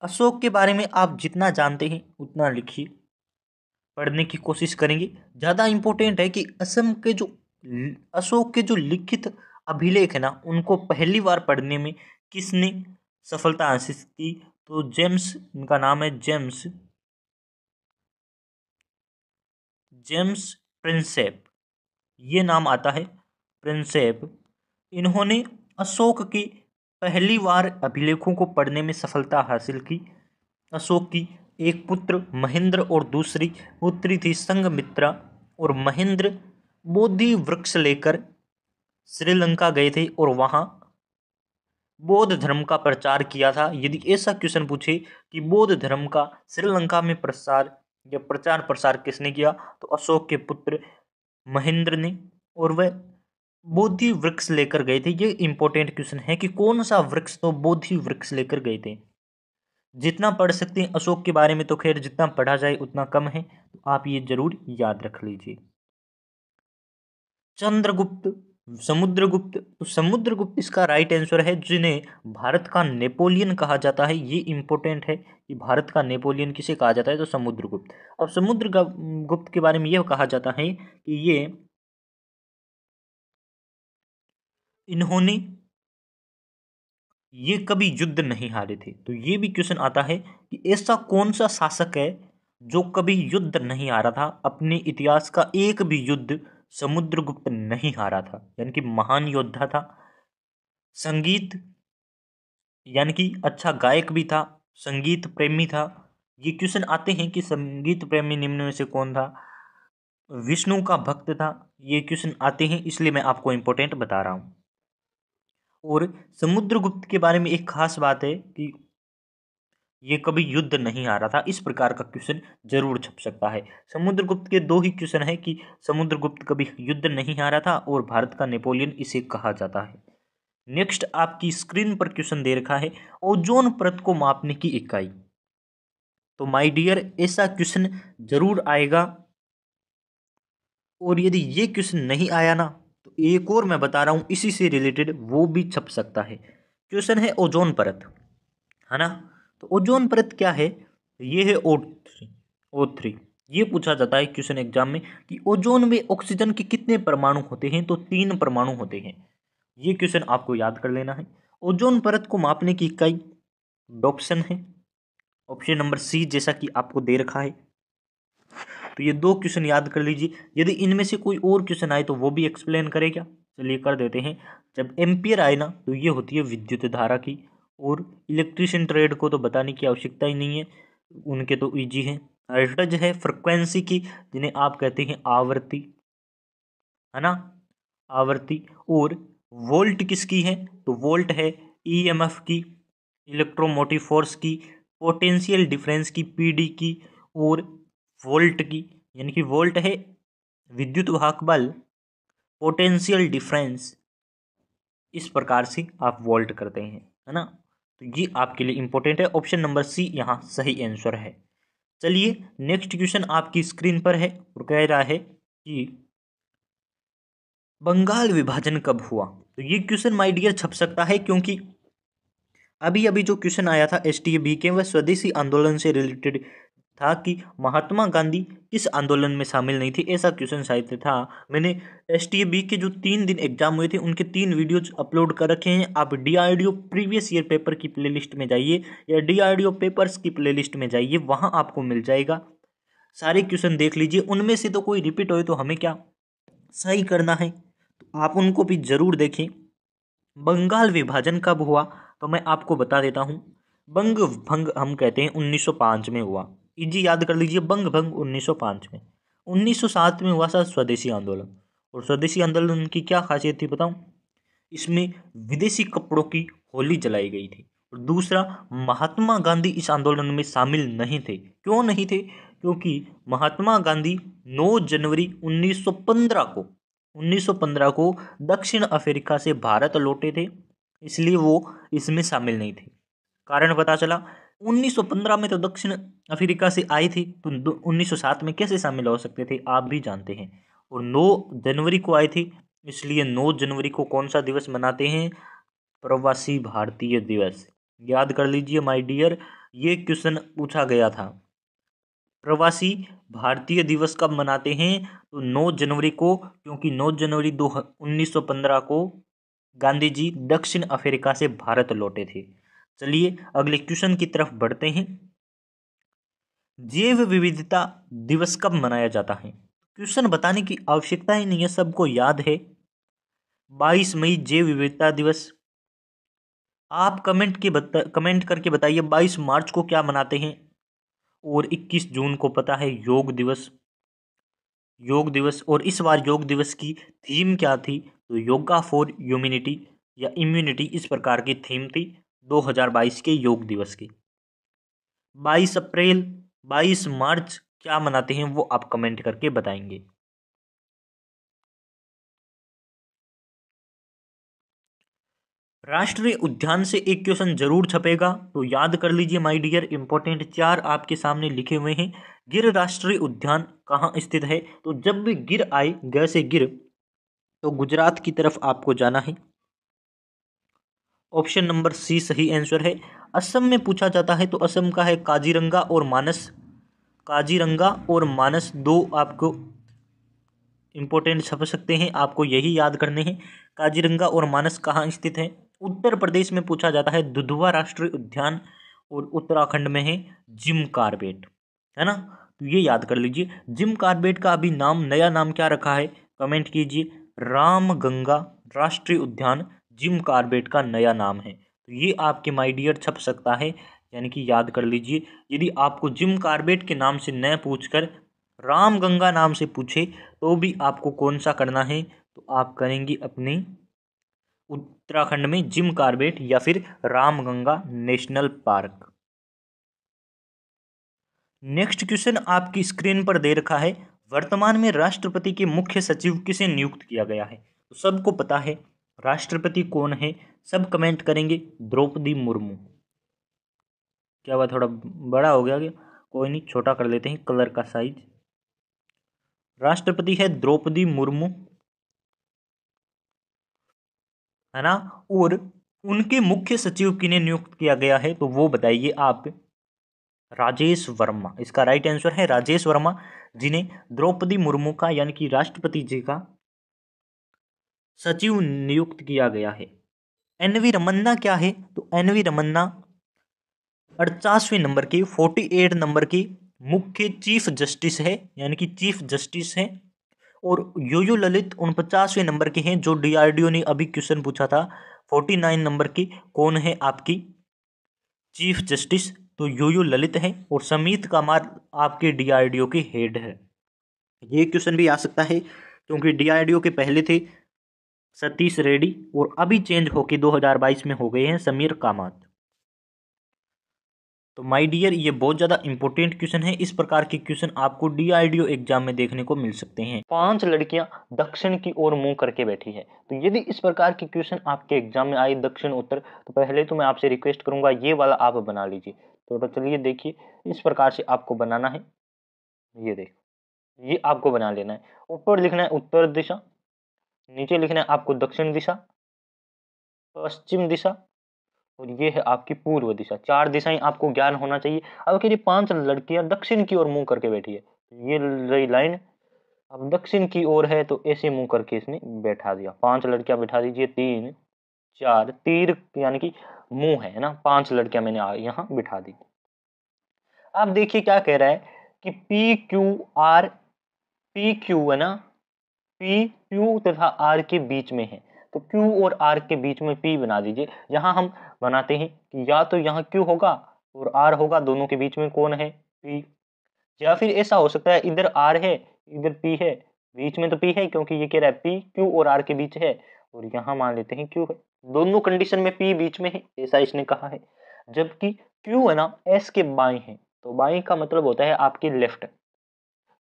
अशोक के बारे में आप जितना जानते हैं उतना लिखिए पढ़ने की कोशिश करेंगे ज़्यादा इम्पोर्टेंट है कि असम के जो अशोक के जो लिखित अभिलेख है ना उनको पहली बार पढ़ने में किसने सफलता हासिल की तो जेम्स इनका नाम है जेम्स जेम्स प्रिंसेप ये नाम आता है प्रिंसेप इन्होंने अशोक के पहली बार अभिलेखों को पढ़ने में सफलता हासिल की अशोक की एक पुत्र महेंद्र और दूसरी पुत्री थी संगमित्रा और महेंद्र बोधि वृक्ष लेकर श्रीलंका गए थे और वहाँ बौद्ध धर्म का प्रचार किया था यदि ऐसा क्वेश्चन पूछे कि बौद्ध धर्म का श्रीलंका में प्रसार या प्रचार प्रसार किसने किया तो अशोक के पुत्र महेंद्र ने और वह बोधि वृक्ष लेकर गए थे ये इंपॉर्टेंट क्वेश्चन है कि कौन सा वृक्ष तो बोधि वृक्ष लेकर गए थे जितना पढ़ सकते हैं अशोक के बारे में तो खैर जितना पढ़ा जाए उतना कम है तो आप ये जरूर याद रख लीजिए चंद्रगुप्त समुद्रगुप्त तो समुद्रगुप्त इसका राइट आंसर है जिन्हें भारत का नेपोलियन कहा जाता है ये इंपॉर्टेंट है कि भारत का नेपोलियन किसे कहा जाता है तो समुद्रगुप्त अब समुद्र गुप्त के बारे में यह कहा जाता है कि ये इन्होंने ये कभी युद्ध नहीं हारे थे तो ये भी क्वेश्चन आता है कि ऐसा कौन सा शासक है जो कभी युद्ध नहीं हारा था अपने इतिहास का एक भी युद्ध समुद्रगुप्त नहीं हारा था यानी कि महान योद्धा था संगीत यानी कि अच्छा गायक भी था संगीत प्रेमी था ये क्वेश्चन आते हैं कि संगीत प्रेमी निम्न में से कौन था विष्णु का भक्त था ये क्वेश्चन आते हैं इसलिए मैं आपको इम्पोर्टेंट बता रहा हूँ और समुद्रगुप्त के बारे में एक खास बात है कि ये कभी युद्ध नहीं आ रहा था इस प्रकार का क्वेश्चन जरूर छप सकता है समुद्रगुप्त के दो ही क्वेश्चन है कि समुद्रगुप्त कभी युद्ध नहीं आ रहा था और भारत का नेपोलियन इसे कहा जाता है नेक्स्ट आपकी स्क्रीन पर क्वेश्चन दे रखा है ओजोन परत को मापने की इकाई तो माय डियर ऐसा क्वेश्चन जरूर आएगा और यदि ये क्वेश्चन नहीं आया ना एक और मैं बता रहा हूँ इसी से रिलेटेड वो भी छप सकता है क्वेश्चन है ओजोन परत है ना तो ओजोन परत क्या है ये है ओ थ्री ओ थ्री ये पूछा जाता है क्वेश्चन एग्जाम में कि ओजोन में ऑक्सीजन के कितने परमाणु होते हैं तो तीन परमाणु होते हैं ये क्वेश्चन आपको याद कर लेना है ओजोन परत को मापने की कई डॉप्शन है ऑप्शन नंबर सी जैसा कि आपको दे रखा है तो ये दो क्वेश्चन याद कर लीजिए यदि इनमें से कोई और क्वेश्चन आए तो वो भी एक्सप्लेन करें क्या चलिए कर देते हैं जब एम्पियर आए ना तो ये होती है विद्युत धारा की और इलेक्ट्रिशियन ट्रेड को तो बताने की आवश्यकता ही नहीं है उनके तो ईजी हैं हर्टज है फ्रिक्वेंसी की जिन्हें आप कहते हैं आवर्ती है ना आवर्ती और वोल्ट किसकी है तो वोल्ट है ईएमएफ e की इलेक्ट्रोमोटिव फोर्स की पोटेंशियल डिफरेंस की पीडी की और वोल्ट की यानी कि वोल्ट है विद्युत वाहक बल पोटेंशियल डिफरेंस इस प्रकार से आप वोल्ट करते हैं है ना तो ये आपके लिए इम्पोर्टेंट है ऑप्शन नंबर सी यहाँ सही आंसर है चलिए नेक्स्ट क्वेश्चन आपकी स्क्रीन पर है और कह रहा है कि बंगाल विभाजन कब हुआ तो ये क्वेश्चन माय डियर छप सकता है क्योंकि अभी अभी जो क्वेश्चन आया था एस टी बी के व स्वदेशी आंदोलन से रिलेटेड था कि महात्मा गांधी किस आंदोलन में शामिल नहीं थे ऐसा क्वेश्चन साहित्य था मैंने एस के जो तीन दिन एग्जाम हुए थे उनके तीन वीडियोज अपलोड कर रखे हैं आप डी प्रीवियस ईयर पेपर की प्लेलिस्ट में जाइए या डी पेपर्स की प्लेलिस्ट में जाइए वहाँ आपको मिल जाएगा सारे क्वेश्चन देख लीजिए उनमें से तो कोई रिपीट हो तो हमें क्या सही करना है तो आप उनको भी ज़रूर देखें बंगाल विभाजन कब हुआ तो मैं आपको बता देता हूँ बंग भंग हम कहते हैं 1905 में हुआ इजी याद कर लीजिए बंग भंग 1905 में 1907 में हुआ था स्वदेशी आंदोलन और स्वदेशी आंदोलन की क्या खासियत थी बताऊं इसमें विदेशी कपड़ों की होली जलाई गई थी और दूसरा महात्मा गांधी इस आंदोलन में शामिल नहीं थे क्यों नहीं थे क्योंकि महात्मा गांधी 9 जनवरी 1915 को 1915 को दक्षिण अफ्रीका से भारत लौटे थे इसलिए वो इसमें शामिल नहीं थे कारण पता चला 1915 में तो दक्षिण अफ्रीका से आई थी तो 1907 में कैसे शामिल हो सकते थे आप भी जानते हैं और 9 जनवरी को आई थी इसलिए 9 जनवरी को कौन सा दिवस मनाते हैं प्रवासी भारतीय दिवस याद कर लीजिए माय डियर ये क्वेश्चन पूछा गया था प्रवासी भारतीय दिवस कब मनाते हैं तो 9 जनवरी को क्योंकि 9 जनवरी दो उन्नीस को गांधी जी दक्षिण अफ्रीका से भारत लौटे थे चलिए अगले क्वेश्चन की तरफ बढ़ते हैं जैव विविधता दिवस कब मनाया जाता है क्वेश्चन बताने की आवश्यकता ही नहीं है सबको याद है 22 मई जैव विविधता दिवस आप कमेंट के बता कमेंट करके बताइए 22 मार्च को क्या मनाते हैं और 21 जून को पता है योग दिवस योग दिवस और इस बार योग दिवस की थीम क्या थी तो योगा फॉर ह्यूमिनिटी या इम्यूनिटी इस प्रकार की थीम थी 2022 के योग दिवस की 22 अप्रैल 22 मार्च क्या मनाते हैं वो आप कमेंट करके बताएंगे राष्ट्रीय उद्यान से एक क्वेश्चन जरूर छपेगा तो याद कर लीजिए माय डियर इंपॉर्टेंट चार आपके सामने लिखे हुए हैं गिर राष्ट्रीय उद्यान कहाँ स्थित है तो जब भी गिर आए गए से गिर तो गुजरात की तरफ आपको जाना है ऑप्शन नंबर सी सही आंसर है असम में पूछा जाता है तो असम का है काजीरंगा और मानस काजीरंगा और मानस दो आपको इम्पोर्टेंट छप सकते हैं आपको यही याद करने हैं काजीरंगा और मानस कहाँ स्थित है उत्तर प्रदेश में पूछा जाता है दुधवा राष्ट्रीय उद्यान और उत्तराखंड में है जिम कार्बेट है ना तो ये याद कर लीजिए जिम कार्बेट का अभी नाम नया नाम क्या रखा है कमेंट कीजिए राम गंगा राष्ट्रीय उद्यान जिम कार्बेट का नया नाम है तो ये आपके माइडियर डियर छप सकता है यानी कि याद कर लीजिए यदि आपको जिम कार्बेट के नाम से न पूछकर राम गंगा नाम से पूछे तो भी आपको कौन सा करना है तो आप करेंगे अपने उत्तराखंड में जिम कार्बेट या फिर Ramganga national park next question आपकी स्क्रीन पर दे रखा है वर्तमान में राष्ट्रपति के मुख्य सचिव किसे नियुक्त किया गया है तो सबको पता है राष्ट्रपति कौन है सब कमेंट करेंगे द्रौपदी मुर्मू क्या हुआ थोड़ा बड़ा हो गया कोई नहीं छोटा कर लेते हैं कलर का साइज राष्ट्रपति है द्रौपदी मुर्मू है ना और उनके मुख्य सचिव किन्हें नियुक्त किया गया है तो वो बताइए आप राजेश वर्मा इसका राइट आंसर है राजेश वर्मा जिन्हें द्रौपदी मुर्मू का यानी कि राष्ट्रपति जी का सचिव नियुक्त किया गया है एन वी रमन्ना क्या है तो एन वी रमन्ना अड़चासवें नंबर की फोर्टी एट नंबर की मुख्य चीफ जस्टिस है यानी कि चीफ जस्टिस है और योयो ललित उनपचासवें नंबर के हैं जो डीआरडीओ ने अभी क्वेश्चन पूछा था फोर्टी नाइन नंबर की कौन है आपकी चीफ जस्टिस तो योयो ललित है और समीत कामार आपके डीआरडीओ के हेड है ये क्वेश्चन भी आ सकता है क्योंकि डीआरडीओ के पहले थे सतीश रेड्डी और अभी चेंज होके 2022 में हो गए हैं समीर कामत तो माय डियर ये बहुत ज़्यादा इंपॉर्टेंट क्वेश्चन है इस प्रकार के क्वेश्चन आपको डीआईडीओ एग्जाम में देखने को मिल सकते हैं पांच लड़कियां दक्षिण की ओर मुंह करके बैठी है तो यदि इस प्रकार के क्वेश्चन आपके एग्जाम में आए दक्षिण उत्तर तो पहले तो मैं आपसे रिक्वेस्ट करूंगा ये वाला आप बना लीजिए तो, तो चलिए देखिए इस प्रकार से आपको बनाना है ये देखो ये आपको बना लेना है ऊपर लिखना है उत्तर दिशा नीचे लिखना है आपको दक्षिण दिशा पश्चिम दिशा और ये है आपकी पूर्व दिशा चार दिशाएं आपको ज्ञान होना चाहिए अब रही पांच लड़कियां दक्षिण की ओर मुंह करके बैठी है ये रही लाइन अब दक्षिण की ओर है तो ऐसे मुंह करके इसने बैठा दिया पांच लड़कियां बैठा दीजिए तीन चार तीर यानी कि मुंह है ना पांच लड़कियां मैंने यहाँ बिठा दी अब देखिए क्या कह रहा है कि P Q R P Q है ना पी क्यू तथा आर के बीच में है तो क्यू और आर के बीच में पी बना दीजिए यहाँ हम बनाते हैं कि या तो यहाँ Q होगा और आर होगा दोनों के बीच में कौन है पी या फिर ऐसा हो सकता है इधर आर है इधर पी है बीच में तो पी है क्योंकि ये कह रहा है पी क्यू और आर के बीच है और यहाँ मान लेते हैं Q है दोनों कंडीशन में पी बीच में है ऐसा इसने कहा है जबकि क्यू है ना एस के बाएँ है तो बाई का मतलब होता है आपके लेफ्ट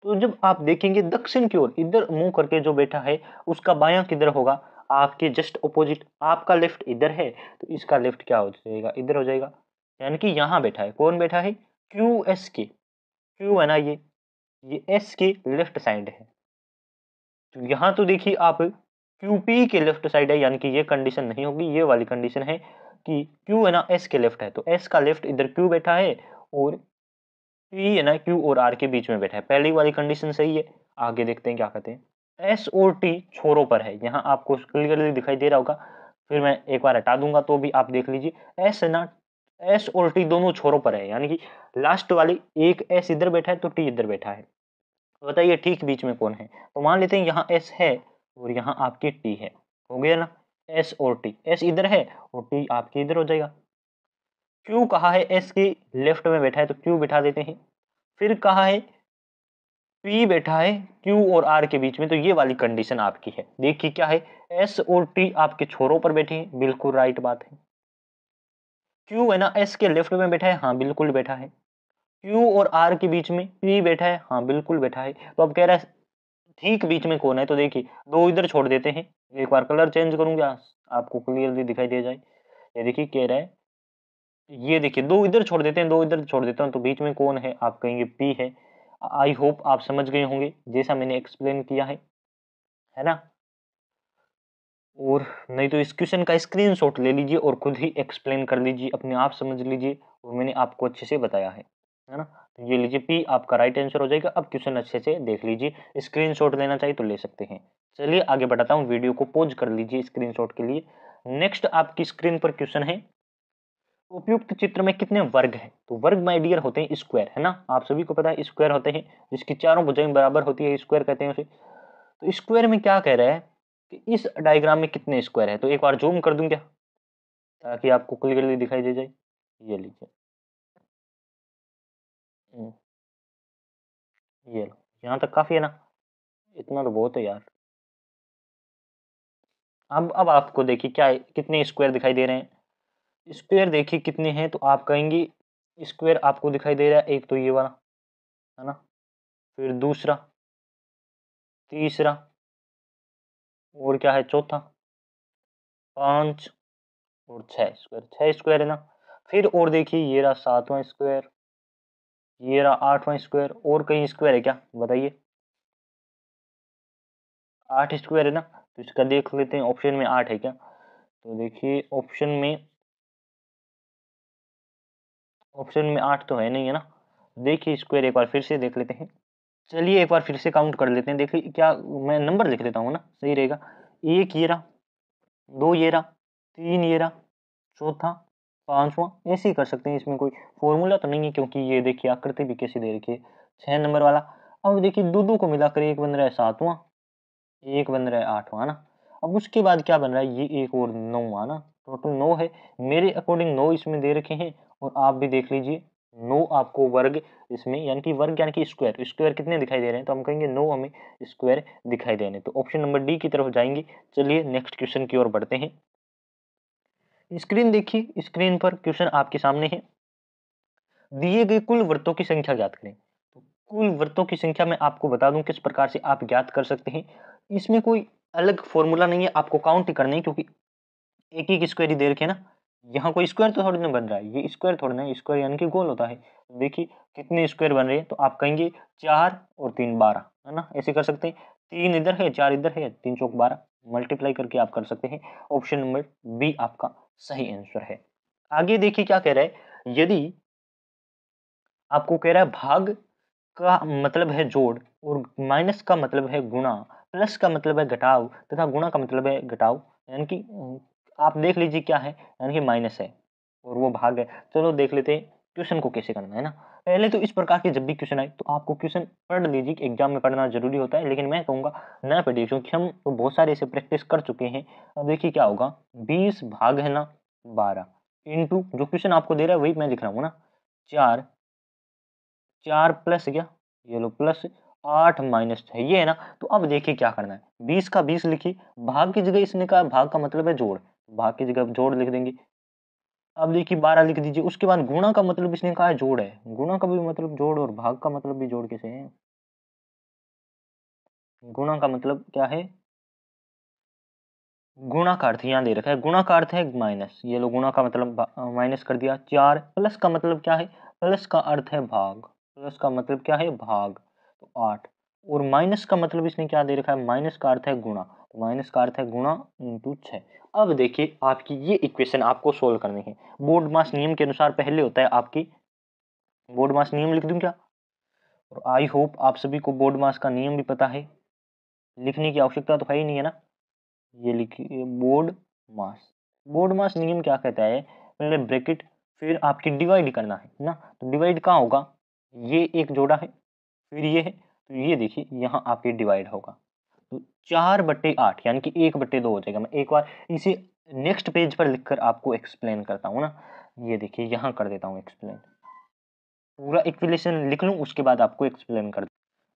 तो जब आप देखेंगे दक्षिण की ओर इधर मुंह करके जो बैठा है उसका बायां किधर होगा आपके जस्ट अपोजिट आपका लेफ्ट इधर है तो इसका लेफ्ट क्या हो जाएगा इधर हो जाएगा यानी कि यहाँ बैठा है कौन बैठा है क्यू एस के क्यू है ना ये ये एस के लेफ्ट साइड है तो यहाँ तो देखिए आप क्यू पी के लेफ्ट साइड है यानी कि ये कंडीशन नहीं होगी ये वाली कंडीशन है कि क्यू है ना एस के लेफ्ट है तो एस का लेफ्ट इधर क्यू बैठा है और E है ना क्यू और आर के बीच में बैठा है पहली वाली कंडीशन सही है आगे देखते हैं क्या कहते हैं एस और टी छोरों पर है यहाँ आपको क्लियरली दिखाई दे रहा होगा फिर मैं एक बार हटा दूंगा तो भी आप देख लीजिए एस है ना एस और टी दोनों छोरों पर है यानी कि लास्ट वाली एक एस इधर बैठा है तो टी इधर बैठा है तो बताइए ठीक बीच में कौन है तो मान लेते हैं यहाँ एस है और यहाँ आपकी टी है हो गया ना एस और टी एस इधर है और टी आपकी इधर हो जाएगा क्यू कहा है एस की लेफ्ट में बैठा है तो क्यू बैठा देते हैं फिर कहा है पी बैठा है क्यू और आर के बीच में तो ये वाली कंडीशन आपकी है देखिए क्या है एस और टी आपके छोरों पर बैठे हैं बिल्कुल राइट बात है क्यू है ना एस के लेफ्ट में बैठा है हाँ बिल्कुल बैठा है क्यू और आर के बीच में पी बैठा है हाँ बिल्कुल बैठा है तो अब कह रहा है ठीक बीच में कौन है तो देखिए दो इधर छोड़ देते हैं एक बार कलर चेंज करूंगा आपको क्लियरली दिखाई दे जाए ये देखिए कह रहा है ये देखिए दो इधर छोड़ देते हैं दो इधर छोड़ देता हूँ तो बीच में कौन है आप कहेंगे पी है आई होप आप समझ गए होंगे जैसा मैंने एक्सप्लेन किया है है ना और नहीं तो इस क्वेश्चन का स्क्रीनशॉट ले लीजिए और खुद ही एक्सप्लेन कर लीजिए अपने आप समझ लीजिए और मैंने आपको अच्छे से बताया है है ना तो ये लीजिए पी आपका राइट आंसर हो जाएगा अब क्वेश्चन अच्छे से देख लीजिए शॉट लेना चाहिए तो ले सकते हैं चलिए आगे बढ़ाता हूँ वीडियो को पॉज कर लीजिए शॉट के लिए नेक्स्ट आपकी स्क्रीन पर क्वेश्चन है उपयुक्त चित्र में कितने वर्ग हैं तो वर्ग माय डियर होते हैं स्क्वायर है ना आप सभी को पता है स्क्वायर होते हैं जिसकी चारों भुजाएं बराबर होती है स्क्वायर कहते हैं उसे तो स्क्वायर में क्या कह रहा है कि इस डायग्राम में कितने स्क्वायर है तो एक बार जूम कर दूं क्या ताकि आपको क्लियरली दिखाई दे जाए ये लीजिए हम्म। ये लो यहाँ तक काफ़ी है ना इतना तो बहुत है यार अब अब आपको देखिए क्या कितने स्क्वायर दिखाई दे रहे हैं स्क्वायर देखिए कितने हैं तो आप कहेंगे स्क्वायर आपको दिखाई दे रहा है एक तो ये वाला है ना फिर दूसरा तीसरा और क्या है चौथा पाँच और छः स्क्वायर छः स्क्वायर है ना फिर और देखिए ये रहा सातवां स्क्वायर ये रहा आठवां स्क्वायर और कहीं स्क्वायर है क्या बताइए आठ स्क्वायर है ना तो इसका देख लेते हैं ऑप्शन में आठ है क्या तो देखिए ऑप्शन में ऑप्शन में आठ तो है नहीं है ना देखिए स्क्वायर एक बार फिर से देख लेते हैं चलिए एक बार फिर से काउंट कर लेते हैं देखिए क्या मैं नंबर लिख लेता हूँ ना सही रहेगा एक ये रहा दो ये रहा तीन ये रहा चौथा पाँचवा ऐसे ही कर सकते हैं इसमें कोई फॉर्मूला तो नहीं है क्योंकि ये देखिए आकृति भी कैसी दे रखी है छः नंबर वाला अब देखिए दो दो को मिलाकर एक बन रहा है सातवां एक बन रहा है आठवां ना अब उसके बाद क्या बन रहा है ये एक और नौवा ना टोटल नौ है मेरे अकॉर्डिंग नौ इसमें दे रखे हैं और आप भी देख लीजिए नो आपको वर्ग इसमें यानी कि वर्ग यानी कि स्क्वायर स्क्वायर कितने दिखाई दे रहे हैं तो हम कहेंगे नो हमें स्क्वायर दिखाई दे रहे हैं तो ऑप्शन नंबर डी की तरफ जाएंगे चलिए नेक्स्ट क्वेश्चन की ओर बढ़ते हैं स्क्रीन देखिए स्क्रीन पर क्वेश्चन आपके सामने है दिए गए कुल वृत्तों की संख्या ज्ञात करें तो कुल वृत्तों की संख्या मैं आपको बता दूं किस प्रकार से आप ज्ञात कर सकते हैं इसमें कोई अलग फॉर्मूला नहीं है आपको काउंट करने क्योंकि एक एक स्क्वायर ही दे रखे ना यहाँ कोई स्क्वायर तो थोड़ी ना बन रहा है ये स्क्वायर थोड़ा ना स्क्वायर यानी कि गोल होता है तो देखिए कितने स्क्वायर बन रहे हैं तो आप कहेंगे चार और तीन बारह है ना ऐसे कर सकते हैं तीन इधर है चार इधर है तीन चौक बारह मल्टीप्लाई करके आप कर सकते हैं ऑप्शन नंबर बी आपका सही आंसर है आगे देखिए क्या कह रहा है यदि आपको कह रहा है भाग का मतलब है जोड़ और माइनस का मतलब है गुणा प्लस का मतलब है घटाव तथा गुणा का मतलब है घटाव यानी कि आप देख लीजिए क्या है यानी कि माइनस है और वो भाग है चलो देख लेते हैं क्वेश्चन को कैसे करना है ना पहले तो इस प्रकार के जब भी क्वेश्चन आए तो आपको क्वेश्चन पढ़ लीजिए एग्जाम में पढ़ना जरूरी होता है लेकिन मैं कहूँगा ना पढ़िए क्योंकि हम तो बहुत सारे ऐसे प्रैक्टिस कर चुके हैं अब देखिए क्या होगा बीस भाग है ना बारह टू जो क्वेश्चन आपको दे रहा है वही मैं लिख रहा हूँ ना चार चार प्लस क्या ये लो प्लस आठ माइनस छः ये है ना तो अब देखिए क्या करना है बीस का बीस लिखिए भाग की जगह इसने कहा भाग का मतलब है जोड़ भाग की जगह जोड़ लिख देंगे अब देखिए बारह लिख दीजिए उसके बाद गुणा का मतलब इसने कहा है जोड़ है गुणा का भी मतलब जोड़ और भाग का मतलब भी जोड़ कैसे है गुणा का मतलब क्या है गुणा का अर्थ यहाँ दे रखा है गुणा का अर्थ है माइनस ये लो गुणा का मतलब माइनस कर दिया चार प्लस का मतलब क्या है प्लस का अर्थ है भाग प्लस का मतलब क्या है भाग तो आठ और माइनस का मतलब इसने क्या दे रखा है माइनस का अर्थ है गुणा तो माइनस का अर्थ है गुणा इंटू छः अब देखिए आपकी ये इक्वेशन आपको सोल्व करनी है बोर्ड मास नियम के अनुसार पहले होता है आपकी बोर्ड मास नियम लिख दूँ क्या और आई होप आप सभी को बोर्ड मास का नियम भी पता है लिखने की आवश्यकता तो है ही नहीं है ना ये लिखिए बोर्ड मास बोर्ड मास नियम क्या कहता है पहले ब्रैकेट फिर आपकी डिवाइड करना है ना तो डिवाइड कहाँ होगा ये एक जोड़ा है फिर ये है तो ये देखिए यहाँ आपके डिवाइड होगा चार बट्टे आठ यानी कि एक बट्टे दो हो जाएगा मैं एक बार इसे नेक्स्ट पेज पर लिखकर आपको एक्सप्लेन करता हूँ ना ये देखिए यहाँ कर देता हूँ एक्सप्लेन पूरा इक्वेशन लिख लूँ उसके बाद आपको एक्सप्लेन कर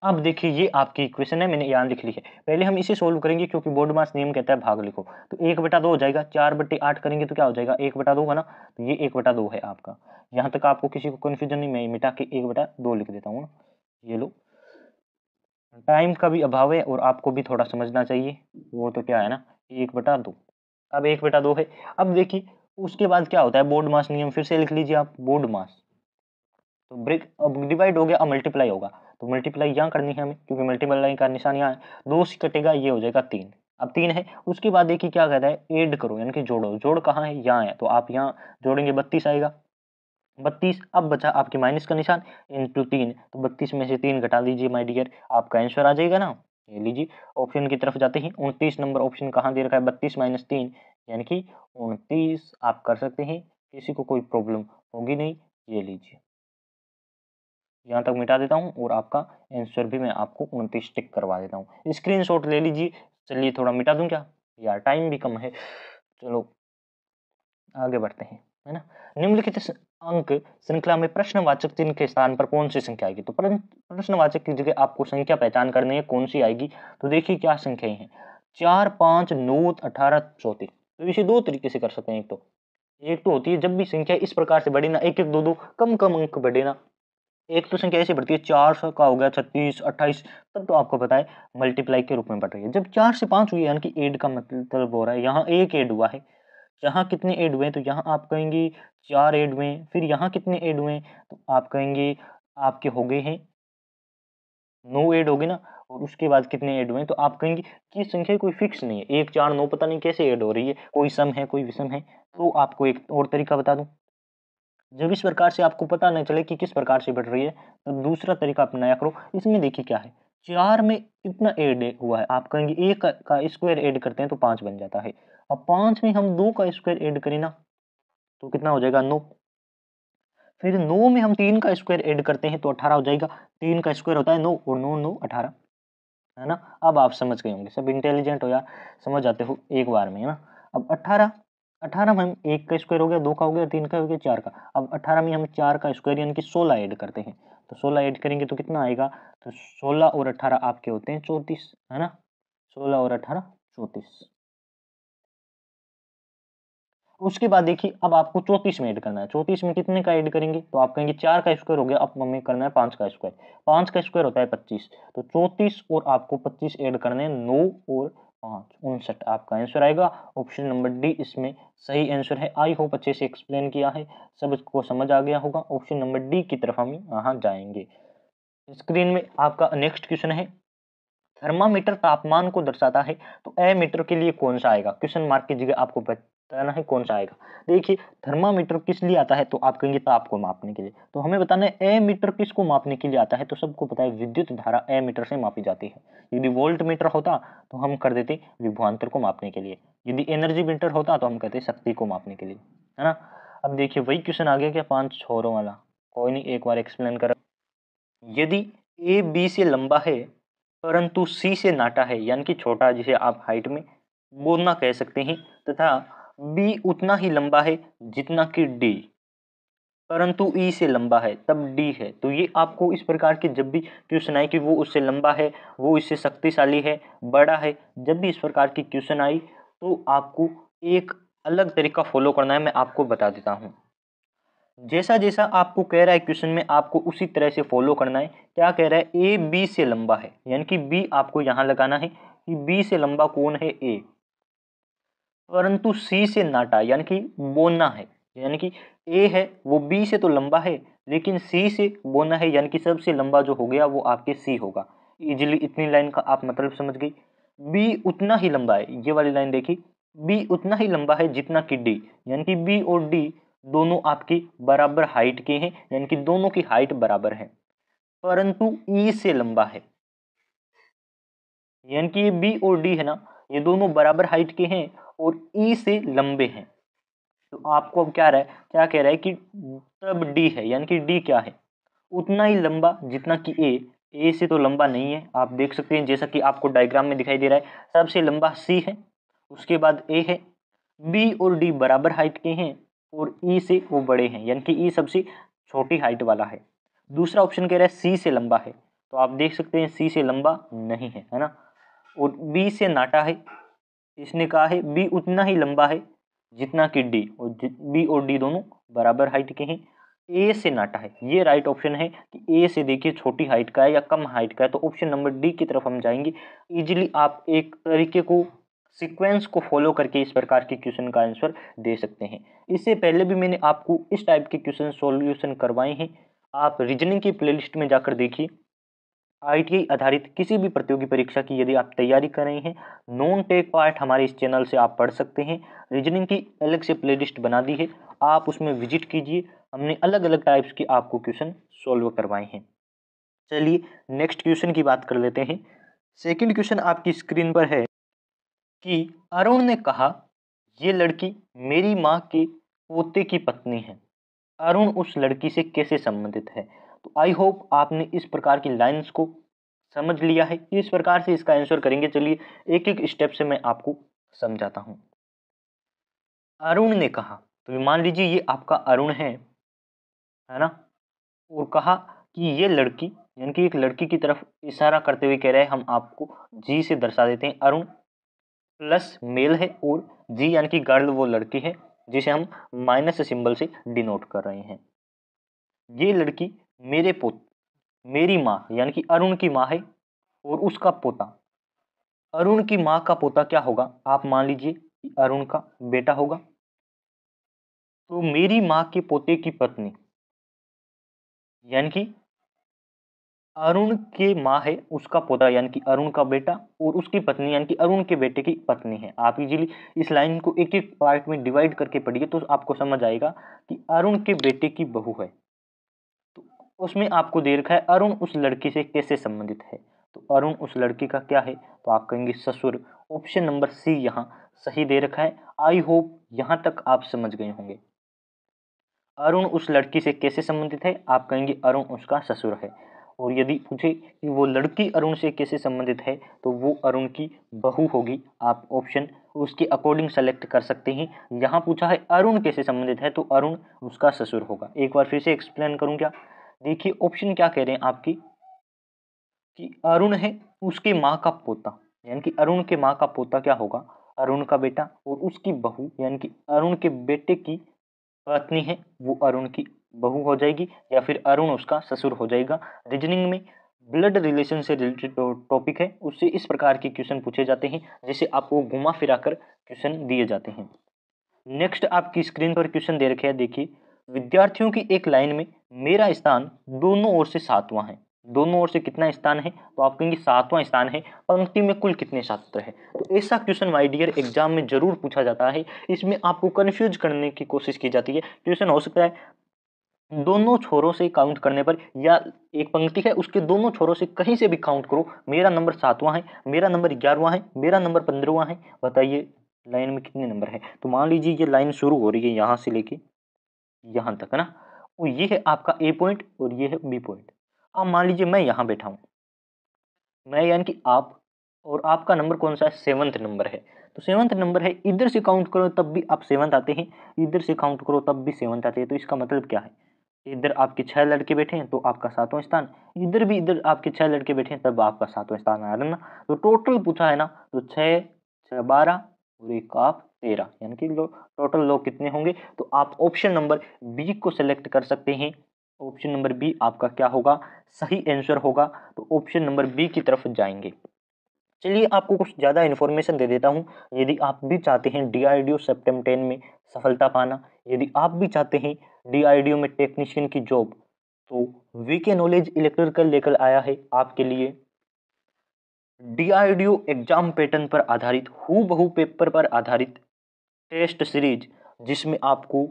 अब देखिए ये आपकी इक्वेशन है मैंने यहाँ लिख ली है पहले हम इसे सोल्व करेंगे क्योंकि बोर्ड मास नियम कहता है भाग लिखो तो एक बटा दो हो जाएगा चार बटे आठ करेंगे तो क्या हो जाएगा एक बटा दो है ना तो ये एक बटा दो है आपका यहाँ तक आपको किसी को कन्फ्यूजन नहीं मैं मिटा के एक बटा दो लिख देता हूँ ये लो टाइम का भी अभाव है और आपको भी थोड़ा समझना चाहिए वो तो क्या है ना एक बटा दो अब एक बटा दो है अब देखिए उसके बाद क्या होता है बोर्ड मास नियम फिर से लिख लीजिए आप बोर्ड मास तो ब्रेक अब डिवाइड हो गया अब मल्टीप्लाई होगा तो मल्टीप्लाई यहाँ करनी है हमें क्योंकि मल्टीप्लाई का निशान यहाँ है दो से कटेगा ये हो जाएगा तीन अब तीन है उसके बाद देखिए क्या कहता है एड करो यानी कि जोड़ो जोड़ कहाँ है यहाँ है तो आप यहाँ जोड़ेंगे बत्तीस आएगा बत्तीस अब बचा आपके माइनस का निशान इंटू तीन तो बत्तीस में से तीन घटा दीजिए माय डियर आपका आंसर आ जाएगा ना ये लीजिए ऑप्शन की तरफ जाते हैं उनतीस नंबर ऑप्शन कहाँ दे रखा है बत्तीस माइनस तीन यानी कि उनतीस आप कर सकते हैं किसी को कोई प्रॉब्लम होगी नहीं ये लीजिए यहाँ तक मिटा देता हूँ और आपका आंसर भी मैं आपको उनतीस टिक करवा देता हूँ स्क्रीन ले लीजिए चलिए थोड़ा मिटा दूँ क्या यार टाइम भी कम है चलो आगे बढ़ते हैं है ना निम्नलिखित अंक श्रृंखला में प्रश्नवाचक चिन्ह के स्थान पर कौन सी संख्या आएगी तो प्रश्नवाचक की जगह आपको संख्या पहचान करनी है कौन सी आएगी तो देखिए क्या संख्याएं हैं चार पाँच नौ अठारह चौतीस तो इसे दो तरीके से कर सकते हैं एक तो एक तो होती है जब भी संख्या इस प्रकार से बढ़े ना एक एक दो दो कम कम अंक बढ़े ना एक तो संख्या ऐसी बढ़ती है चार सौ का हो गया छत्तीस अट्ठाईस तब तो आपको पता है मल्टीप्लाई के रूप में बढ़ रही है जब चार से पाँच हुई यानी कि एड का मतलब हो रहा है यहाँ एक एड हुआ है यहाँ कितने ऐड हुए तो यहाँ आप कहेंगे चार ऐड हुए फिर यहाँ कितने ऐड हुए तो आप कहेंगे आपके हो गए हैं नौ ऐड हो गए ना और उसके बाद कितने ऐड हुए तो आप कहेंगे कि संख्या कोई फिक्स नहीं है एक चार नौ पता नहीं कैसे ऐड हो रही है कोई सम है कोई विषम है तो आपको एक और तरीका बता दूँ जब इस प्रकार से आपको पता नहीं चले कि किस प्रकार से बढ़ रही है तब तो दूसरा तरीका अपनाया करो इसमें देखिए क्या है चार में इतना ऐड हुआ है आप कहेंगे एक का स्क्वायर ऐड करते हैं तो पाँच बन जाता है अब पांच में हम दो का स्क्वायर ऐड करें ना तो कितना हो जाएगा नौ फिर नौ में हम तीन का स्क्वायर ऐड करते हैं तो अठारह हो जाएगा तीन का स्क्वायर होता है नौ और नौ नौ अठारह है ना अब आप समझ गए होंगे सब इंटेलिजेंट हो यार समझ जाते हो एक बार में है ना अब अट्ठारह अठारह में हम एक का स्क्वायर हो गया दो का हो गया तीन का हो गया चार का अब अठारह में हम चार का स्क्वायर यानी कि सोलह ऐड करते हैं तो सोलह ऐड करेंगे तो कितना आएगा तो सोलह और अठारह आपके होते हैं चौंतीस है ना सोलह और अठारह चौंतीस उसके बाद देखिए अब आपको चौंतीस में ऐड करना है चौंतीस में कितने का ऐड करेंगे तो आप कहेंगे चार का स्क्वायर हो गया अब मम्मी करना है पाँच का स्क्वायर पाँच का स्क्वायर होता है पच्चीस तो चौंतीस और आपको पच्चीस ऐड करने हैं नौ और पाँच उनसठ आपका आंसर आएगा ऑप्शन नंबर डी इसमें सही आंसर है आई होप अच्छे से एक्सप्लेन किया है सब इसको समझ आ गया होगा ऑप्शन नंबर डी की तरफ हम यहाँ जाएंगे स्क्रीन में आपका नेक्स्ट क्वेश्चन है थर्मामीटर तापमान को दर्शाता है तो ए मीटर के लिए कौन सा आएगा क्वेश्चन मार्क की जगह आपको बताना है कौन सा आएगा देखिए थर्मामीटर किस लिए आता है तो आप कहेंगे ताप तो को मापने के लिए तो हमें बताना है ए मीटर किसको मापने के लिए आता है तो सबको पता है विद्युत धारा ए मीटर से मापी जाती है यदि वोल्ट मीटर होता तो हम कर देते विभ्वांतर को मापने के लिए यदि एनर्जी मीटर होता तो हम कहते शक्ति को मापने के लिए है ना अब देखिए वही क्वेश्चन आ गया क्या पाँच छोरों वाला कोई नहीं एक बार एक्सप्लेन कर यदि ए बी से लंबा है परंतु सी से नाटा है यानी कि छोटा जिसे आप हाइट में बोलना कह सकते हैं तथा तो बी उतना ही लंबा है जितना कि डी परंतु ई e से लंबा है तब डी है तो ये आपको इस प्रकार के जब भी क्वेश्चन आए कि वो उससे लंबा है वो इससे शक्तिशाली है बड़ा है जब भी इस प्रकार की क्वेश्चन आई तो आपको एक अलग तरीका फॉलो करना है मैं आपको बता देता हूँ जैसा जैसा आपको कह रहा है क्वेश्चन में आपको उसी तरह से फॉलो करना है क्या कह रहा है ए बी से लंबा है यानी कि बी आपको यहाँ लगाना है कि बी से लंबा कौन है ए परंतु सी से नाटा यानी कि बोना है यानी कि ए है वो बी से तो लंबा है लेकिन सी से बोना है यानी कि सबसे लंबा जो हो गया वो आपके सी होगा इजिली इतनी लाइन का आप मतलब समझ गई बी उतना ही लंबा है ये वाली लाइन देखी बी उतना ही लंबा है जितना कि डी यानी कि बी और डी दोनों आपकी बराबर हाइट के हैं यानी कि दोनों की हाइट बराबर है परंतु ई से लंबा है यानी कि ये बी और डी है ना ये दोनों बराबर हाइट के हैं और ई e से लंबे हैं तो आपको अब क्या रहा है क्या कह रहा है कि तब डी है यानी कि डी क्या है उतना ही लंबा जितना कि ए ए से तो लंबा नहीं है आप देख सकते हैं जैसा कि आपको डायग्राम में दिखाई दे रहा है सबसे लंबा सी है उसके बाद ए है बी और डी बराबर हाइट के हैं और ई e से वो बड़े हैं यानी कि ई e सबसे छोटी हाइट वाला है दूसरा ऑप्शन कह रहा है सी से लंबा है तो आप देख सकते हैं सी से लंबा नहीं है है ना और बी से नाटा है इसने कहा है बी उतना ही लंबा है जितना कि डी और बी और डी दोनों बराबर हाइट के हैं ए से नाटा है ये राइट ऑप्शन है कि ए से देखिए छोटी हाइट का है या कम हाइट का है तो ऑप्शन नंबर डी की तरफ हम जाएंगे इजीली आप एक तरीके को सीक्वेंस को फॉलो करके इस प्रकार के क्वेश्चन का आंसर दे सकते हैं इससे पहले भी मैंने आपको इस टाइप के क्वेश्चन सॉल्यूशन करवाए हैं आप रीजनिंग की प्लेलिस्ट में जाकर देखिए आई आधारित किसी भी प्रतियोगी परीक्षा की यदि आप तैयारी कर रहे हैं नॉन टेक पार्ट हमारे इस चैनल से आप पढ़ सकते हैं रीजनिंग की अलग से प्लेलिस्ट बना दी है आप उसमें विजिट कीजिए हमने अलग अलग टाइप्स के आपको क्वेश्चन सॉल्व करवाए हैं चलिए नेक्स्ट क्वेश्चन की बात कर लेते हैं सेकेंड क्वेश्चन आपकी स्क्रीन पर है कि अरुण ने कहा ये लड़की मेरी माँ के पोते की पत्नी है अरुण उस लड़की से कैसे संबंधित है तो आई होप आपने इस प्रकार की लाइन्स को समझ लिया है इस प्रकार से इसका आंसर करेंगे चलिए एक एक स्टेप से मैं आपको समझाता हूँ अरुण ने कहा तो मान लीजिए ये आपका अरुण है है ना और कहा कि ये लड़की यानी कि एक लड़की की तरफ इशारा करते हुए कह रहे हैं हम आपको जी से दर्शा देते हैं अरुण प्लस मेल है और जी यानी कि गर्ल वो लड़की है जिसे हम माइनस सिंबल से डिनोट कर रहे हैं ये लड़की मेरे पुत्र मेरी माँ यानी कि अरुण की माँ है और उसका पोता अरुण की माँ का पोता क्या होगा आप मान लीजिए कि अरुण का बेटा होगा तो मेरी माँ के पोते की पत्नी यानी कि अरुण के माँ है उसका पोता यानी कि अरुण का बेटा और उसकी पत्नी यानी कि अरुण के बेटे की पत्नी है आप इजीली इस लाइन को एक एक पार्ट में डिवाइड करके पढ़िए तो आपको समझ आएगा कि अरुण के बेटे की बहू है उसमें आपको दे रखा है अरुण उस लड़की से कैसे संबंधित है तो अरुण उस लड़की का क्या है तो आप कहेंगे ससुर ऑप्शन नंबर सी यहाँ सही दे रखा है आई होप यहाँ तक आप समझ गए होंगे अरुण उस लड़की से कैसे संबंधित है आप कहेंगे अरुण उसका ससुर है और यदि पूछे कि वो लड़की अरुण से कैसे संबंधित है तो वो अरुण की बहू होगी आप ऑप्शन उसके अकॉर्डिंग सेलेक्ट कर सकते हैं यहाँ पूछा है अरुण कैसे संबंधित है तो अरुण उसका ससुर होगा एक बार फिर से एक्सप्लेन करूँ क्या देखिए ऑप्शन क्या कह रहे हैं आपकी कि अरुण है उसकी माँ का पोता यानी कि अरुण के माँ का पोता क्या होगा अरुण का बेटा और उसकी बहू यानी कि अरुण के बेटे की पत्नी है वो अरुण की बहू हो जाएगी या फिर अरुण उसका ससुर हो जाएगा रीजनिंग में ब्लड रिलेशन से रिलेटेड टॉपिक है उससे इस प्रकार के क्वेश्चन पूछे जाते हैं जिसे आपको घुमा फिरा कर क्वेश्चन दिए जाते हैं नेक्स्ट आपकी स्क्रीन पर क्वेश्चन दे रखे हैं देखिए विद्यार्थियों की एक लाइन में मेरा स्थान दोनों ओर से सातवां है दोनों ओर से कितना स्थान है तो आप कहेंगे सातवां स्थान है पंक्ति में कुल कितने छात्र हैं तो ऐसा क्वेश्चन माई डियर एग्जाम में जरूर पूछा जाता है इसमें आपको कन्फ्यूज करने की कोशिश की जाती है क्वेश्चन हो सकता है दोनों छोरों से काउंट करने पर या एक पंक्ति है उसके दोनों छोरों से कहीं से भी काउंट करो मेरा नंबर सातवां है मेरा नंबर ग्यारहवां है मेरा नंबर पंद्रहवा है बताइए लाइन में कितने नंबर है तो मान लीजिए ये लाइन शुरू हो रही है यहाँ से लेके यहाँ तक है ना वो ये है आपका ए पॉइंट और ये है बी पॉइंट अब मान लीजिए मैं यहाँ बैठा हूँ मैं यानी कि आप और आपका नंबर कौन सा है सेवन्थ नंबर है तो सेवन्थ नंबर है इधर से काउंट करो तब भी आप सेवन्थ आते हैं इधर से काउंट करो तब भी सेवन्थ आते हैं तो इसका मतलब क्या है इधर आपके छह लड़के बैठे हैं तो आपका सातवां स्थान इधर भी इधर आपके छह लड़के बैठे हैं तब आपका सातवां स्थान आ रहा ना तो टोटल पूछा है ना तो छः छः बारह और एक आप तेरह यानी कि लो, टोटल लोग कितने होंगे तो आप ऑप्शन नंबर बी को सिलेक्ट कर सकते हैं ऑप्शन नंबर बी आपका क्या होगा सही आंसर होगा तो ऑप्शन नंबर बी की तरफ जाएंगे चलिए आपको कुछ ज़्यादा इन्फॉर्मेशन दे देता हूँ यदि आप भी चाहते हैं D I D O ten में सफलता पाना यदि आप भी चाहते हैं डी आई डी ओ में टेक्नीशियन की जॉब तो वी के नॉलेज इलेक्ट्रिकल लेकर आया है आपके लिए D I D O exam pattern पर आधारित हु बहु पेपर पर आधारित टेस्ट सीरीज जिसमें आपको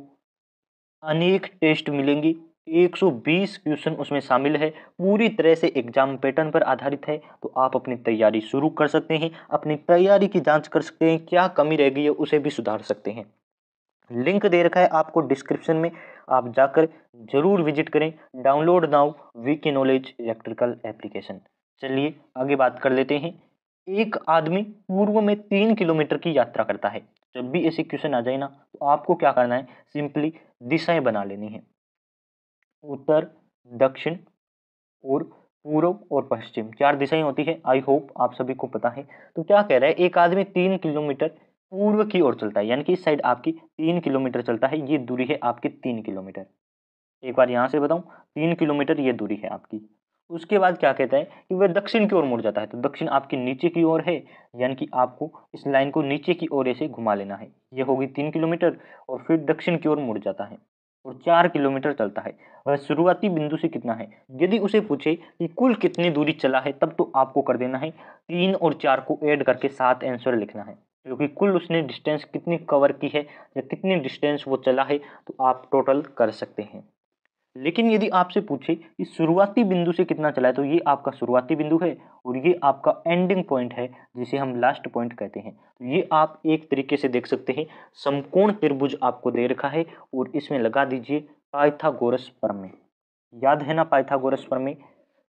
अनेक टेस्ट मिलेंगी 120 क्वेश्चन उसमें शामिल है पूरी तरह से एग्जाम पैटर्न पर आधारित है तो आप अपनी तैयारी शुरू कर सकते हैं अपनी तैयारी की जांच कर सकते हैं क्या कमी रह गई है उसे भी सुधार सकते हैं लिंक दे रखा है आपको डिस्क्रिप्शन में आप जाकर जरूर विजिट करें download now K knowledge electrical application चलिए आगे बात कर लेते हैं एक आदमी पूर्व में तीन किलोमीटर की यात्रा करता है जब भी ऐसी क्वेश्चन आ जाए ना तो आपको क्या करना है सिंपली दिशाएं बना लेनी है उत्तर दक्षिण और पूर्व और पश्चिम चार दिशाएं होती है आई होप आप सभी को पता है तो क्या कह रहा है एक आदमी तीन किलोमीटर पूर्व की ओर चलता है यानी कि इस साइड आपकी तीन किलोमीटर चलता है ये दूरी है आपकी तीन किलोमीटर एक बार यहाँ से बताऊँ तीन किलोमीटर ये दूरी है आपकी उसके बाद क्या कहता है कि वह दक्षिण की ओर मुड़ जाता है तो दक्षिण आपके नीचे की ओर है यानी कि आपको इस लाइन को नीचे की ओर ऐसे घुमा लेना है ये होगी तीन किलोमीटर और फिर दक्षिण की ओर मुड़ जाता है और चार किलोमीटर चलता है वह शुरुआती बिंदु से कितना है यदि उसे पूछे कि कुल कितनी दूरी चला है तब तो आपको कर देना है तीन और चार को ऐड करके सात आंसर लिखना है क्योंकि कुल उसने डिस्टेंस कितनी कवर की है या कितनी डिस्टेंस वो चला है तो आप टोटल कर सकते हैं लेकिन यदि आपसे पूछे कि शुरुआती बिंदु से कितना चला है तो ये आपका शुरुआती बिंदु है और ये आपका एंडिंग पॉइंट है जिसे हम लास्ट पॉइंट कहते हैं तो ये आप एक तरीके से देख सकते हैं समकोण त्रिभुज आपको दे रखा है और इसमें लगा दीजिए पाइथागोरस प्रमेय याद है ना पाइथागोरस प्रमेय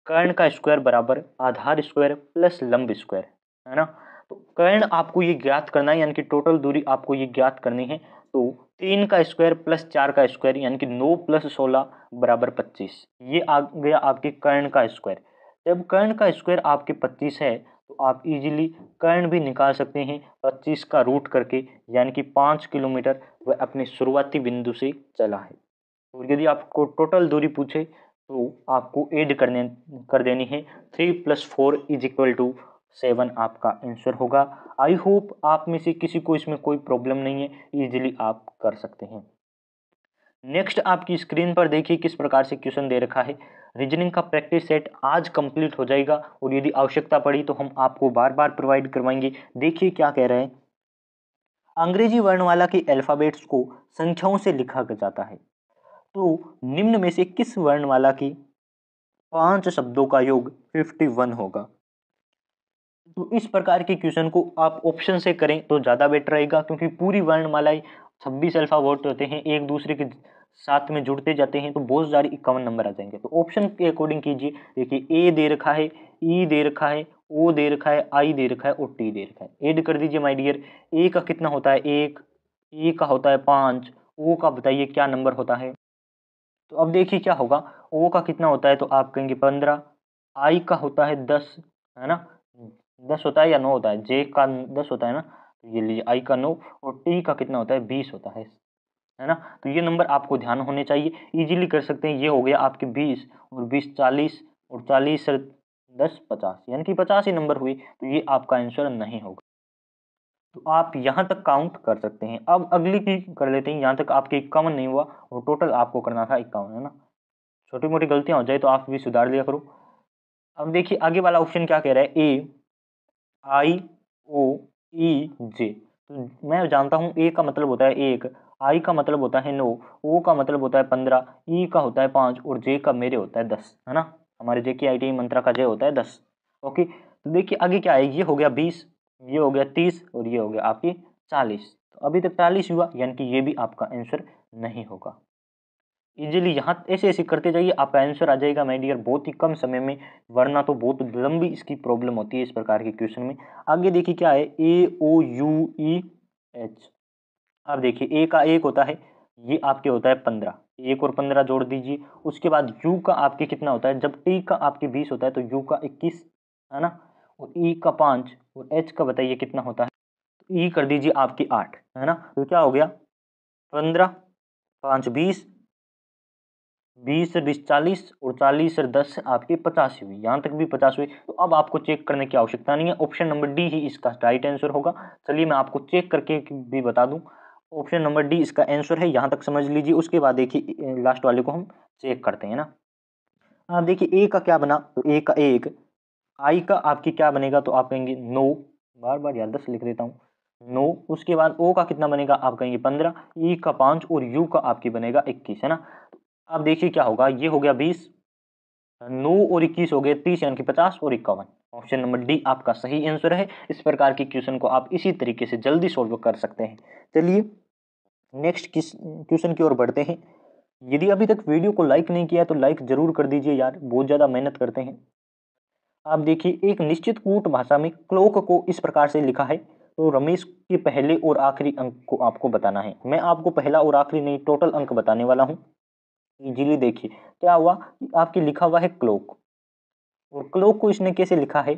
कर्ण का स्क्वायर बराबर आधार स्क्वायर प्लस लंब स्क्वायर है ना तो कर्ण आपको ये ज्ञात करना है यानी कि टोटल दूरी आपको ये ज्ञात करनी है तो तीन का स्क्वायर प्लस चार का स्क्वायर यानी कि नौ प्लस सोलह बराबर पच्चीस ये आ गया आपके कर्ण का स्क्वायर जब कर्ण का स्क्वायर आपके पच्चीस है तो आप इजीली कर्ण भी निकाल सकते हैं पच्चीस का रूट करके यानी कि पाँच किलोमीटर वह अपने शुरुआती बिंदु से चला है और तो यदि आपको टोटल दूरी पूछे तो आपको एड करने कर देनी है three plus four is equal to seven आपका आंसर होगा आई होप आप में से किसी को इसमें कोई प्रॉब्लम नहीं है ईजिली आप कर सकते हैं नेक्स्ट आपकी स्क्रीन पर देखिए किस प्रकार से क्वेश्चन दे रखा है रीजनिंग का प्रैक्टिस सेट आज कंप्लीट हो जाएगा और यदि आवश्यकता पड़ी तो हम आपको बार बार प्रोवाइड करवाएंगे देखिए क्या कह रहे हैं अंग्रेजी वर्णमाला के अल्फ़ाबेट्स को संख्याओं से लिखा जाता है तो निम्न में से किस वर्णमाला की पांच शब्दों का योग फिफ्टी वन होगा तो इस प्रकार के क्वेश्चन को आप ऑप्शन से करें तो ज़्यादा बेटर रहेगा क्योंकि पूरी वर्णमालाई छब्बीस वर्ड होते हैं एक दूसरे के साथ में जुड़ते जाते हैं तो बहुत सारे इक्यावन नंबर आ जाएंगे तो ऑप्शन के अकॉर्डिंग कीजिए देखिए ए दे रखा है ई e दे रखा है ओ दे रखा है आई दे रखा है और टी दे रखा है एड कर दीजिए माय डियर ए का कितना होता है एक ए का होता है पाँच ओ का बताइए क्या नंबर होता है तो अब देखिए क्या होगा ओ का कितना होता है तो आप कहेंगे पंद्रह आई का होता है दस है ना दस होता है या नौ होता है जे का दस होता है ना तो ये लीजिए आई का नौ और टी का कितना होता है बीस होता है है ना तो ये नंबर आपको ध्यान होने चाहिए इजीली कर सकते हैं ये हो गया आपके बीस और बीस चालीस और चालीस दस पचास यानी कि पचास ही नंबर हुए तो ये आपका आंसर नहीं होगा तो आप यहाँ तक काउंट कर सकते हैं अब अगली की कर लेते हैं यहाँ तक आपके इक्यावन नहीं हुआ और टोटल आपको करना था इक्यावन है ना छोटी मोटी गलतियाँ हो जाए तो आप भी सुधार लिया करो अब देखिए आगे वाला ऑप्शन क्या कह रहा है ए आई ओ ई जे तो मैं जानता हूँ ए का मतलब होता है एक आई का मतलब होता है नौ ओ का मतलब होता है पंद्रह ई का होता है पाँच और जे का मेरे होता है दस है ना हमारे जे की आई टी मंत्रा का जे होता है दस ओके तो देखिए आगे क्या है ये हो गया बीस ये हो गया तीस और ये हो गया आपकी चालीस तो अभी तक चालीस हुआ यानी कि ये भी आपका आंसर नहीं होगा इजीली यहाँ ऐसे ऐसे करते जाइए आपका आंसर आ जाएगा माय डियर बहुत ही कम समय में वरना तो बहुत लंबी इसकी प्रॉब्लम होती है इस प्रकार के क्वेश्चन में आगे देखिए क्या है ए ओ यू ई एच आप देखिए ए का एक होता है ये आपके होता है पंद्रह एक और पंद्रह जोड़ दीजिए उसके बाद यू का आपके कितना होता है जब टी का आपके बीस होता है तो यू का इक्कीस है ना और ई e का पाँच और एच का बताइए कितना होता है ई e कर दीजिए आपकी आठ है ना तो क्या हो गया पंद्रह पाँच बीस बीस बीस चालीस और चालीस और दस आपकी पचास हुई यहाँ तक भी पचास हुई तो अब आपको चेक करने की आवश्यकता नहीं है ऑप्शन नंबर डी ही इसका राइट आंसर होगा चलिए मैं आपको चेक करके भी बता दूँ ऑप्शन नंबर डी इसका आंसर है यहाँ तक समझ लीजिए उसके बाद देखिए लास्ट वाले को हम चेक करते हैं ना आप देखिए ए का क्या बना तो ए का एक आई का आपकी क्या बनेगा तो आप कहेंगे नौ बार बार यार दस लिख देता हूँ नौ उसके बाद ओ का कितना बनेगा आप कहेंगे पंद्रह ई का पाँच और यू का आपकी बनेगा इक्कीस है ना अब देखिए क्या होगा ये हो गया बीस नौ और इक्कीस हो गए तीस यानी कि पचास और इक्यावन ऑप्शन नंबर डी आपका सही आंसर है इस प्रकार के क्वेश्चन को आप इसी तरीके से जल्दी सॉल्व कर सकते हैं चलिए नेक्स्ट किस क्वेश्चन की ओर बढ़ते हैं यदि अभी तक वीडियो को लाइक नहीं किया तो लाइक ज़रूर कर दीजिए यार बहुत ज़्यादा मेहनत करते हैं आप देखिए एक निश्चित कूट भाषा में क्लोक को इस प्रकार से लिखा है तो रमेश के पहले और आखिरी अंक को आपको बताना है मैं आपको पहला और आखिरी नहीं टोटल अंक बताने वाला हूँ इजीली देखिए क्या हुआ आपकी लिखा हुआ है क्लोक और क्लोक को इसने कैसे लिखा है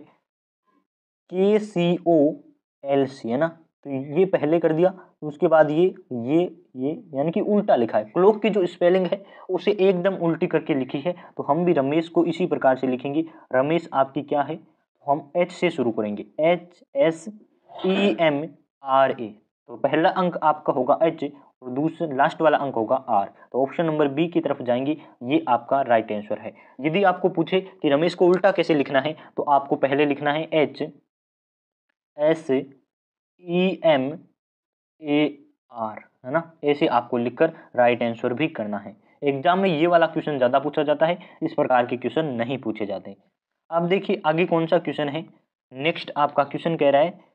के सी ओ एल सी है ना तो ये पहले कर दिया उसके बाद ये ये ये यानी कि उल्टा लिखा है क्लोक की जो स्पेलिंग है उसे एकदम उल्टी करके लिखी है तो हम भी रमेश को इसी प्रकार से लिखेंगे रमेश आपकी क्या है तो हम एच से शुरू करेंगे H S E M R A तो पहला अंक आपका होगा एच और दूसरा लास्ट वाला अंक होगा आर तो ऑप्शन नंबर बी की तरफ जाएंगे ये आपका राइट आंसर है यदि आपको पूछे कि रमेश को उल्टा कैसे लिखना है तो आपको पहले लिखना है H S E M A R है ना ऐसे आपको लिखकर राइट आंसर भी करना है एग्जाम में ये वाला क्वेश्चन ज़्यादा पूछा जाता है इस प्रकार के क्वेश्चन नहीं पूछे जाते अब देखिए आगे कौन सा क्वेश्चन है नेक्स्ट आपका क्वेश्चन कह रहा है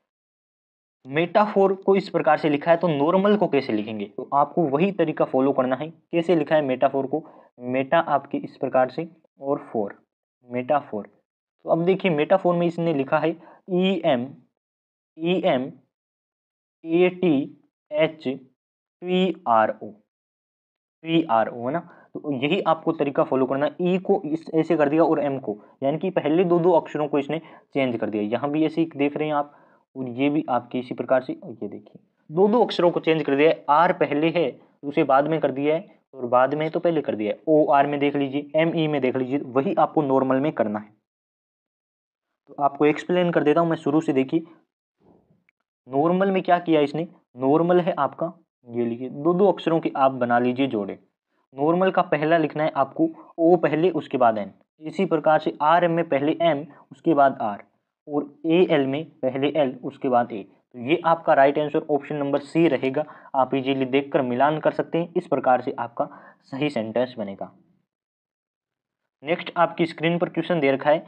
मेटाफोर को इस प्रकार से लिखा है तो नॉर्मल को कैसे लिखेंगे तो आपको वही तरीका फॉलो करना है कैसे लिखा है मेटाफोर को मेटा आपके इस प्रकार से और फोर मेटाफोर तो अब देखिए मेटाफोर में इसने लिखा है E M E M A T H P R O P R O है ना तो यही आपको तरीका फॉलो करना ई e को इस ऐसे कर दिया और एम को यानी कि पहले दो दो अक्षरों को इसने चेंज कर दिया यहाँ भी ऐसे देख रहे हैं आप और ये भी आपके इसी प्रकार से ये देखिए दो दो अक्षरों को चेंज कर दिया है आर पहले है उसे बाद में कर दिया है और बाद में तो पहले कर दिया है ओ आर में देख लीजिए एम ई e में देख लीजिए वही आपको नॉर्मल में करना है तो आपको एक्सप्लेन कर देता हूँ मैं शुरू से देखिए नॉर्मल में क्या किया इसने नॉर्मल है आपका ये लिखिए दो दो अक्षरों के आप बना लीजिए जोड़े नॉर्मल का पहला लिखना है आपको ओ पहले उसके बाद एन इसी प्रकार से आर एम में पहले एम उसके बाद आर और ए एल में पहले एल उसके बाद ए तो ये आपका right answer option number C रहेगा आप इजीली देखकर मिलान कर सकते हैं इस प्रकार से आपका सही सेंटेंस बनेगा नेक्स्ट आपकी स्क्रीन पर क्वेश्चन दे रखा है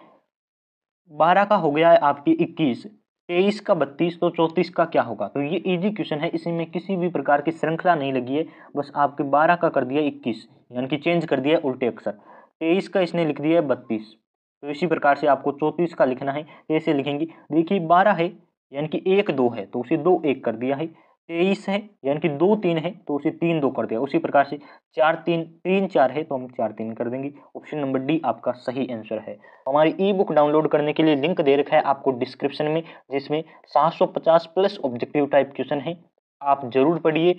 बारह का हो गया है आपकी इक्कीस तेईस का बत्तीस तो चौंतीस का क्या होगा तो ये इजी क्वेश्चन है इसमें किसी भी प्रकार की श्रृंखला नहीं लगी है बस आपके बारह का कर दिया इक्कीस यानी कि चेंज कर दिया उल्टे अक्सर तेईस का इसने लिख दिया है बत्तीस तो इसी प्रकार से आपको चौंतीस का लिखना है ऐसे लिखेंगे देखिए बारह है यानी कि एक दो है तो उसे दो एक कर दिया है तेईस है यानी कि दो तीन है तो उसे तीन दो कर दिया उसी प्रकार से चार तीन तीन चार है तो हम चार तीन कर देंगे ऑप्शन नंबर डी आपका सही आंसर है हमारी ई बुक डाउनलोड करने के लिए लिंक दे रखा है आपको डिस्क्रिप्शन में जिसमें 750 प्लस ऑब्जेक्टिव टाइप क्वेश्चन है आप जरूर पढ़िए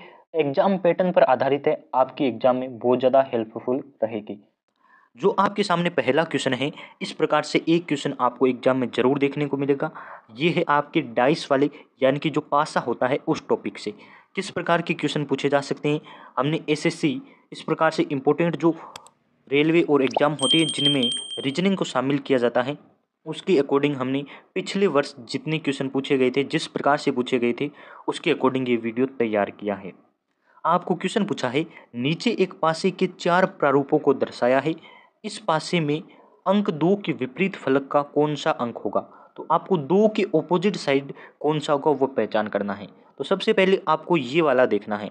एग्जाम पैटर्न पर आधारित है आपकी एग्जाम में बहुत ज़्यादा हेल्पफुल रहेगी जो आपके सामने पहला क्वेश्चन है इस प्रकार से एक क्वेश्चन आपको एग्जाम में ज़रूर देखने को मिलेगा ये है आपके डाइस वाले यानी कि जो पासा होता है उस टॉपिक से किस प्रकार के क्वेश्चन पूछे जा सकते हैं हमने एसएससी इस प्रकार से इम्पोर्टेंट जो रेलवे और एग्जाम होते हैं जिनमें रीजनिंग को शामिल किया जाता है उसके अकॉर्डिंग हमने पिछले वर्ष जितने क्वेश्चन पूछे गए थे जिस प्रकार से पूछे गए थे उसके अकॉर्डिंग ये वीडियो तैयार किया है आपको क्वेश्चन पूछा है नीचे एक पासे के चार प्रारूपों को दर्शाया है इस पासे में अंक दो के विपरीत फलक का कौन सा अंक होगा तो आपको दो के ऑपोजिट साइड कौन सा होगा वो पहचान करना है तो सबसे पहले आपको ये वाला देखना है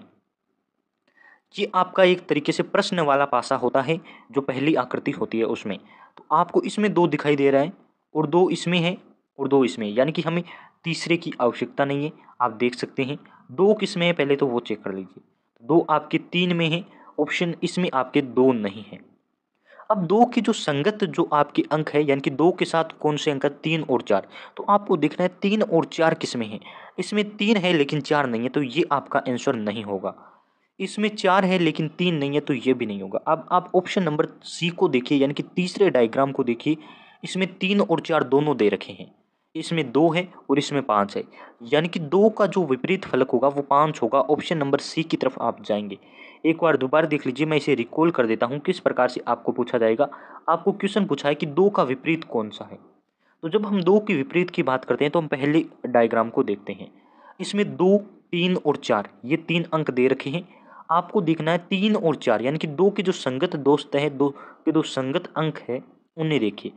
ये आपका एक तरीके से प्रश्न वाला पासा होता है जो पहली आकृति होती है उसमें तो आपको इसमें दो दिखाई दे रहा है और दो इसमें है और दो इसमें यानी कि हमें तीसरे की आवश्यकता नहीं है आप देख सकते हैं दो किस में है पहले तो वो चेक कर लीजिए दो आपके तीन में है ऑप्शन इसमें आपके दो नहीं है अब दो की जो संगत जो आपके अंक है यानी कि दो के साथ कौन से अंक है तीन और चार तो आपको देखना है तीन और चार किसमें हैं इसमें तीन है लेकिन चार नहीं है तो ये आपका आंसर नहीं होगा इसमें चार है लेकिन तीन नहीं है तो ये भी नहीं होगा अब आप ऑप्शन नंबर सी को देखिए यानी कि तीसरे डायग्राम को देखिए इसमें तीन और चार दोनों दे रखे हैं इसमें दो है और इसमें पाँच है यानी कि दो का जो विपरीत फलक होगा वो पाँच होगा ऑप्शन नंबर सी की तरफ आप जाएंगे एक बार दोबारा देख लीजिए मैं इसे रिकॉल कर देता हूँ किस प्रकार से आपको पूछा जाएगा आपको क्वेश्चन पूछा है कि दो का विपरीत कौन सा है तो जब हम दो के विपरीत की बात करते हैं तो हम पहले डायग्राम को देखते हैं इसमें दो तीन और चार ये तीन अंक दे रखे हैं आपको देखना है तीन और चार यानी कि दो के जो संगत दोस्त हैं दो के दो संगत अंक हैं उन्हें देखिए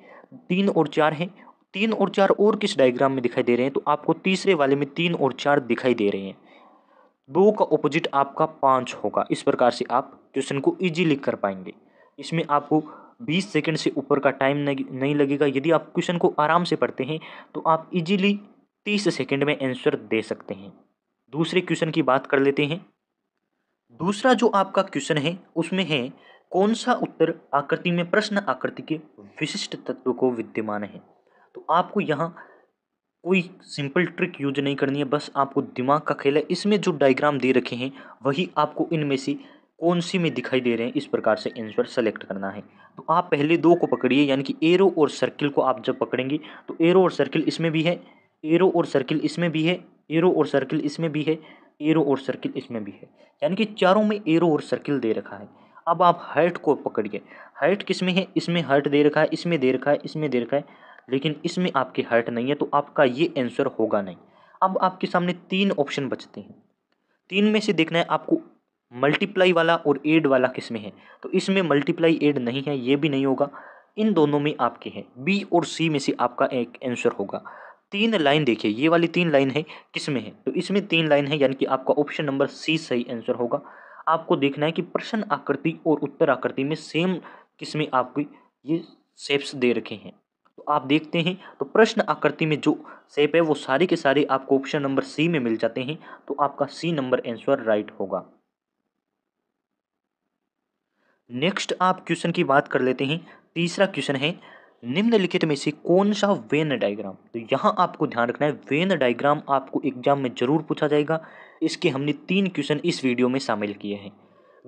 तीन और चार हैं तीन और चार और किस डायग्राम में दिखाई दे रहे हैं तो आपको तीसरे वाले में तीन और चार दिखाई दे रहे हैं दो का ऑपोजिट आपका पाँच होगा इस प्रकार से आप क्वेश्चन को ईजी लिख कर पाएंगे इसमें आपको बीस सेकेंड से ऊपर का टाइम नहीं लगेगा यदि आप क्वेश्चन को आराम से पढ़ते हैं तो आप इजीली तीस सेकेंड में आंसर दे सकते हैं दूसरे क्वेश्चन की बात कर लेते हैं दूसरा जो आपका क्वेश्चन है उसमें है कौन सा उत्तर आकृति में प्रश्न आकृति के विशिष्ट तत्व को विद्यमान है तो आपको यहाँ कोई सिंपल ट्रिक यूज नहीं करनी है बस आपको दिमाग का खेल है इसमें जो डायग्राम दे रखे हैं वही आपको इनमें से कौन सी में दिखाई दे रहे हैं इस प्रकार से आंसर सेलेक्ट करना है तो आप पहले दो को पकड़िए यानी कि एरो और सर्किल को आप जब पकड़ेंगे तो एरो और सर्किल इसमें भी है एरो और सर्किल इसमें भी है एरो और सर्किल इसमें भी है एरो और सर्किल इसमें भी है यानी कि चारों में एरो और सर्किल दे रखा है अब आप हाइट को पकड़िए हाइट किस में है इसमें हाइट दे रखा है इसमें दे रखा है इसमें दे रखा है लेकिन इसमें आपके हर्ट नहीं है तो आपका ये आंसर होगा नहीं अब आपके सामने तीन ऑप्शन बचते हैं तीन में से देखना है आपको मल्टीप्लाई वाला और एड वाला किस में है तो इसमें मल्टीप्लाई एड नहीं है ये भी नहीं होगा इन दोनों में आपके हैं बी और सी में से आपका एक आंसर होगा तीन लाइन देखिए ये वाली तीन लाइन है किस में है तो इसमें तीन लाइन है यानी कि आपका ऑप्शन नंबर सी सही आंसर होगा आपको देखना है कि प्रश्न आकृति और उत्तर आकृति में सेम किस में आपकी ये सेप्स दे रखे हैं तो आप देखते हैं तो प्रश्न आकृति में जो सेप है वो सारे के सारे आपको ऑप्शन नंबर सी में मिल जाते हैं तो आपका सी नंबर आंसर राइट होगा नेक्स्ट आप क्वेश्चन की बात कर लेते हैं तीसरा क्वेश्चन है निम्नलिखित में से कौन सा वेन डायग्राम तो यहाँ आपको ध्यान रखना है वेन डायग्राम आपको एग्जाम में जरूर पूछा जाएगा इसके हमने तीन क्वेश्चन इस वीडियो में शामिल किए हैं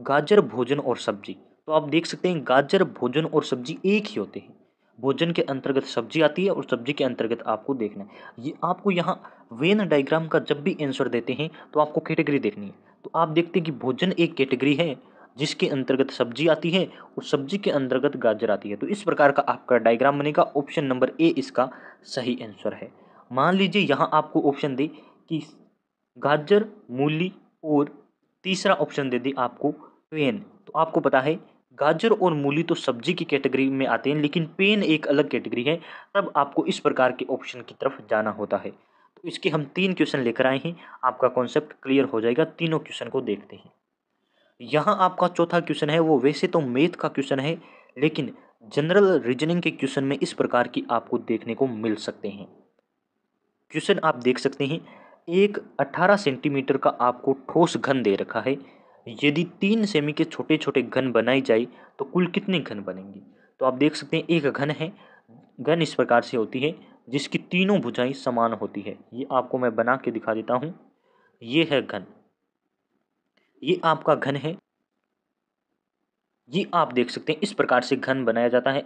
गाजर भोजन और सब्जी तो आप देख सकते हैं गाजर भोजन और सब्जी एक ही होते हैं भोजन के अंतर्गत सब्जी आती है और सब्जी के अंतर्गत आपको देखना है ये आपको यहाँ वेन डायग्राम का जब भी आंसर देते हैं तो आपको कैटेगरी देखनी है तो आप देखते हैं कि भोजन एक कैटेगरी है जिसके अंतर्गत सब्जी आती है और सब्जी के अंतर्गत गाजर आती है तो इस प्रकार का आपका डायग्राम बनेगा ऑप्शन नंबर ए इसका सही आंसर है मान लीजिए यहाँ आपको ऑप्शन दे कि गाजर मूली और तीसरा ऑप्शन दे दे आपको वेन तो आपको पता है गाजर और मूली तो सब्जी की कैटेगरी में आते हैं लेकिन पेन एक अलग कैटेगरी है तब आपको इस प्रकार के ऑप्शन की तरफ जाना होता है तो इसके हम तीन क्वेश्चन लेकर आए हैं आपका कॉन्सेप्ट क्लियर हो जाएगा तीनों क्वेश्चन को देखते हैं यहाँ आपका चौथा क्वेश्चन है वो वैसे तो मैथ का क्वेश्चन है लेकिन जनरल रीजनिंग के क्वेश्चन में इस प्रकार की आपको देखने को मिल सकते हैं क्वेश्चन आप देख सकते हैं एक 18 सेंटीमीटर का आपको ठोस घन दे रखा है यदि तीन सेमी के छोटे छोटे घन बनाई जाए तो कुल कितने घन बनेंगे तो आप देख सकते हैं एक घन है घन इस प्रकार से होती है जिसकी तीनों भुजाएं समान होती है ये आपको मैं बना के दिखा देता हूँ ये है घन ये आपका घन है ये आप देख सकते हैं इस प्रकार से घन बनाया जाता है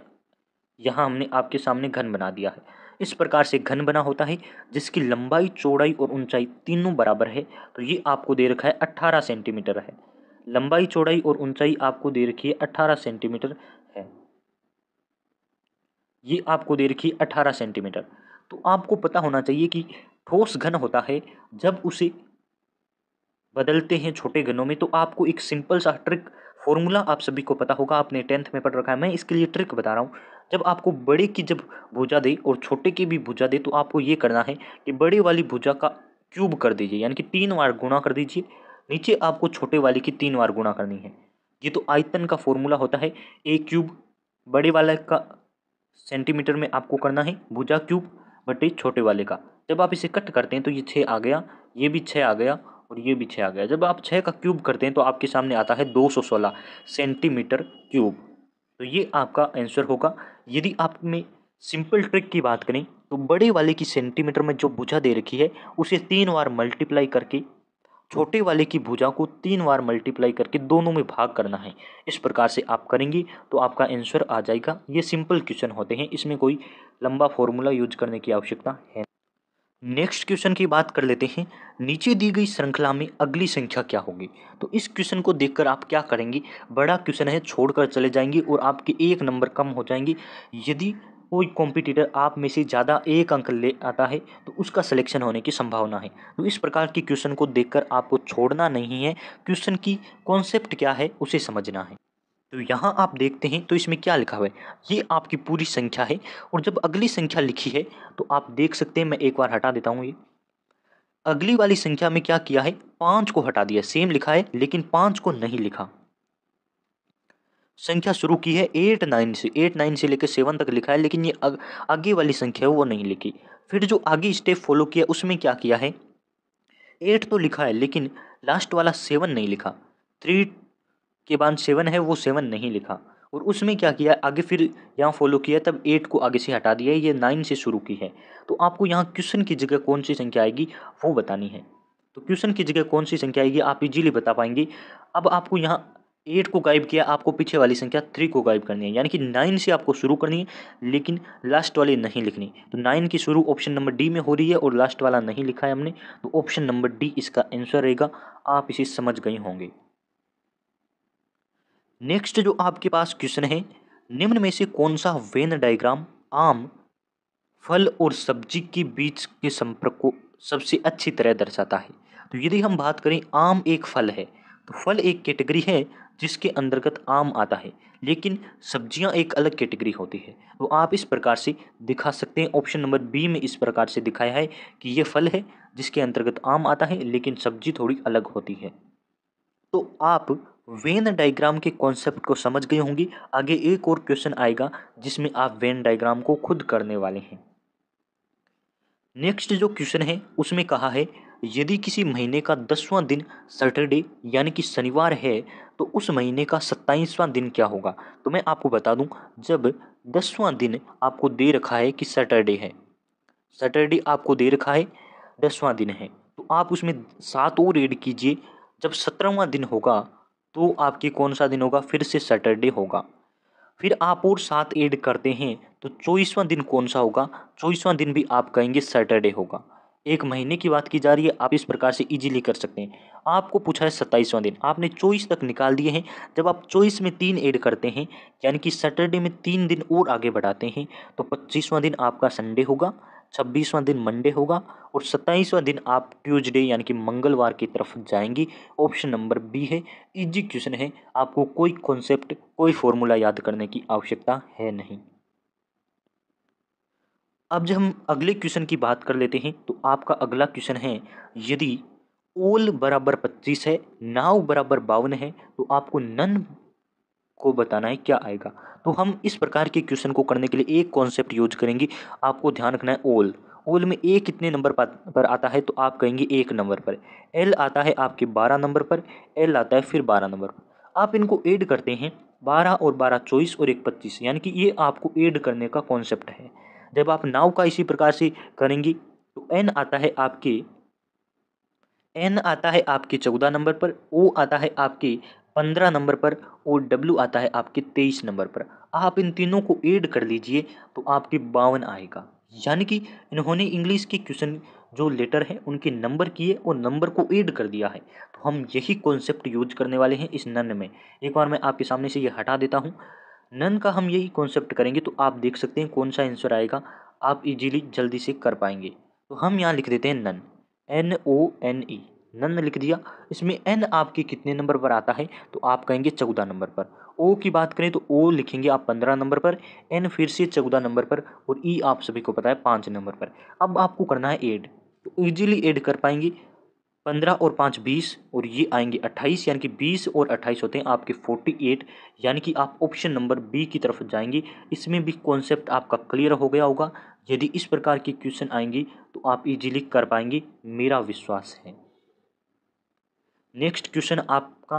यहाँ हमने आपके सामने घन बना दिया है इस प्रकार से घन बना होता है जिसकी लंबाई चौड़ाई और ऊंचाई तीनों बराबर है तो ये आपको दे रखा है अट्ठारह सेंटीमीटर है लंबाई चौड़ाई और ऊंचाई आपको दे रखी है अट्ठारह सेंटीमीटर है ये आपको दे रखी है अट्ठारह सेंटीमीटर तो आपको पता होना चाहिए कि ठोस घन होता है जब उसे बदलते हैं छोटे घनों में तो आपको एक सिंपल सा ट्रिक फॉर्मूला आप सभी को पता होगा आपने टेंथ में पढ़ रखा है मैं इसके लिए ट्रिक बता रहा हूँ जब आपको बड़े की जब भुजा दे और छोटे की भी भुजा दे तो आपको ये करना है कि बड़े वाली भुजा का क्यूब कर दीजिए यानी कि तीन बार गुणा कर दीजिए नीचे आपको छोटे वाले की तीन बार गुणा करनी है ये तो आयतन का फॉर्मूला होता है ए क्यूब बड़े वाले का सेंटीमीटर में आपको करना है भुजा क्यूब बटे छोटे वाले का जब आप इसे कट करते हैं तो ये छः आ गया ये भी छः आ गया और ये भी छः आ गया जब आप छः का क्यूब करते हैं तो आपके सामने आता है दो सौ सोलह सेंटीमीटर क्यूब तो ये आपका आंसर होगा यदि आप में सिंपल ट्रिक की बात करें तो बड़े वाले की सेंटीमीटर में जो भुजा दे रखी है उसे तीन बार मल्टीप्लाई करके छोटे वाले की भुजा को तीन बार मल्टीप्लाई करके दोनों में भाग करना है इस प्रकार से आप करेंगे तो आपका आंसर आ जाएगा ये सिंपल क्वेश्चन होते हैं इसमें कोई लंबा फॉर्मूला यूज करने की आवश्यकता है नेक्स्ट क्वेश्चन की बात कर लेते हैं नीचे दी गई श्रृंखला में अगली संख्या क्या होगी तो इस क्वेश्चन को देखकर आप क्या करेंगे बड़ा क्वेश्चन है छोड़कर चले जाएंगे और आपके एक नंबर कम हो जाएंगे यदि कोई कॉम्पिटिटर आप में से ज़्यादा एक अंक ले आता है तो उसका सिलेक्शन होने की संभावना है तो इस प्रकार के क्वेश्चन को देखकर आपको छोड़ना नहीं है क्वेश्चन की कॉन्सेप्ट क्या है उसे समझना है तो यहाँ आप देखते हैं तो इसमें क्या लिखा हुआ है ये आपकी पूरी संख्या है और जब अगली संख्या लिखी है तो आप देख सकते हैं मैं एक बार हटा देता हूँ ये अगली वाली संख्या में क्या किया है पाँच को हटा दिया सेम लिखा है लेकिन पाँच को नहीं लिखा संख्या शुरू की है एट नाइन से एट नाइन से लेकर सेवन तक लिखा है लेकिन ये अग, आगे वाली संख्या है वो नहीं लिखी फिर जो आगे स्टेप फॉलो किया उसमें क्या किया है एट तो लिखा है लेकिन लास्ट वाला सेवन नहीं लिखा थ्री के बाद सेवन है वो सेवन नहीं लिखा और उसमें क्या किया आगे फिर यहाँ फॉलो किया तब एट को आगे से हटा दिया ये नाइन से शुरू की है तो आपको यहाँ क्वेश्चन की जगह कौन सी संख्या आएगी वो बतानी है तो क्वेश्चन की जगह कौन सी संख्या आएगी आप इजीली बता पाएंगे अब आपको यहाँ एट को गायब किया आपको पीछे वाली संख्या थ्री को गायब करनी है यानी कि नाइन से आपको शुरू करनी है लेकिन लास्ट वाली नहीं लिखनी तो नाइन की शुरू ऑप्शन नंबर डी में हो रही है और लास्ट वाला नहीं लिखा है हमने तो ऑप्शन नंबर डी इसका आंसर रहेगा आप इसे समझ गए होंगे नेक्स्ट जो आपके पास क्वेश्चन है निम्न में से कौन सा वेन डायग्राम आम फल और सब्जी के बीच के संपर्क को सबसे अच्छी तरह दर्शाता है तो यदि हम बात करें आम एक फल है तो फल एक कैटेगरी है जिसके अंतर्गत आम आता है लेकिन सब्जियां एक अलग कैटेगरी होती है तो आप इस प्रकार से दिखा सकते हैं ऑप्शन नंबर बी में इस प्रकार से दिखाया है कि ये फल है जिसके अंतर्गत आम आता है लेकिन सब्जी थोड़ी अलग होती है तो आप वेन डायग्राम के कॉन्सेप्ट को समझ गए होंगे आगे एक और क्वेश्चन आएगा जिसमें आप वेन डायग्राम को खुद करने वाले हैं नेक्स्ट जो क्वेश्चन है उसमें कहा है यदि किसी महीने का दसवां दिन सैटरडे यानी कि शनिवार है तो उस महीने का सत्ताईसवां दिन क्या होगा तो मैं आपको बता दूं जब दसवां दिन आपको दे रखा है कि सैटरडे है सैटरडे आपको दे रखा है दसवां दिन है तो आप उसमें सात और एड कीजिए जब सत्रहवा दिन होगा तो आपके कौन सा दिन होगा फिर से सैटरडे होगा फिर आप और सात ऐड करते हैं तो चौबीसवा दिन कौन सा होगा चौबीसवां दिन भी आप कहेंगे सैटरडे होगा एक महीने की बात की जा रही है आप इस प्रकार से इजीली कर सकते हैं आपको पूछा है सत्ताईसवां दिन आपने चौबीस तक निकाल दिए हैं जब आप चौबीस में तीन ऐड करते हैं यानी कि सैटरडे में तीन दिन और आगे बढ़ाते हैं तो पच्चीसवां दिन आपका संडे होगा छब्बीसवा दिन मंडे होगा और सत्ताईसवां दिन आप ट्यूजडे यानी कि मंगलवार की तरफ जाएंगी ऑप्शन नंबर बी है इजी क्वेश्चन है आपको कोई कॉन्सेप्ट कोई फॉर्मूला याद करने की आवश्यकता है नहीं अब जब हम अगले क्वेश्चन की बात कर लेते हैं तो आपका अगला क्वेश्चन है यदि ओल बराबर पच्चीस है नाव बराबर बावन है तो आपको नन को बताना है क्या आएगा तो हम इस प्रकार के क्वेश्चन को करने के लिए एक कॉन्सेप्ट यूज करेंगे आपको ध्यान रखना है ओल ओल में ए कितने नंबर पर आता है तो आप कहेंगे एक नंबर पर एल आता है आपके बारह नंबर पर एल आता है फिर बारह नंबर पर आप इनको ऐड करते हैं बारह और बारह चौबीस और एक पच्चीस यानी कि ये आपको ऐड करने का कॉन्सेप्ट है जब आप नाव का इसी प्रकार से करेंगे तो एन आता है आपके एन आता है आपके चौदह नंबर पर ओ आता है आपके पंद्रह नंबर पर और डब्ल्यू आता है आपके तेईस नंबर पर आप इन तीनों को ऐड कर लीजिए तो आपके बावन आएगा यानी कि इन्होंने इंग्लिश के क्वेश्चन जो लेटर हैं उनके नंबर किए और नंबर को ऐड कर दिया है तो हम यही कॉन्सेप्ट यूज करने वाले हैं इस नन में एक बार मैं आपके सामने से ये हटा देता हूँ नन का हम यही कॉन्सेप्ट करेंगे तो आप देख सकते हैं कौन सा आंसर आएगा आप इजीली जल्दी से कर पाएंगे तो हम यहाँ लिख देते हैं none N O N E none लिख दिया इसमें एन आपके कितने नंबर पर आता है तो आप कहेंगे चौदह नंबर पर ओ की बात करें तो ओ लिखेंगे आप पंद्रह नंबर पर एन फिर से चौदह नंबर पर और ई आप सभी को पता है पाँच नंबर पर अब आपको करना है एड तो ईजिली एड कर पाएंगे पंद्रह और पाँच बीस और ये आएंगे अट्ठाईस यानी कि बीस और अट्ठाईस होते हैं आपके फोर्टी एट यानी कि आप ऑप्शन नंबर बी की तरफ जाएंगे इसमें भी कॉन्सेप्ट आपका क्लियर हो गया होगा यदि इस प्रकार की क्वेश्चन आएंगे तो आप इजीली कर पाएंगे मेरा विश्वास है नेक्स्ट क्वेश्चन आपका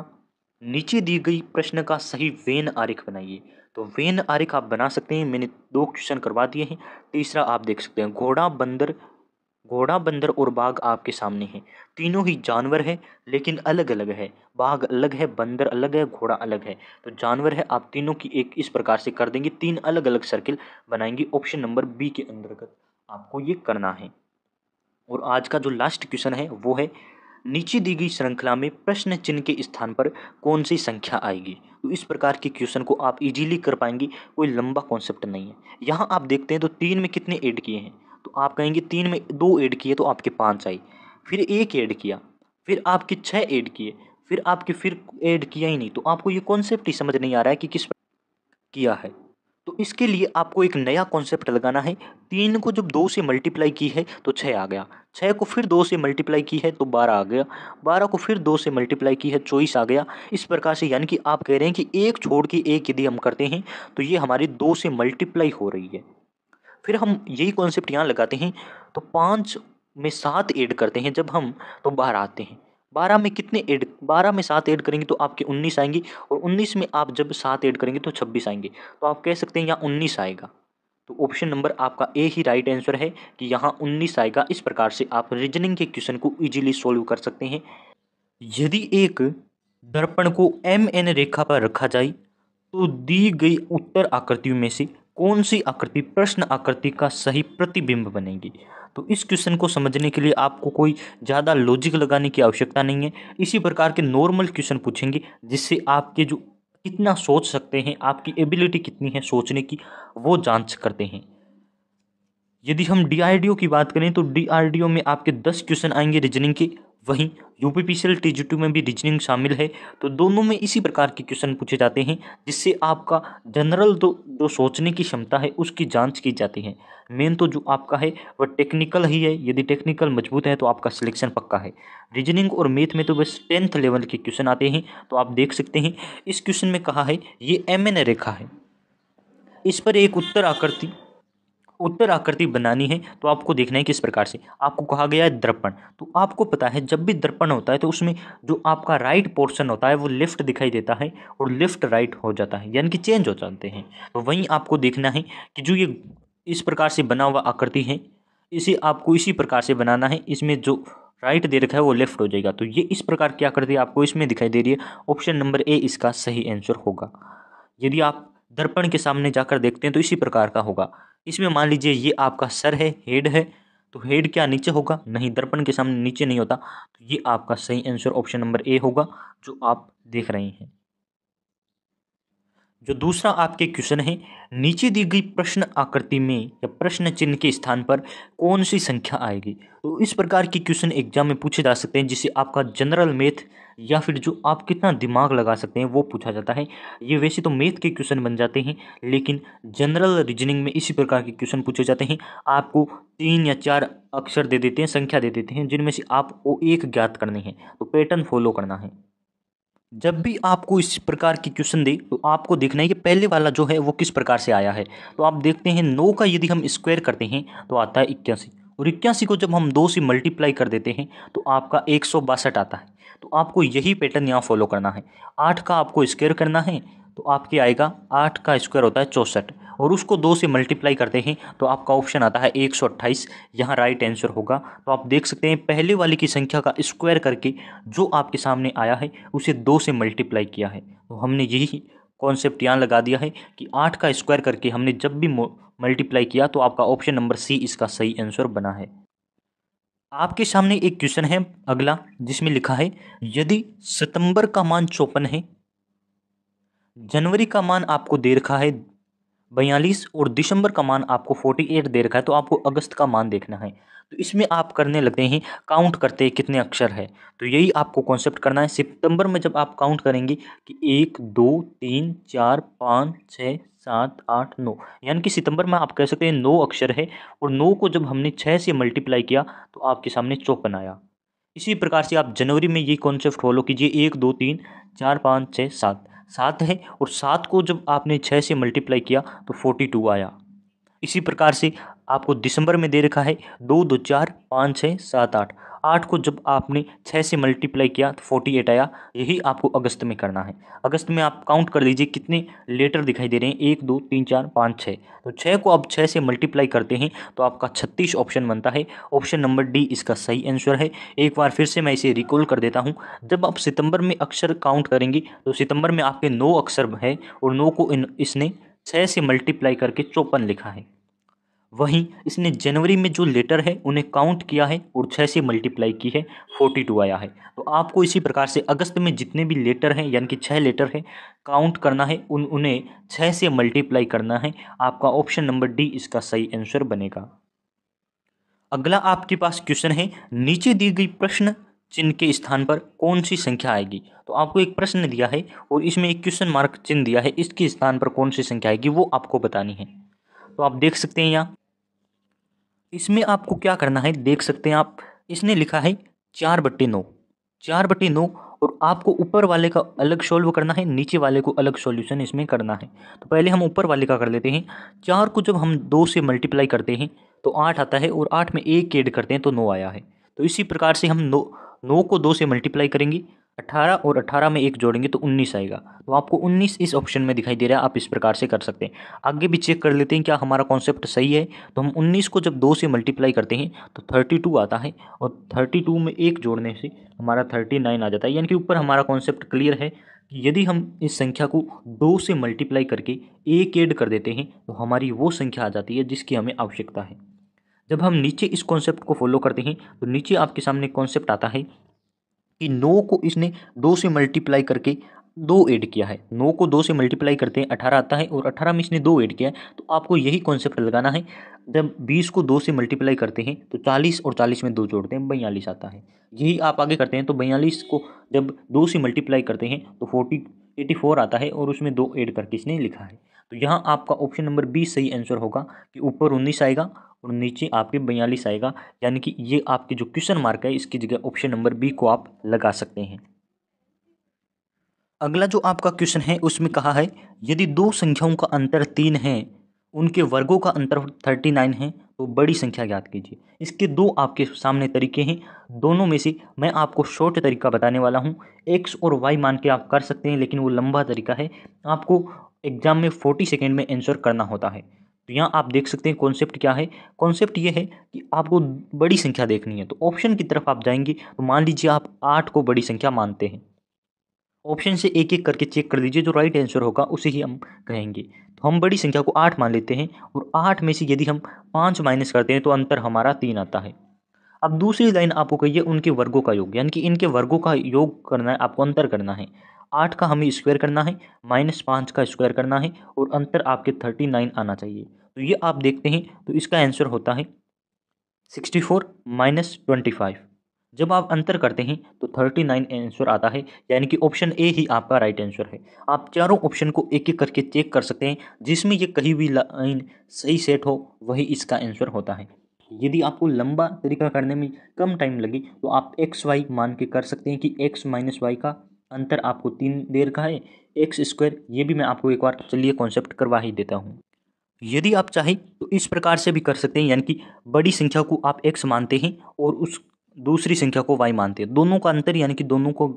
नीचे दी गई प्रश्न का सही वेन आरेख बनाइए तो वेन आरेख आप बना सकते हैं मैंने दो क्वेश्चन करवा दिए हैं तीसरा आप देख सकते हैं घोड़ा बंदर घोड़ा बंदर और बाघ आपके सामने हैं तीनों ही जानवर है लेकिन अलग अलग है बाघ अलग है बंदर अलग है घोड़ा अलग है तो जानवर है आप तीनों की एक इस प्रकार से कर देंगे तीन अलग अलग सर्किल बनाएंगे ऑप्शन नंबर बी के अंतर्गत आपको ये करना है और आज का जो लास्ट क्वेश्चन है वो है नीचे दी गई श्रृंखला में प्रश्न चिन्ह के स्थान पर कौन सी संख्या आएगी तो इस प्रकार के क्वेश्चन को आप इजीली कर पाएंगे कोई लंबा कॉन्सेप्ट नहीं है यहाँ आप देखते हैं तो तीन में कितने ऐड किए हैं तो आप कहेंगे तीन में दो ऐड किए तो आपके पाँच आए फिर एक ऐड किया फिर आपके छः ऐड किए फिर आपके फिर ऐड किया ही नहीं तो आपको ये कॉन्सेप्ट ही समझ नहीं आ रहा है कि किस किया है तो इसके लिए आपको एक नया कॉन्सेप्ट लगाना है तीन को जब दो से मल्टीप्लाई की है तो छः आ गया छः को फिर दो से मल्टीप्लाई की है तो बारह आ गया बारह को फिर दो से मल्टीप्लाई की है चौबीस आ गया इस प्रकार से यानी कि आप कह रहे हैं कि एक छोड़ के एक यदि हम करते हैं तो ये हमारी दो से मल्टीप्लाई हो रही है फिर हम यही कॉन्सेप्ट यहाँ लगाते हैं तो पाँच में सात ऐड करते हैं जब हम तो बाहर आते हैं बारह में कितने ऐड बारह में सात ऐड करेंगे तो आपके उन्नीस आएंगे और उन्नीस में आप जब सात ऐड करेंगे तो छब्बीस आएंगे तो आप कह सकते हैं यहाँ उन्नीस आएगा तो ऑप्शन नंबर आपका ए ही राइट आंसर है कि यहाँ उन्नीस आएगा इस प्रकार से आप रीजनिंग के क्वेश्चन को इजीली सॉल्व कर सकते हैं यदि एक दर्पण को एम एन रेखा पर रखा जाए तो दी गई उत्तर आकृतियों में से कौन सी आकृति प्रश्न आकृति का सही प्रतिबिंब बनेगी तो इस क्वेश्चन को समझने के लिए आपको कोई ज़्यादा लॉजिक लगाने की आवश्यकता नहीं है इसी प्रकार के नॉर्मल क्वेश्चन पूछेंगे जिससे आपके जो कितना सोच सकते हैं आपकी एबिलिटी कितनी है सोचने की वो जांच करते हैं यदि हम डी की बात करें तो डी में आपके दस क्वेश्चन आएंगे रीजनिंग के वहीं U P P C L T G two में भी रीजनिंग शामिल है तो दोनों में इसी प्रकार के क्वेश्चन पूछे जाते हैं जिससे आपका जनरल तो जो सोचने की क्षमता है उसकी जांच की जाती है मेन तो जो आपका है वह टेक्निकल ही है यदि टेक्निकल मजबूत है तो आपका सिलेक्शन पक्का है रीजनिंग और मैथ में तो बस टेंथ लेवल के क्वेश्चन आते हैं तो आप देख सकते हैं इस क्वेश्चन में कहा है ये एम एन रेखा है इस पर एक उत्तर आकृति उत्तर आकृति बनानी है तो आपको देखना है किस प्रकार से आपको कहा गया है दर्पण तो आपको पता है जब भी दर्पण होता है तो उसमें जो आपका राइट पोर्शन होता है वो लेफ्ट दिखाई देता है और लेफ्ट राइट हो जाता है यानी कि चेंज हो जाते हैं तो वहीं आपको देखना है कि जो ये इस प्रकार से बना हुआ आकृति है इसे आपको इसी प्रकार से बनाना है इसमें जो राइट दे रखा है वो लेफ्ट हो जाएगा तो ये इस प्रकार की आकृति आपको इसमें दिखाई दे रही है ऑप्शन नंबर ए इसका सही आंसर होगा यदि आप दर्पण के सामने जाकर देखते हैं तो इसी प्रकार का होगा इसमें मान लीजिए ये आपका सर है हेड है तो हेड क्या नीचे होगा नहीं दर्पण के सामने नीचे नहीं होता तो ये आपका सही आंसर ऑप्शन नंबर ए होगा जो आप देख रहे हैं जो दूसरा आपके क्वेश्चन है नीचे दी गई प्रश्न आकृति में या प्रश्न चिन्ह के स्थान पर कौन सी संख्या आएगी तो इस प्रकार के क्वेश्चन एग्जाम में पूछे जा सकते हैं जिसे आपका जनरल मैथ या फिर जो आप कितना दिमाग लगा सकते हैं वो पूछा जाता है ये वैसे तो मैथ के क्वेश्चन बन जाते हैं लेकिन जनरल रीजनिंग में इसी प्रकार के क्वेश्चन पूछे जाते हैं आपको तीन या चार अक्षर दे देते हैं संख्या दे देते हैं जिनमें से आपको एक ज्ञात करनी है तो पैटर्न फॉलो करना है जब भी आपको इस प्रकार की क्वेश्चन दे तो आपको देखना है कि पहले वाला जो है वो किस प्रकार से आया है तो आप देखते हैं नौ का यदि हम स्क्वायर करते हैं तो आता है इक्यासी और इक्यासी को जब हम दो से मल्टीप्लाई कर देते हैं तो आपका एक सौ बासठ आता है तो आपको यही पैटर्न यहाँ फॉलो करना है आठ का आपको स्क्वायर करना है तो आपके आएगा आठ का स्क्वायर होता है चौंसठ और उसको दो से मल्टीप्लाई करते हैं तो आपका ऑप्शन आता है एक सौ अट्ठाईस यहाँ राइट आंसर होगा तो आप देख सकते हैं पहले वाले की संख्या का स्क्वायर करके जो आपके सामने आया है उसे दो से मल्टीप्लाई किया है तो हमने यही कॉन्सेप्ट यहाँ लगा दिया है कि आठ का स्क्वायर करके हमने जब भी मल्टीप्लाई किया तो आपका ऑप्शन नंबर सी इसका सही आंसर बना है आपके सामने एक क्वेश्चन है अगला जिसमें लिखा है यदि सितंबर का मान चौपन है जनवरी का मान आपको दे रखा है बयालीस और दिसंबर का मान आपको फोर्टी एट दे रखा है तो आपको अगस्त का मान देखना है तो इसमें आप करने लगते हैं काउंट करते कितने अक्षर है तो यही आपको कॉन्सेप्ट करना है सितंबर में जब आप काउंट करेंगे कि एक दो तीन चार पाँच छः सात आठ नौ यानी कि सितंबर में आप कह सकते हैं नौ अक्षर है और नौ को जब हमने छः से मल्टीप्लाई किया तो आपके सामने चौपन आया इसी प्रकार से आप जनवरी में ये कॉन्सेप्ट फॉलो कीजिए एक दो तीन चार पाँच छः सात सात है और सात को जब आपने छः से मल्टीप्लाई किया तो फोर्टी टू आया इसी प्रकार से आपको दिसंबर में दे रखा है दो दो चार पाँच छः सात आठ आठ को जब आपने छः से मल्टीप्लाई किया तो फोर्टी एट आया यही आपको अगस्त में करना है अगस्त में आप काउंट कर लीजिए कितने लेटर दिखाई दे रहे हैं एक दो तीन चार पाँच छः तो छः को आप छः से मल्टीप्लाई करते हैं तो आपका छत्तीस ऑप्शन बनता है ऑप्शन नंबर डी इसका सही आंसर है एक बार फिर से मैं इसे रिकॉल कर देता हूँ जब आप सितंबर में अक्षर काउंट करेंगे तो सितंबर में आपके नौ अक्षर हैं और नौ को इन, इसने छः से मल्टीप्लाई करके चौपन लिखा है वहीं इसने जनवरी में जो लेटर है उन्हें काउंट किया है और छः से मल्टीप्लाई की है फोर्टी टू आया है तो आपको इसी प्रकार से अगस्त में जितने भी लेटर हैं यानी कि छः लेटर हैं काउंट करना है उन उन्हें छः से मल्टीप्लाई करना है आपका ऑप्शन नंबर डी इसका सही आंसर बनेगा अगला आपके पास क्वेश्चन है नीचे दी गई प्रश्न चिन्ह के स्थान पर कौन सी संख्या आएगी तो आपको एक प्रश्न दिया है और इसमें एक क्वेश्चन मार्क चिन्ह दिया है इसके स्थान पर कौन सी संख्या आएगी वो आपको बतानी है तो आप देख सकते हैं यहाँ इसमें आपको क्या करना है देख सकते हैं आप इसने लिखा है चार बट्टे नौ चार बट्टे नौ और आपको ऊपर वाले का अलग सॉल्व करना है नीचे वाले को अलग सॉल्यूशन इसमें करना है तो पहले हम ऊपर वाले का कर लेते हैं चार को जब हम दो से मल्टीप्लाई करते हैं तो आठ आता है और आठ में एक एड करते हैं तो नौ आया है तो इसी प्रकार से हम नौ नौ को दो से मल्टीप्लाई करेंगे अट्ठारह और अठारह में एक जोड़ेंगे तो उन्नीस आएगा तो आपको उन्नीस इस ऑप्शन में दिखाई दे रहा है आप इस प्रकार से कर सकते हैं आगे भी चेक कर लेते हैं क्या हमारा कॉन्सेप्ट सही है तो हम उन्नीस को जब दो से मल्टीप्लाई करते हैं तो थर्टी टू आता है और थर्टी टू में एक जोड़ने से हमारा थर्टी नाइन आ जाता है यानी कि ऊपर हमारा कॉन्सेप्ट क्लियर है यदि हम इस संख्या को दो से मल्टीप्लाई करके एक एड कर देते हैं तो हमारी वो संख्या आ जाती है जिसकी हमें आवश्यकता है जब हम नीचे इस कॉन्सेप्ट को फॉलो करते हैं तो नीचे आपके सामने कॉन्सेप्ट आता है कि नौ को इसने दो से मल्टीप्लाई करके दो ऐड किया है नौ को दो से मल्टीप्लाई करते हैं अठारह आता है और अठारह में इसने दो ऐड किया है तो आपको यही कॉन्सेप्ट लगाना है जब बीस को दो से मल्टीप्लाई करते हैं तो चालीस और चालीस में दो जोड़ते हैं बयालीस आता है यही आप आगे करते हैं तो बयालीस को जब दो से मल्टीप्लाई करते हैं तो फोर्टी एटी फोर आता है और उसमें दो ऐड करके इसने लिखा है तो यहाँ आपका ऑप्शन नंबर बी सही आंसर होगा कि ऊपर उन्नीस आएगा और नीचे आपके बयालीस आएगा यानी कि ये आपके जो क्वेश्चन मार्क है इसकी जगह ऑप्शन नंबर बी को आप लगा सकते हैं अगला जो आपका क्वेश्चन है उसमें कहा है यदि दो संख्याओं का अंतर तीन है उनके वर्गों का अंतर थर्टी नाइन है तो बड़ी संख्या याद कीजिए इसके दो आपके सामने तरीके हैं दोनों में से मैं आपको शॉर्ट तरीका बताने वाला हूँ एक्स और वाई मान के आप कर सकते हैं लेकिन वो लंबा तरीका है आपको एग्ज़ाम में फोर्टी सेकेंड में आंसर करना होता है तो यहाँ आप देख सकते हैं कॉन्सेप्ट क्या है कॉन्सेप्ट ये है कि आपको बड़ी संख्या देखनी है तो ऑप्शन की तरफ आप जाएंगे तो मान लीजिए आप आठ को बड़ी संख्या मानते हैं ऑप्शन से एक एक करके चेक कर लीजिए जो राइट आंसर होगा उसे ही हम कहेंगे तो हम बड़ी संख्या को आठ मान लेते हैं और आठ में से यदि हम पाँच माइनस करते हैं तो अंतर हमारा तीन आता है अब दूसरी लाइन आपको कहिए उनके वर्गों का योग यानी कि इनके वर्गों का योग करना है आपको अंतर करना है आठ का हमें स्क्वायर करना है माइनस पाँच का स्क्वायर करना है और अंतर आपके थर्टी नाइन आना चाहिए तो ये आप देखते हैं तो इसका आंसर होता है sixty four minus twenty five जब आप अंतर करते हैं तो थर्टी नाइन आंसर आता है यानी कि ऑप्शन ए ही आपका राइट आंसर है आप चारों ऑप्शन को एक एक करके चेक कर सकते हैं जिसमें ये कहीं भी लाइन सही सेट हो वही इसका आंसर होता है यदि आपको लंबा तरीका करने में कम टाइम लगे तो आप एक्स वाई मान के कर सकते हैं कि एक्स माइनस वाई का अंतर आपको तीन दे रखा है एक्स स्क्वायर ये भी मैं आपको एक बार चलिए कॉन्सेप्ट करवा ही देता हूँ यदि आप चाहें तो इस प्रकार से भी कर सकते हैं यानी कि बड़ी संख्या को आप एक्स मानते हैं और उस दूसरी संख्या को वाई मानते हैं दोनों का अंतर यानी कि दोनों को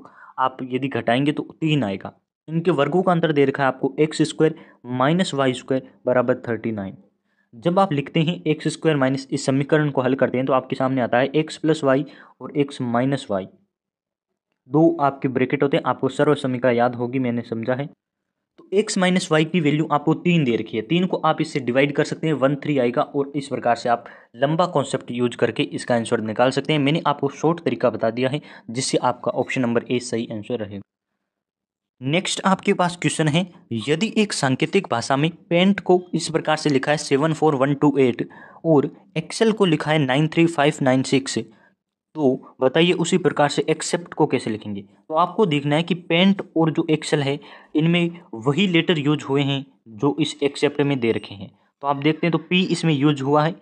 आप यदि घटाएंगे तो तीन आएगा इनके वर्गों का अंतर दे रखा है आपको X square minus Y square बराबर थर्टी नाइन जब आप लिखते हैं एक्स स्क्वायर माइनस इस समीकरण को हल करते हैं तो आपके सामने आता है एक्स प्लस वाई और एक्स माइनस वाई दो आपके ब्रेकेट होते हैं आपको सर्व समीकरण याद होगी मैंने समझा है तो एक्स माइनस वाई की वैल्यू आपको तीन दे रखी है तीन को आप इससे डिवाइड कर सकते हैं वन थ्री आएगा और इस प्रकार से आप लंबा कॉन्सेप्ट यूज करके इसका आंसर निकाल सकते हैं मैंने आपको शॉर्ट तरीका बता दिया है जिससे आपका ऑप्शन नंबर ए सही आंसर रहेगा नेक्स्ट आपके पास क्वेश्चन है यदि एक सांकेतिक भाषा में पेंट को इस प्रकार से लिखा है seven four one two eight और एक्सेल को लिखा है nine three five nine six तो बताइए उसी प्रकार से एक्सेप्ट को कैसे लिखेंगे तो आपको देखना है कि पेंट और जो एक्सेल है इनमें वही लेटर यूज हुए हैं जो इस एक्सेप्ट में दे रखे हैं तो आप देखते हैं तो पी इसमें यूज हुआ है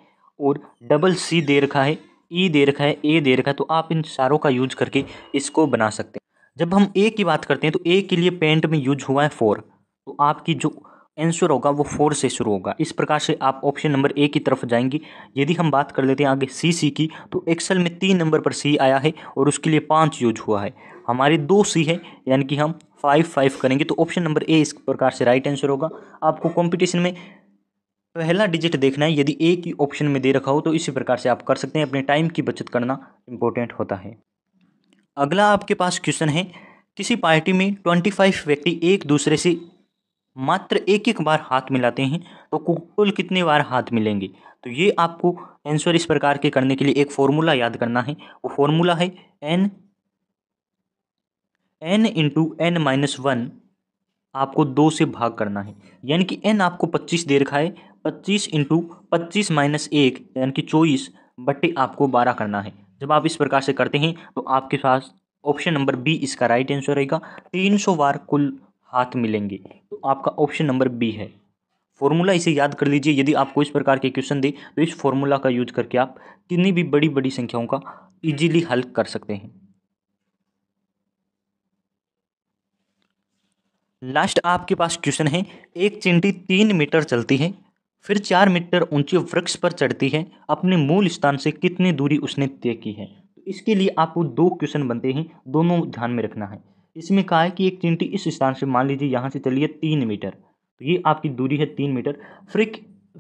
और डबल सी दे रखा है ई e दे रखा है ए दे रखा है तो आप इन सारों का यूज करके इसको बना सकते हैं जब हम ए की बात करते हैं तो ए के लिए पेंट में यूज हुआ है फोर तो आपकी जो आंसर होगा वो फोर से शुरू होगा इस प्रकार से आप ऑप्शन नंबर ए की तरफ जाएंगे यदि हम बात कर लेते हैं आगे सी सी की तो एक्सेल में तीन नंबर पर सी आया है और उसके लिए पाँच यूज हुआ है हमारे दो सी है यानी कि हम फाइव फाइव करेंगे तो ऑप्शन नंबर ए इस प्रकार से राइट आंसर होगा आपको कॉम्पिटिशन में पहला डिजिट देखना है यदि ए की ऑप्शन में दे रखा हो तो इसी प्रकार से आप कर सकते हैं अपने टाइम की बचत करना इम्पोर्टेंट होता है अगला आपके पास क्वेश्चन है किसी पार्टी में ट्वेंटी फाइव व्यक्ति एक दूसरे से मात्र एक एक बार हाथ मिलाते हैं तो कुल कितने बार हाथ मिलेंगे तो ये आपको आंसर इस प्रकार के करने के लिए एक फॉर्मूला याद करना है वो फॉर्मूला है N N into N minus one आपको दो से भाग करना है यानी कि एन आपको पच्चीस दे रखा है पच्चीस इंटू पच्चीस माइनस एक यानी कि चौबीस बट्टे आपको बारह करना है जब आप इस प्रकार से करते हैं तो आपके पास ऑप्शन नंबर बी इसका राइट आंसर रहेगा तीन सौ बार कुल हाथ मिलेंगे तो आपका ऑप्शन नंबर बी है फॉर्मूला इसे याद कर लीजिए यदि आपको इस प्रकार के क्वेश्चन दे तो इस फॉर्मूला का यूज करके आप कितनी भी बड़ी बड़ी संख्याओं का इजीली हल कर सकते हैं लास्ट आपके पास क्वेश्चन है एक चिंटी तीन मीटर चलती है फिर चार मीटर ऊंचे वृक्ष पर चढ़ती है अपने मूल स्थान से कितनी दूरी उसने तय की है इसके लिए आपको दो क्वेश्चन बनते हैं दोनों ध्यान में रखना है इसमें कहा है कि एक चिंटी इस स्थान से मान लीजिए यहाँ से चलिए तीन मीटर तो ये आपकी दूरी है तीन मीटर फिर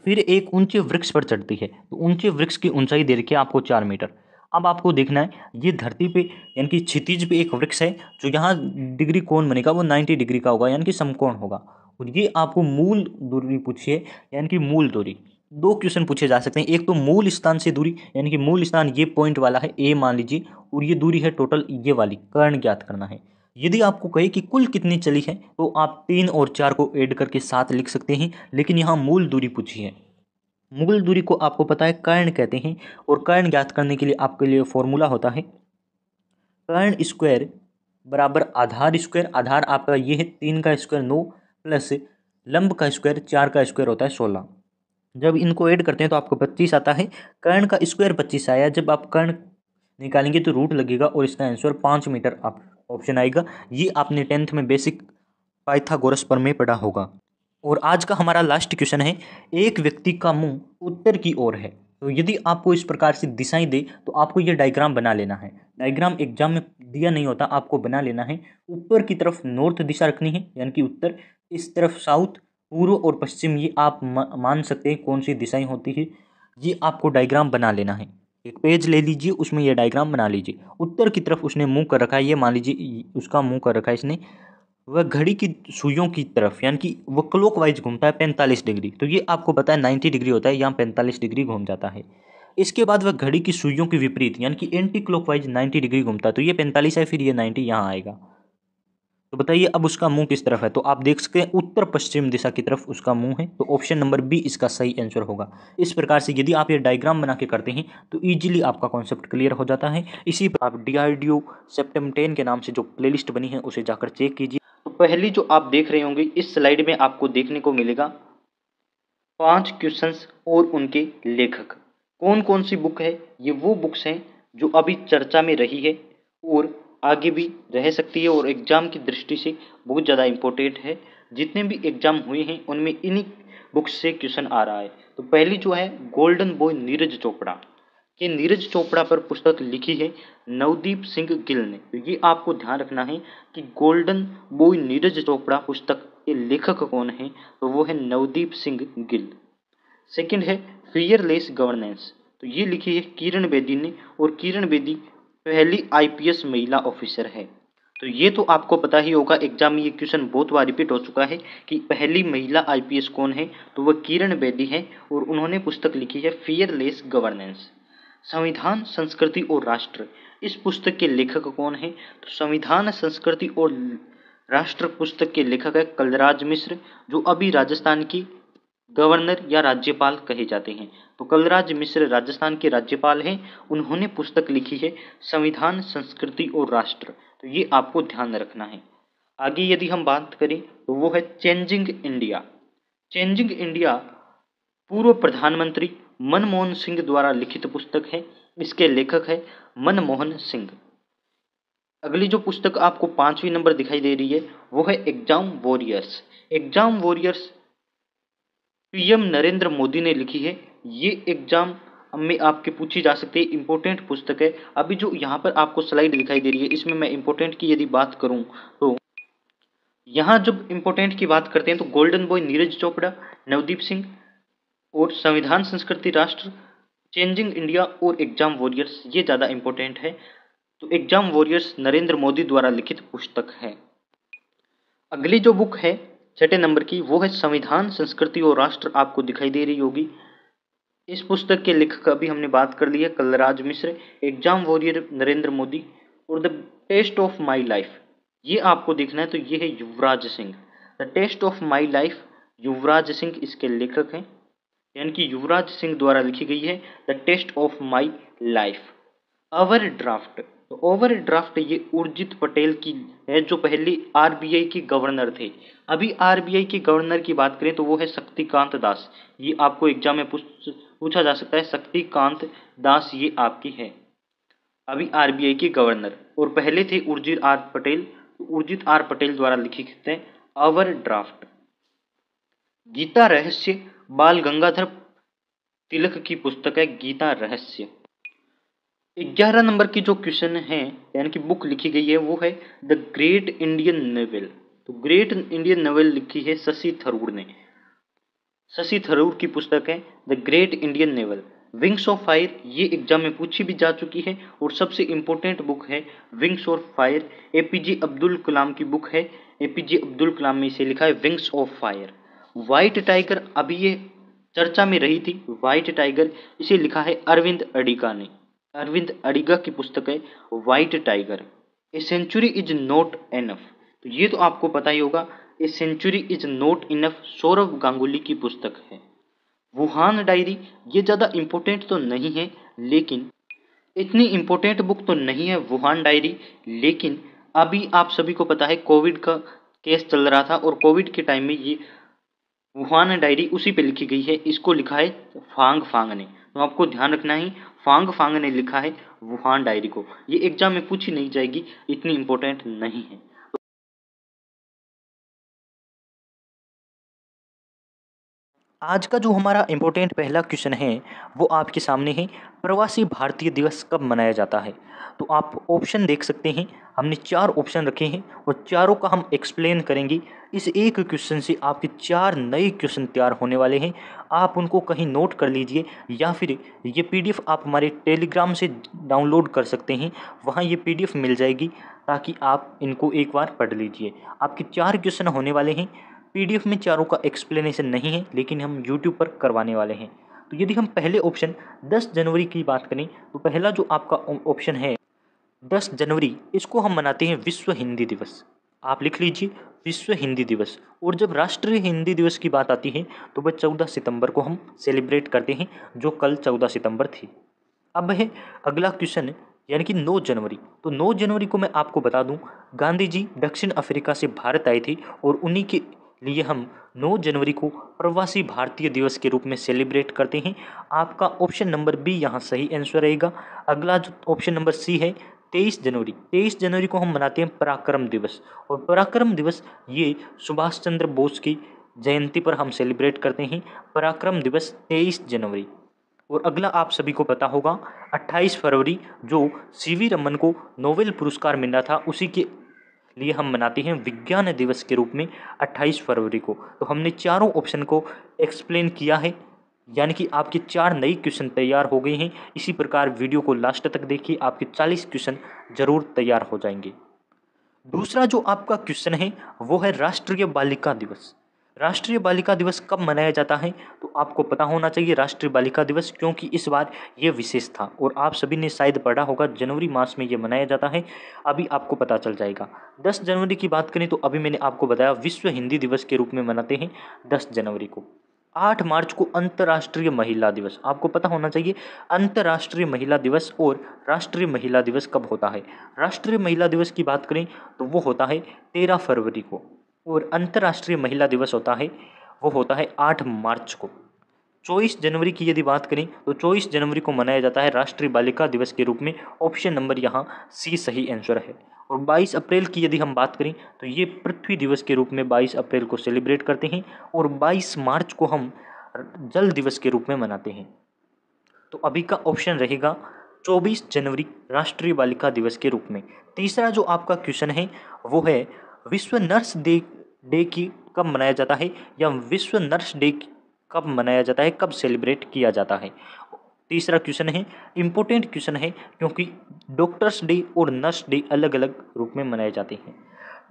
फिर एक ऊंचे वृक्ष पर चढ़ती है तो ऊंचे वृक्ष की ऊंचाई दे रखी है आपको चार मीटर अब आपको देखना है ये धरती पे यानी कि क्षितिज पे एक वृक्ष है जो यहाँ डिग्री कोण बनेगा वो नाइन्टी डिग्री का होगा यानी कि समकोण होगा और ये आपको मूल दूरी पूछिए यानी कि मूल दूरी दो क्वेश्चन पूछे जा सकते हैं एक तो मूल स्थान से दूरी यानी कि मूल स्थान ये पॉइंट वाला है ए मान लीजिए और ये दूरी है टोटल ये वाली कर्ण ज्ञात करना है यदि आपको कहे कि कुल कितनी चली है तो आप तीन और चार को ऐड करके साथ लिख सकते हैं लेकिन यहाँ मूल दूरी पूछी है मूल दूरी को आपको पता है कर्ण कहते हैं और कर्ण ज्ञात करने के लिए आपके लिए फॉर्मूला होता है कर्ण स्क्वायर बराबर आधार स्क्वायर आधार आपका ये है तीन का स्क्वायर नौ प्लस लंब का स्क्वायर चार का स्क्वायर होता है सोलह जब इनको ऐड करते हैं तो आपको पच्चीस आता है कर्ण का स्क्वायर पच्चीस आया जब आप कर्ण निकालेंगे तो रूट लगेगा और इसका आंसर पाँच मीटर आप ऑप्शन आएगा ये आपने टेंथ में बेसिक पाइथागोरस पर में पढ़ा होगा और आज का हमारा लास्ट क्वेश्चन है एक व्यक्ति का मुंह उत्तर की ओर है तो यदि आपको इस प्रकार से दिशाएं दे तो आपको ये डायग्राम बना लेना है डायग्राम एग्जाम में दिया नहीं होता आपको बना लेना है ऊपर की तरफ नॉर्थ दिशा रखनी है यानी कि उत्तर इस तरफ साउथ पूर्व और पश्चिम ये आप मान सकते हैं कौन सी दिशाएँ होती है ये आपको डायग्राम बना लेना है एक पेज ले लीजिए उसमें यह डायग्राम बना लीजिए उत्तर की तरफ उसने मुंह कर रखा है ये मान लीजिए उसका मुंह कर रखा है इसने वह घड़ी की सुइयों की तरफ यानी कि वह क्लोक वाइज घूमता है पैंतालीस डिग्री तो ये आपको पता है नाइन्टी डिग्री होता है यहाँ पैंतालीस डिग्री घूम जाता है इसके बाद वह घड़ी की सुइयों के विपरीत यानी कि anti clockwise ninety degree घूमता है तो ये पैंतालीस है फिर ये नाइन्टी यहाँ आएगा तो बताइए अब उसका मुंह किस तरफ है तो आप देख सकते हैं उत्तर पश्चिम दिशा की तरफ उसका मुंह है तो ऑप्शन नंबर बी इसका सही आंसर होगा इस प्रकार से यदि आप ये डायग्राम बना के करते हैं तो ईजिली आपका कॉन्सेप्ट क्लियर हो जाता है इसी पर आप डी आर डी ओ सेप्टम टेन के नाम से जो प्लेलिस्ट बनी है उसे जाकर चेक कीजिए तो पहली जो आप देख रहे होंगे इस स्लाइड में आपको देखने को मिलेगा पाँच क्वेश्चन और उनके लेखक कौन कौन सी बुक है ये वो बुक्स हैं जो अभी चर्चा में रही है और आगे भी रह सकती है और एग्ज़ाम की दृष्टि से बहुत ज़्यादा इम्पोर्टेंट है जितने भी एग्ज़ाम हुए हैं उनमें इन्हीं बुक्स से क्वेश्चन आ रहा है तो पहली जो है गोल्डन बॉय नीरज चोपड़ा ये नीरज चोपड़ा पर पुस्तक लिखी है नवदीप सिंह गिल ने तो ये आपको ध्यान रखना है कि गोल्डन बॉय नीरज चोपड़ा पुस्तक के लेखक कौन है तो वो है नवदीप सिंह गिल सेकंड है फियरलेस गवर्नेंस तो ये लिखी है किरण बेदी ने और किरण बेदी पहली आईपीएस महिला ऑफिसर है तो ये तो आपको पता ही होगा एग्जाम में ये क्वेश्चन बहुत बार रिपीट हो चुका है कि पहली महिला आईपीएस कौन है तो वह किरण बेदी है और उन्होंने पुस्तक लिखी है फियरलेस गवर्नेंस संविधान संस्कृति और राष्ट्र इस पुस्तक के लेखक कौन है तो संविधान संस्कृति और राष्ट्र पुस्तक के लेखक है कलराज मिश्र जो अभी राजस्थान की गवर्नर या राज्यपाल कहे जाते हैं तो कलराज मिश्र राजस्थान के राज्यपाल हैं उन्होंने पुस्तक लिखी है संविधान संस्कृति और राष्ट्र तो ये आपको ध्यान रखना है आगे यदि हम बात करें तो वो है चेंजिंग इंडिया चेंजिंग इंडिया पूर्व प्रधानमंत्री मनमोहन सिंह द्वारा लिखित पुस्तक है इसके लेखक है मनमोहन सिंह अगली जो पुस्तक आपको पांचवी नंबर दिखाई दे रही है वो है exam warriors exam warriors PM Narendra Modi ने लिखी है ये एग्जाम में आपके पूछी जा सकती है इम्पोर्टेंट पुस्तक है अभी जो यहाँ पर आपको स्लाइड दिखाई दे रही है इसमें मैं इम्पोर्टेंट की यदि बात करूँ तो यहाँ जब इम्पोर्टेंट की बात करते हैं तो गोल्डन बॉय नीरज चोपड़ा नवदीप सिंह और संविधान संस्कृति राष्ट्र चेंजिंग इंडिया और एग्जाम वॉरियर्स ये ज़्यादा इम्पोर्टेंट है तो एग्जाम वॉरियर्स नरेंद्र मोदी द्वारा लिखित पुस्तक है अगली जो बुक है छठे नंबर की वो है संविधान संस्कृति और राष्ट्र आपको दिखाई दे रही होगी इस पुस्तक के लेखक अभी हमने बात कर ली है कलराज मिश्र एग्जाम वॉरियर नरेंद्र मोदी और the test of my life ये आपको देखना है तो ये है Yuvraj Singh the test of my life Yuvraj Singh इसके लेखक हैं यानी कि युवराज सिंह द्वारा लिखी गई है the test of my life overdraft तो ड्राफ्ट ये उर्जित पटेल की है जो पहले आरबीआई की गवर्नर थे अभी आरबीआई के गवर्नर की बात करें तो वो है शक्तिकांत दास ये आपको एग्जाम में पूछा जा सकता है शक्तिकांत दास ये आपकी है अभी आरबीआई के गवर्नर और पहले थे उर्जित आर पटेल तो उर्जित आर पटेल द्वारा लिखित हैं ओवर ड्राफ्ट गीता रहस्य बाल गंगाधर तिलक की पुस्तक है गीता रहस्य हम्म। ग्यारह नंबर की जो क्वेश्चन है यानी कि बुक लिखी गई है वो है द ग्रेट इंडियन नेवल तो ग्रेट इंडियन नेवल लिखी है शशि थरूर ने शशि थरूर की पुस्तक है the great Indian novel wings of fire ये एग्जाम में पूछी भी जा चुकी है और सबसे इम्पोर्टेंट बुक है wings of fire A Abdul Kalam की बुक है ए पी जे अब्दुल कलाम में इसे लिखा है wings of fire white tiger अभी ये चर्चा में रही थी वाइट टाइगर इसे लिखा है अरविंद अडिका ने अरविंद अडिगा की पुस्तक है white tiger a century is not enough तो ये तो आपको पता ही होगा a century is not enough Sourav Ganguly की पुस्तक है वुहान डायरी ये ज़्यादा इम्पोर्टेंट तो नहीं है लेकिन इतनी इम्पोर्टेंट बुक तो नहीं है वुहान डायरी लेकिन अभी आप सभी को पता है कोविड का केस चल रहा था और कोविड के टाइम में ये वुहान डायरी उसी पे लिखी गई है इसको लिखा है फांग फांग ने तो आपको ध्यान रखना है फांग फांग ने लिखा है वुहान डायरी को ये एग्जाम में पूछी नहीं जाएगी इतनी इंपॉर्टेंट नहीं है आज का जो हमारा इम्पोर्टेंट पहला क्वेश्चन है वो आपके सामने है प्रवासी भारतीय दिवस कब मनाया जाता है तो आप ऑप्शन देख सकते हैं हमने चार ऑप्शन रखे हैं और चारों का हम एक्सप्लेन करेंगे इस एक क्वेश्चन से आपके चार नए क्वेश्चन तैयार होने वाले हैं आप उनको कहीं नोट कर लीजिए या फिर ये पीडीएफ आप हमारे टेलीग्राम से डाउनलोड कर सकते हैं वहाँ ये पीडीएफ मिल जाएगी ताकि आप इनको एक बार पढ़ लीजिए आपके चार क्वेश्चन होने वाले हैं पीडीएफ में चारों का एक्सप्लेनेशन नहीं है लेकिन हम यूट्यूब पर करवाने वाले हैं तो यदि हम पहले ऑप्शन 10 जनवरी की बात करें तो पहला जो आपका ऑप्शन है 10 जनवरी इसको हम मनाते हैं विश्व हिंदी दिवस आप लिख लीजिए विश्व हिंदी दिवस और जब राष्ट्रीय हिंदी दिवस की बात आती है तो वह चौदह सितंबर को हम सेलिब्रेट करते हैं जो कल चौदह सितंबर थी अब है अगला क्वेश्चन यानी कि 9 जनवरी तो 9 जनवरी को मैं आपको बता दूं गांधी जी दक्षिण अफ्रीका से भारत आए थे और उन्हीं के लिए हम 9 जनवरी को प्रवासी भारतीय दिवस के रूप में सेलिब्रेट करते हैं आपका ऑप्शन नंबर बी यहाँ सही आंसर रहेगा अगला जो ऑप्शन नंबर सी है तेईस जनवरी तेईस जनवरी को हम मनाते हैं पराक्रम दिवस और पराक्रम दिवस ये सुभाष चंद्र बोस की जयंती पर हम सेलिब्रेट करते हैं पराक्रम दिवस तेईस जनवरी और अगला आप सभी को पता होगा 28 फरवरी जो सी वी रमन को नोबेल पुरस्कार मिला था उसी के लिए हम मनाते हैं विज्ञान दिवस के रूप में 28 फरवरी को तो हमने चारों ऑप्शन को एक्सप्लेन किया है यानी कि आपके चार नए क्वेश्चन तैयार हो गए हैं इसी प्रकार वीडियो को लास्ट तक देखिए आपके 40 क्वेश्चन जरूर तैयार हो जाएंगे दूसरा जो आपका क्वेश्चन है वो है राष्ट्रीय बालिका दिवस राष्ट्रीय बालिका दिवस कब मनाया जाता है तो आपको पता होना चाहिए राष्ट्रीय बालिका दिवस क्योंकि इस बार ये विशेष था और आप सभी ने शायद पढ़ा होगा जनवरी मास में ये मनाया जाता है अभी आपको पता चल जाएगा 10 जनवरी की बात करें तो अभी मैंने आपको बताया विश्व हिंदी दिवस के रूप में मनाते हैं दस जनवरी को आठ मार्च को अंतर्राष्ट्रीय महिला दिवस आपको पता होना चाहिए अंतर्राष्ट्रीय महिला दिवस और राष्ट्रीय महिला दिवस कब होता है राष्ट्रीय महिला दिवस की बात करें तो वो होता है तेरह फरवरी को और अंतर्राष्ट्रीय महिला दिवस होता है वो होता है आठ मार्च को चौबीस जनवरी की यदि बात करें तो चौबीस जनवरी को मनाया जाता है राष्ट्रीय बालिका दिवस के रूप में ऑप्शन नंबर यहाँ सी सही आंसर है और 22 अप्रैल की यदि हम बात करें तो ये पृथ्वी दिवस के रूप में 22 अप्रैल को सेलिब्रेट करते हैं और 22 मार्च को हम जल दिवस के रूप में मनाते हैं तो अभी का ऑप्शन रहेगा 24 जनवरी राष्ट्रीय बालिका दिवस के रूप में तीसरा जो आपका क्वेश्चन है वो है विश्व नर्स डे डे की कब मनाया जाता है या विश्व नर्स डे कब मनाया जाता है कब सेलिब्रेट किया जाता है तीसरा क्वेश्चन है इम्पोर्टेंट क्वेश्चन है क्योंकि डॉक्टर्स डे और नर्स डे अलग अलग रूप में मनाए जाते हैं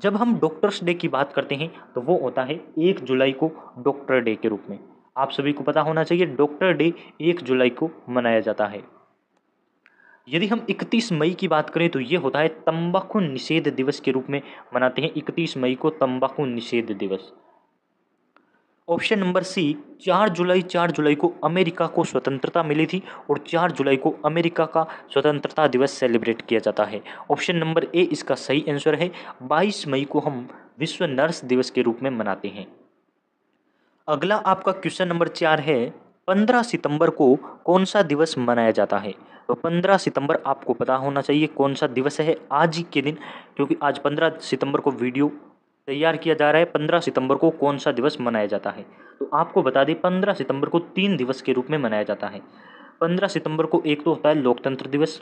जब हम डॉक्टर्स डे की बात करते हैं तो वो होता है एक जुलाई को डॉक्टर डे के रूप में आप सभी को पता होना चाहिए डॉक्टर डे एक जुलाई को मनाया जाता है यदि हम 31 मई की बात करें तो ये होता है तंबाकू निषेध दिवस के रूप में मनाते हैं 31 मई को तंबाकू निषेध दिवस ऑप्शन नंबर सी चार जुलाई चार जुलाई को अमेरिका को स्वतंत्रता मिली थी और चार जुलाई को अमेरिका का स्वतंत्रता दिवस सेलिब्रेट किया जाता है ऑप्शन नंबर ए इसका सही आंसर है बाईस मई को हम विश्व नर्स दिवस के रूप में मनाते हैं अगला आपका क्वेश्चन नंबर चार है पंद्रह सितंबर को कौन सा दिवस मनाया जाता है तो पंद्रह सितंबर आपको पता होना चाहिए कौन सा दिवस है आज के दिन क्योंकि आज पंद्रह सितंबर को वीडियो तैयार किया जा रहा है पंद्रह सितंबर को कौन सा दिवस मनाया जाता है तो आपको बता दें पंद्रह सितंबर को तीन दिवस के रूप में मनाया जाता है पंद्रह सितंबर को एक तो होता है लोकतंत्र दिवस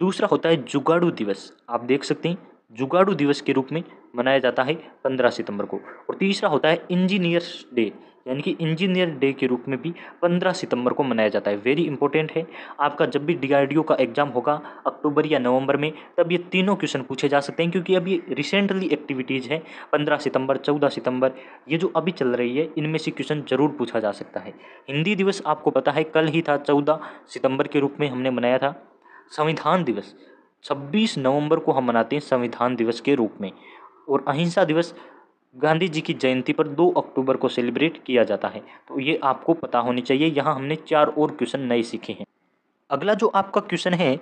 दूसरा होता है जुगाड़ू दिवस आप देख सकते हैं जुगाड़ू दिवस के रूप में मनाया जाता है पंद्रह सितंबर को और तीसरा होता है इंजीनियर्स डे यानी कि इंजीनियर डे के रूप में भी 15 सितंबर को मनाया जाता है वेरी इंपॉर्टेंट है आपका जब भी डी का एग्जाम होगा अक्टूबर या नवंबर में तब ये तीनों क्वेश्चन पूछे जा सकते हैं क्योंकि अभी रिसेंटली एक्टिविटीज़ है 15 सितंबर 14 सितंबर ये जो अभी चल रही है इनमें से क्वेश्चन जरूर पूछा जा सकता है हिंदी दिवस आपको पता है कल ही था चौदह सितंबर के रूप में हमने मनाया था संविधान दिवस छब्बीस नवम्बर को हम मनाते हैं संविधान दिवस के रूप में और अहिंसा दिवस गांधी जी की जयंती पर दो अक्टूबर को सेलिब्रेट किया जाता है तो ये आपको पता होनी चाहिए यहाँ हमने चार और क्वेश्चन नए सीखे हैं अगला जो आपका क्वेश्चन है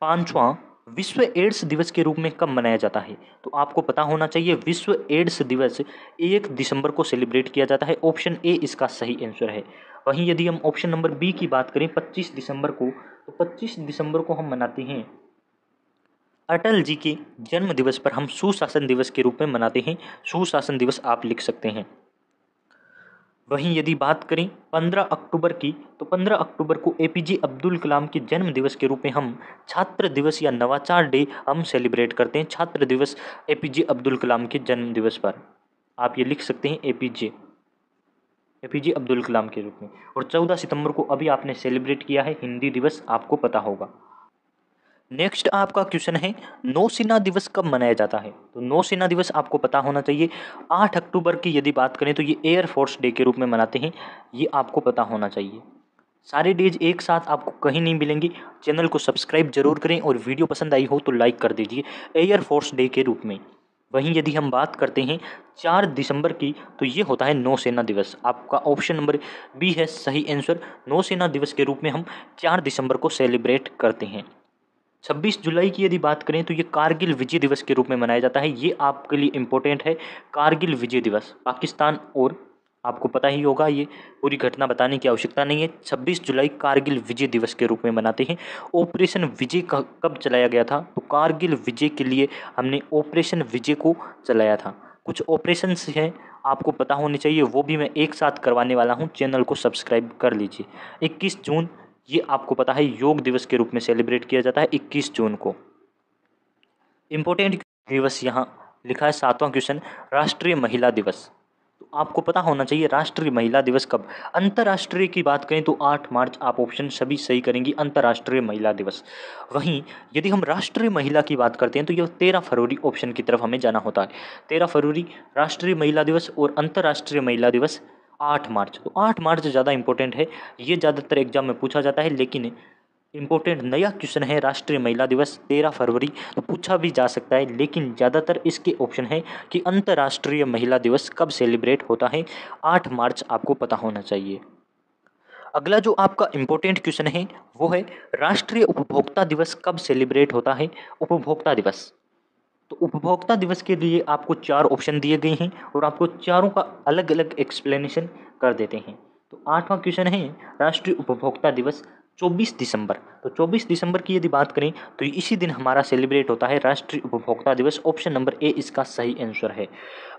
पांचवा विश्व एड्स दिवस के रूप में कब मनाया जाता है तो आपको पता होना चाहिए विश्व एड्स दिवस एक दिसंबर को सेलिब्रेट किया जाता है ऑप्शन ए इसका सही आंसर है वहीं यदि हम ऑप्शन नंबर बी की बात करें 25 दिसंबर को तो 25 दिसंबर को हम मनाते हैं अटल जी के जन्म दिवस पर हम सुशासन दिवस के रूप में मनाते हैं सुशासन दिवस आप लिख सकते हैं वहीं यदि बात करें 15 अक्टूबर की तो 15 अक्टूबर को ए पी जे अब्दुल कलाम के जन्म दिवस के रूप में हम छात्र दिवस या नवाचार डे हम सेलिब्रेट करते हैं छात्र दिवस ए पी जे अब्दुल कलाम के जन्म दिवस पर आप ये लिख सकते हैं A P J A P J Abdul Kalam के रूप में और 14 सितंबर को अभी आपने सेलिब्रेट किया है हिंदी दिवस आपको पता होगा नेक्स्ट आपका क्वेश्चन है नौसेना दिवस कब मनाया जाता है तो नौसेना दिवस आपको पता होना चाहिए आठ अक्टूबर की यदि बात करें तो ये एयरफोर्स डे के रूप में मनाते हैं ये आपको पता होना चाहिए सारे डेज एक साथ आपको कहीं नहीं मिलेंगी चैनल को सब्सक्राइब जरूर करें और वीडियो पसंद आई हो तो लाइक कर दीजिए एयरफोर्स डे के रूप में वहीं यदि हम बात करते हैं चार दिसंबर की तो ये होता है नौसेना दिवस आपका ऑप्शन नंबर बी है सही आंसर नौसेना दिवस के रूप में हम चार दिसंबर को सेलिब्रेट करते हैं छब्बीस जुलाई की यदि बात करें तो ये कारगिल विजय दिवस के रूप में मनाया जाता है ये आपके लिए इम्पोर्टेंट है कारगिल विजय दिवस पाकिस्तान और आपको पता ही होगा ये पूरी घटना बताने की आवश्यकता नहीं है 26 जुलाई कारगिल विजय दिवस के रूप में मनाते हैं ऑपरेशन विजय कब चलाया गया था तो कारगिल विजय के लिए हमने ऑपरेशन विजय को चलाया था कुछ ऑपरेशन हैं आपको पता होने चाहिए वो भी मैं एक साथ करवाने वाला हूँ चैनल को सब्सक्राइब कर लीजिए 21 जून ये आपको पता है योग दिवस के रूप में सेलिब्रेट किया जाता है इक्कीस जून को इम्पोर्टेंट दिवस यहाँ लिखा है सातवां क्वेश्चन राष्ट्रीय महिला दिवस तो आपको पता होना चाहिए राष्ट्रीय महिला दिवस कब अंतर्राष्ट्रीय की बात करें तो 8 मार्च आप ऑप्शन सभी सही करेंगी अंतर्राष्ट्रीय महिला दिवस वहीं यदि हम राष्ट्रीय महिला की बात करते हैं तो यह तेरह फरवरी ऑप्शन की तरफ हमें जाना होता है तेरह फरवरी राष्ट्रीय महिला दिवस और अंतर्राष्ट्रीय महिला दिवस आठ मार्च तो आठ मार्च ज़्यादा इंपॉर्टेंट है ये ज़्यादातर एग्जाम में पूछा जाता है लेकिन इम्पोर्टेंट नया क्वेश्चन है राष्ट्रीय महिला दिवस तेरह फरवरी तो पूछा भी जा सकता है लेकिन ज़्यादातर इसके ऑप्शन है कि अंतर्राष्ट्रीय महिला दिवस कब सेलिब्रेट होता है आठ मार्च आपको पता होना चाहिए अगला जो आपका इम्पोर्टेंट क्वेश्चन है वो है राष्ट्रीय उपभोक्ता दिवस कब सेलिब्रेट होता है उपभोक्ता दिवस तो उपभोक्ता दिवस के लिए आपको चार ऑप्शन दिए गए हैं और आपको चारों का अलग अलग एक्सप्लेनेशन कर देते हैं तो आठवां क्वेश्चन है राष्ट्रीय उपभोक्ता दिवस 24 दिसंबर तो 24 दिसंबर की यदि बात करें तो इसी दिन हमारा सेलिब्रेट होता है राष्ट्रीय उपभोक्ता दिवस ऑप्शन नंबर ए इसका सही आंसर है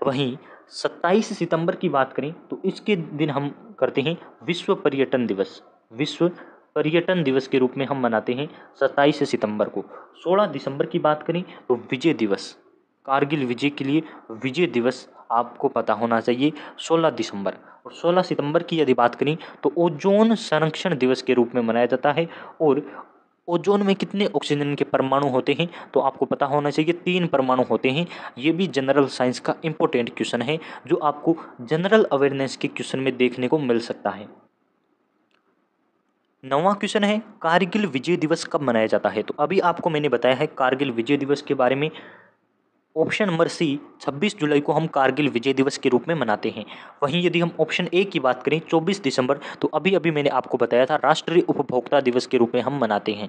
वहीं 27 सितंबर की बात करें तो इसके दिन हम करते हैं विश्व पर्यटन दिवस विश्व पर्यटन दिवस के रूप में हम मनाते हैं सत्ताईस सितंबर को सोलह दिसंबर की बात करें तो विजय दिवस कारगिल विजय के लिए विजय दिवस आपको पता होना चाहिए 16 दिसंबर और 16 सितंबर की यदि बात करें तो ओजोन संरक्षण दिवस के रूप में मनाया जाता है और ओजोन में कितने ऑक्सीजन के परमाणु होते हैं तो आपको पता होना चाहिए तीन परमाणु होते हैं ये भी जनरल साइंस का इम्पोर्टेंट क्वेश्चन है जो आपको जनरल अवेयरनेस के क्वेश्चन में देखने को मिल सकता है नवा क्वेश्चन है कारगिल विजय दिवस कब मनाया जाता है तो अभी आपको मैंने बताया है कारगिल विजय दिवस के बारे में ऑप्शन नंबर सी 26 जुलाई को हम कारगिल विजय दिवस के रूप में मनाते हैं वहीं यदि हम ऑप्शन ए की बात करें 24 दिसंबर तो अभी अभी मैंने आपको बताया था राष्ट्रीय उपभोक्ता दिवस के रूप में हम मनाते हैं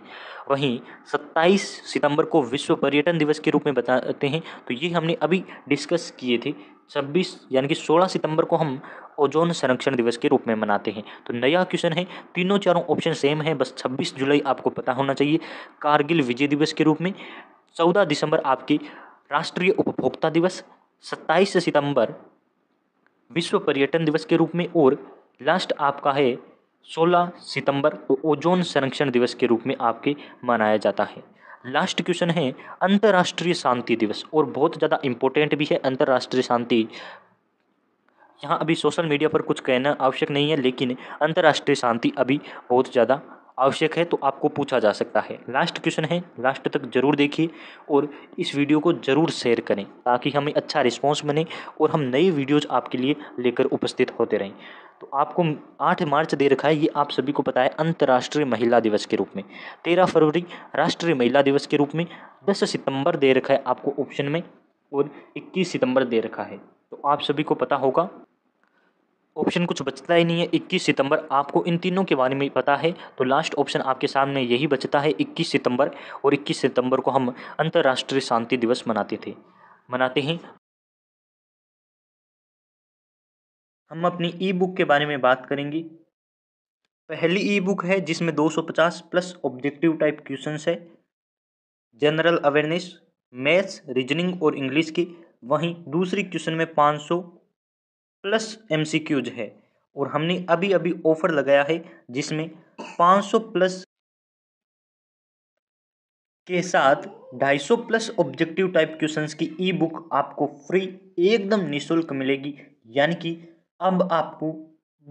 वहीं 27 सितंबर को विश्व पर्यटन दिवस के रूप में बताते हैं तो ये हमने अभी डिस्कस किए थे छब्बीस यानी कि सोलह सितंबर को हम ओजोन संरक्षण दिवस के रूप में मनाते हैं तो नया क्वेश्चन है तीनों चारों ऑप्शन सेम है बस छब्बीस जुलाई आपको पता होना चाहिए कारगिल विजय दिवस के रूप में चौदह दिसंबर आपकी राष्ट्रीय उपभोक्ता दिवस 27 सितंबर विश्व पर्यटन दिवस के रूप में और लास्ट आपका है 16 सितंबर ओजोन संरक्षण दिवस के रूप में आपके मनाया जाता है लास्ट क्वेश्चन है अंतर्राष्ट्रीय शांति दिवस और बहुत ज़्यादा इंपॉर्टेंट भी है अंतर्राष्ट्रीय शांति यहाँ अभी सोशल मीडिया पर कुछ कहना आवश्यक नहीं है लेकिन अंतर्राष्ट्रीय शांति अभी बहुत ज़्यादा आवश्यक है तो आपको पूछा जा सकता है लास्ट क्वेश्चन है लास्ट तक जरूर देखिए और इस वीडियो को ज़रूर शेयर करें ताकि हमें अच्छा रिस्पॉन्स बने और हम नई वीडियोज़ आपके लिए लेकर उपस्थित होते रहें तो आपको आठ मार्च दे रखा है ये आप सभी को पता है अंतर्राष्ट्रीय महिला दिवस के रूप में तेरह फरवरी राष्ट्रीय महिला दिवस के रूप में दस सितंबर दे रखा है आपको ऑप्शन में और इक्कीस सितंबर दे रखा है तो आप सभी को पता होगा ऑप्शन कुछ बचता ही नहीं है 21 सितंबर आपको इन तीनों के बारे में पता है तो लास्ट ऑप्शन आपके सामने यही बचता है 21 सितंबर और 21 सितंबर को हम अंतर्राष्ट्रीय शांति दिवस मनाते थे मनाते हैं हम अपनी ई बुक के बारे में बात करेंगे पहली ई बुक है जिसमें 250 प्लस ऑब्जेक्टिव टाइप क्वेश्चन है जनरल अवेयरनेस मैथ्स रीजनिंग और इंग्लिश की वहीं दूसरी क्वेश्चन में प्लस एम है और हमने अभी अभी ऑफर लगाया है जिसमें 500 प्लस के साथ 250 प्लस ऑब्जेक्टिव टाइप क्वेश्चंस की ई बुक आपको फ्री एकदम निशुल्क मिलेगी यानी कि अब आपको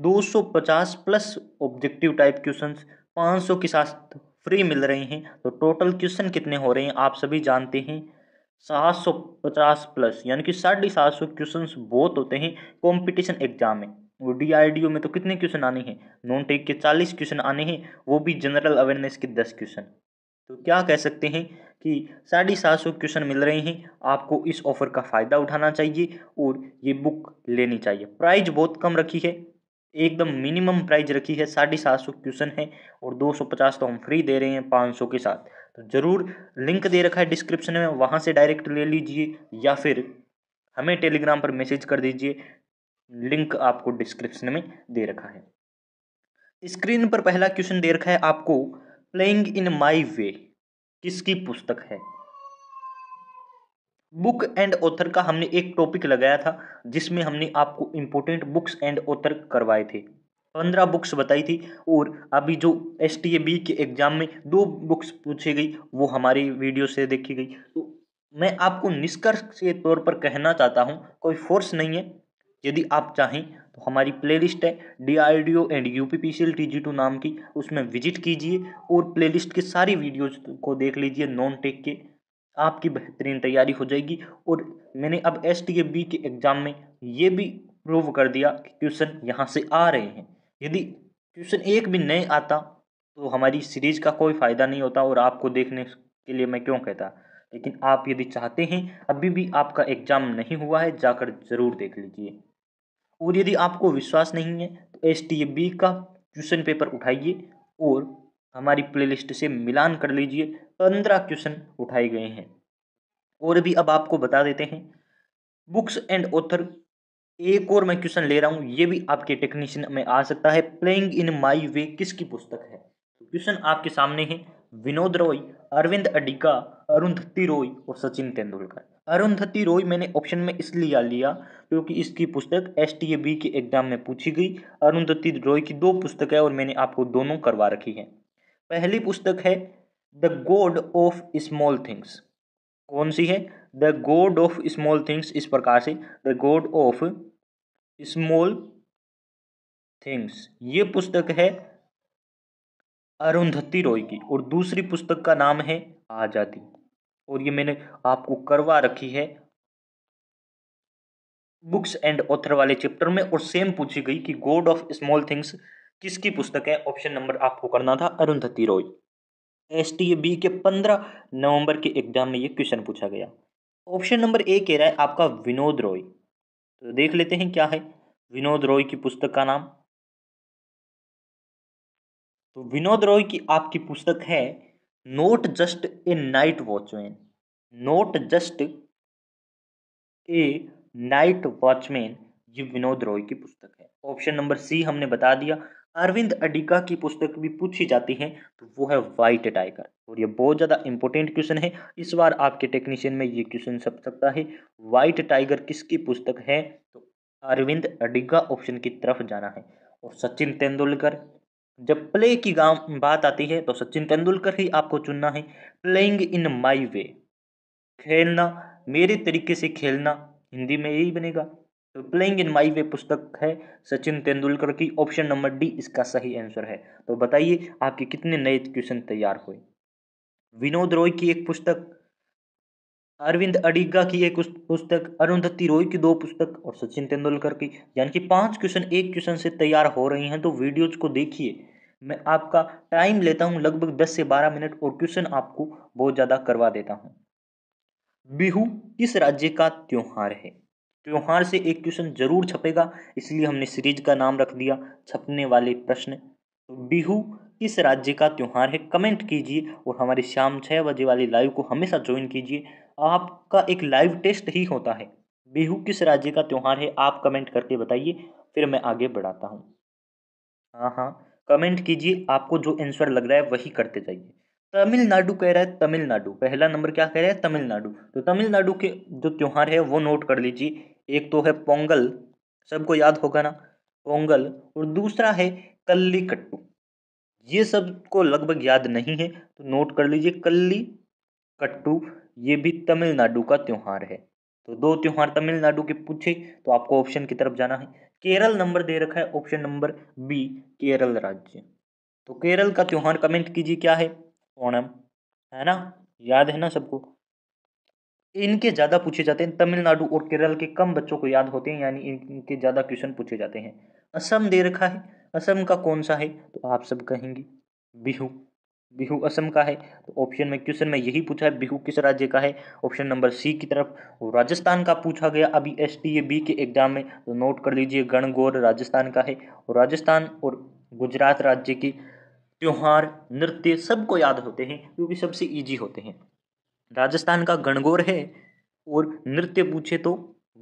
250 प्लस ऑब्जेक्टिव टाइप क्वेश्चंस 500 के साथ फ्री मिल रहे हैं तो टोटल क्वेश्चन कितने हो रहे हैं आप सभी जानते हैं सात सौ पचास प्लस यानी कि साढ़े सात सौ क्वेश्चन बहुत होते हैं कंपटीशन एग्जाम में वो डी में तो कितने क्वेश्चन आने हैं नॉन टेक के चालीस क्वेश्चन आने हैं वो भी जनरल अवेयरनेस के दस क्वेश्चन तो क्या कह सकते हैं कि साढ़े सात सौ क्वेश्चन मिल रहे हैं आपको इस ऑफ़र का फ़ायदा उठाना चाहिए और ये बुक लेनी चाहिए प्राइज बहुत कम रखी है एकदम मिनिमम प्राइस रखी है साढ़े सात सौ क्वेश्चन है और दो सौ पचास तो हम फ्री दे रहे हैं पाँच सौ के साथ तो ज़रूर लिंक दे रखा है डिस्क्रिप्शन में वहाँ से डायरेक्ट ले लीजिए या फिर हमें टेलीग्राम पर मैसेज कर दीजिए लिंक आपको डिस्क्रिप्शन में दे रखा है स्क्रीन पर पहला क्वेश्चन दे रखा है आपको प्लेइंग इन माई वे किसकी पुस्तक है बुक एंड ऑथर का हमने एक टॉपिक लगाया था जिसमें हमने आपको इम्पोर्टेंट बुक्स एंड ऑथर करवाए थे पंद्रह बुक्स बताई थी और अभी जो एस टी ए बी के एग्ज़ाम में दो बुक्स पूछी गई वो हमारी वीडियो से देखी गई तो मैं आपको निष्कर्ष के तौर पर कहना चाहता हूँ कोई फोर्स नहीं है यदि आप चाहें तो हमारी प्लेलिस्ट है D R D O and U P P C L T G two नाम की उसमें विजिट कीजिए और प्लेलिस्ट के सारी वीडियोज को देख लीजिए नॉन टेक के आपकी बेहतरीन तैयारी हो जाएगी और मैंने अब एस टी ए बी के एग्ज़ाम में ये भी प्रूव कर दिया कि क्वेश्चन यहाँ से आ रहे हैं यदि क्वेश्चन एक भी नहीं आता तो हमारी सीरीज का कोई फ़ायदा नहीं होता और आपको देखने के लिए मैं क्यों कहता लेकिन आप यदि चाहते हैं अभी भी आपका एग्ज़ाम नहीं हुआ है जाकर ज़रूर देख लीजिए और यदि आपको विश्वास नहीं है तो एस का क्वेश्चन पेपर उठाइए और हमारी प्लेलिस्ट से मिलान कर लीजिए पंद्रह क्वेश्चन उठाए गए हैं और भी अब आपको बता देते हैं बुक्स एंड ऑथर एक और मैं क्वेश्चन ले रहा हूँ ये भी आपके टेक्नीशियन में आ सकता है प्लेइंग इन माई वे किसकी पुस्तक है तो क्वेश्चन आपके सामने है विनोद रॉय अरविंद अडिका अरुंधति रॉय और सचिन तेंदुलकर अरुंधति रॉय मैंने ऑप्शन में इसलिए लिया क्योंकि इसकी पुस्तक एस टी ए बी के एग्जाम में पूछी गई अरुंधति रॉय की दो पुस्तक है और मैंने आपको दोनों करवा रखी है पहली पुस्तक है the god of small things कौन सी है the god of small things इस प्रकार से the god of small things ये पुस्तक है अरुंधति रॉय की और दूसरी पुस्तक का नाम है आज़ादी और ये मैंने आपको करवा रखी है बुक्स एंड ऑथर वाले चैप्टर में और सेम पूछी गई कि गॉड ऑफ स्मॉल थिंग्स किसकी पुस्तक है ऑप्शन नंबर आपको करना था Arundhati Roy S T B के पंद्रह नवंबर के एग्जाम में ये क्वेश्चन पूछा गया ऑप्शन नंबर ए कह रहा है आपका विनोद रॉय तो देख लेते हैं क्या है विनोद रॉय की पुस्तक का नाम तो विनोद रॉय की आपकी पुस्तक है not just a night watchman not just a night watchman ये विनोद रॉय की पुस्तक है ऑप्शन नंबर सी हमने बता दिया अरविंद अडिका की पुस्तक भी पूछी जाती है तो वो है वाइट टाइगर और ये बहुत ज़्यादा इंपॉर्टेंट क्वेश्चन है इस बार आपके टेक्नीशियन में ये क्वेश्चन सब सकता है वाइट टाइगर किसकी पुस्तक है तो अरविंद अडिगा ऑप्शन की तरफ जाना है और सचिन तेंदुलकर जब प्ले की गाँव बात आती है तो सचिन तेंदुलकर ही आपको चुनना है प्लेइंग इन माई वे खेलना मेरे तरीके से खेलना हिंदी में यही बनेगा तो प्लेइंग इन माई वे पुस्तक है सचिन तेंदुलकर की ऑप्शन नंबर डी इसका सही आंसर है तो बताइए आपके कितने नए क्वेश्चन तैयार हुए विनोद रॉय की एक पुस्तक अरविंद अडिगा की एक पुस्तक अरुंधति रॉय की दो पुस्तक और सचिन तेंदुलकर की यानी कि पांच क्वेश्चन एक क्वेश्चन से तैयार हो रही हैं तो वीडियोज को देखिए मैं आपका टाइम लेता हूँ लगभग दस से बारह मिनट और क्वेश्चन आपको बहुत ज़्यादा करवा देता हूँ बिहू किस राज्य का त्योहार है त्यौहार से एक क्वेश्चन जरूर छपेगा इसलिए हमने सीरीज का नाम रख दिया छपने वाले प्रश्न तो बिहू किस राज्य का त्यौहार है कमेंट कीजिए और हमारे शाम छः बजे वाले लाइव को हमेशा ज्वाइन कीजिए आपका एक लाइव टेस्ट ही होता है बिहू किस राज्य का त्यौहार है आप कमेंट करके बताइए फिर मैं आगे बढ़ाता हूँ हाँ हाँ कमेंट कीजिए आपको जो आंसर लग रहा है वही करते जाइए तमिलनाडु कह रहा है तमिलनाडु पहला नंबर क्या कह रहा है तमिलनाडु तो तमिलनाडु के जो त्यौहार है वो नोट कर लीजिए एक तो है पोंगल सबको याद होगा ना पोंगल और दूसरा है कल्ली कट्टू ये सबको लगभग याद नहीं है तो नोट कर लीजिए कल्ली कट्टू ये भी तमिलनाडु का त्यौहार है तो दो त्यौहार तमिलनाडु के पूछे तो आपको ऑप्शन की तरफ जाना है केरल नंबर दे रखा है ऑप्शन नंबर बी केरल राज्य तो केरल का त्यौहार कमेंट कीजिए क्या है ओणम है ना याद है ना सबको इनके ज़्यादा पूछे जाते हैं तमिलनाडु और केरल के कम बच्चों को याद होते हैं यानी इनके ज़्यादा क्वेश्चन पूछे जाते हैं असम दे रखा है असम का कौन सा है तो आप सब कहेंगे बिहू बिहू असम का है तो ऑप्शन में क्वेश्चन में यही पूछा है बिहू किस राज्य का है ऑप्शन नंबर सी की तरफ राजस्थान का पूछा गया अभी एस टी ए बी के एग्जाम में तो नोट कर लीजिए गणगौर राजस्थान का है और राजस्थान और गुजरात राज्य की त्यौहार नृत्य सबको याद होते हैं क्योंकि सबसे ईजी होते हैं राजस्थान का गणगौर है और नृत्य पूछे तो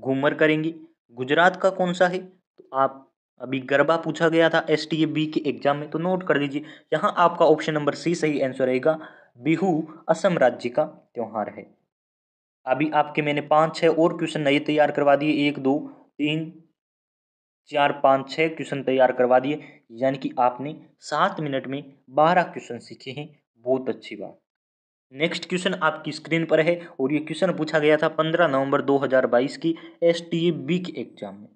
घूमर करेंगी गुजरात का कौन सा है तो आप अभी गरबा पूछा गया था एस टी ए बी के एग्जाम में तो नोट कर लीजिए यहाँ आपका ऑप्शन नंबर सी सही आंसर रहेगा बिहू असम राज्य का त्यौहार है अभी आपके मैंने पाँच छः और क्वेश्चन नए तैयार करवा दिए एक दो तीन चार पाँच छः क्वेश्चन तैयार करवा दिए यानी कि आपने सात मिनट में बारह क्वेश्चन सीखे हैं बहुत अच्छी बात नेक्स्ट क्वेश्चन आपकी स्क्रीन पर है और ये क्वेश्चन पूछा गया था पंद्रह नवंबर 2022 की एस टी ए बी के एग्जाम में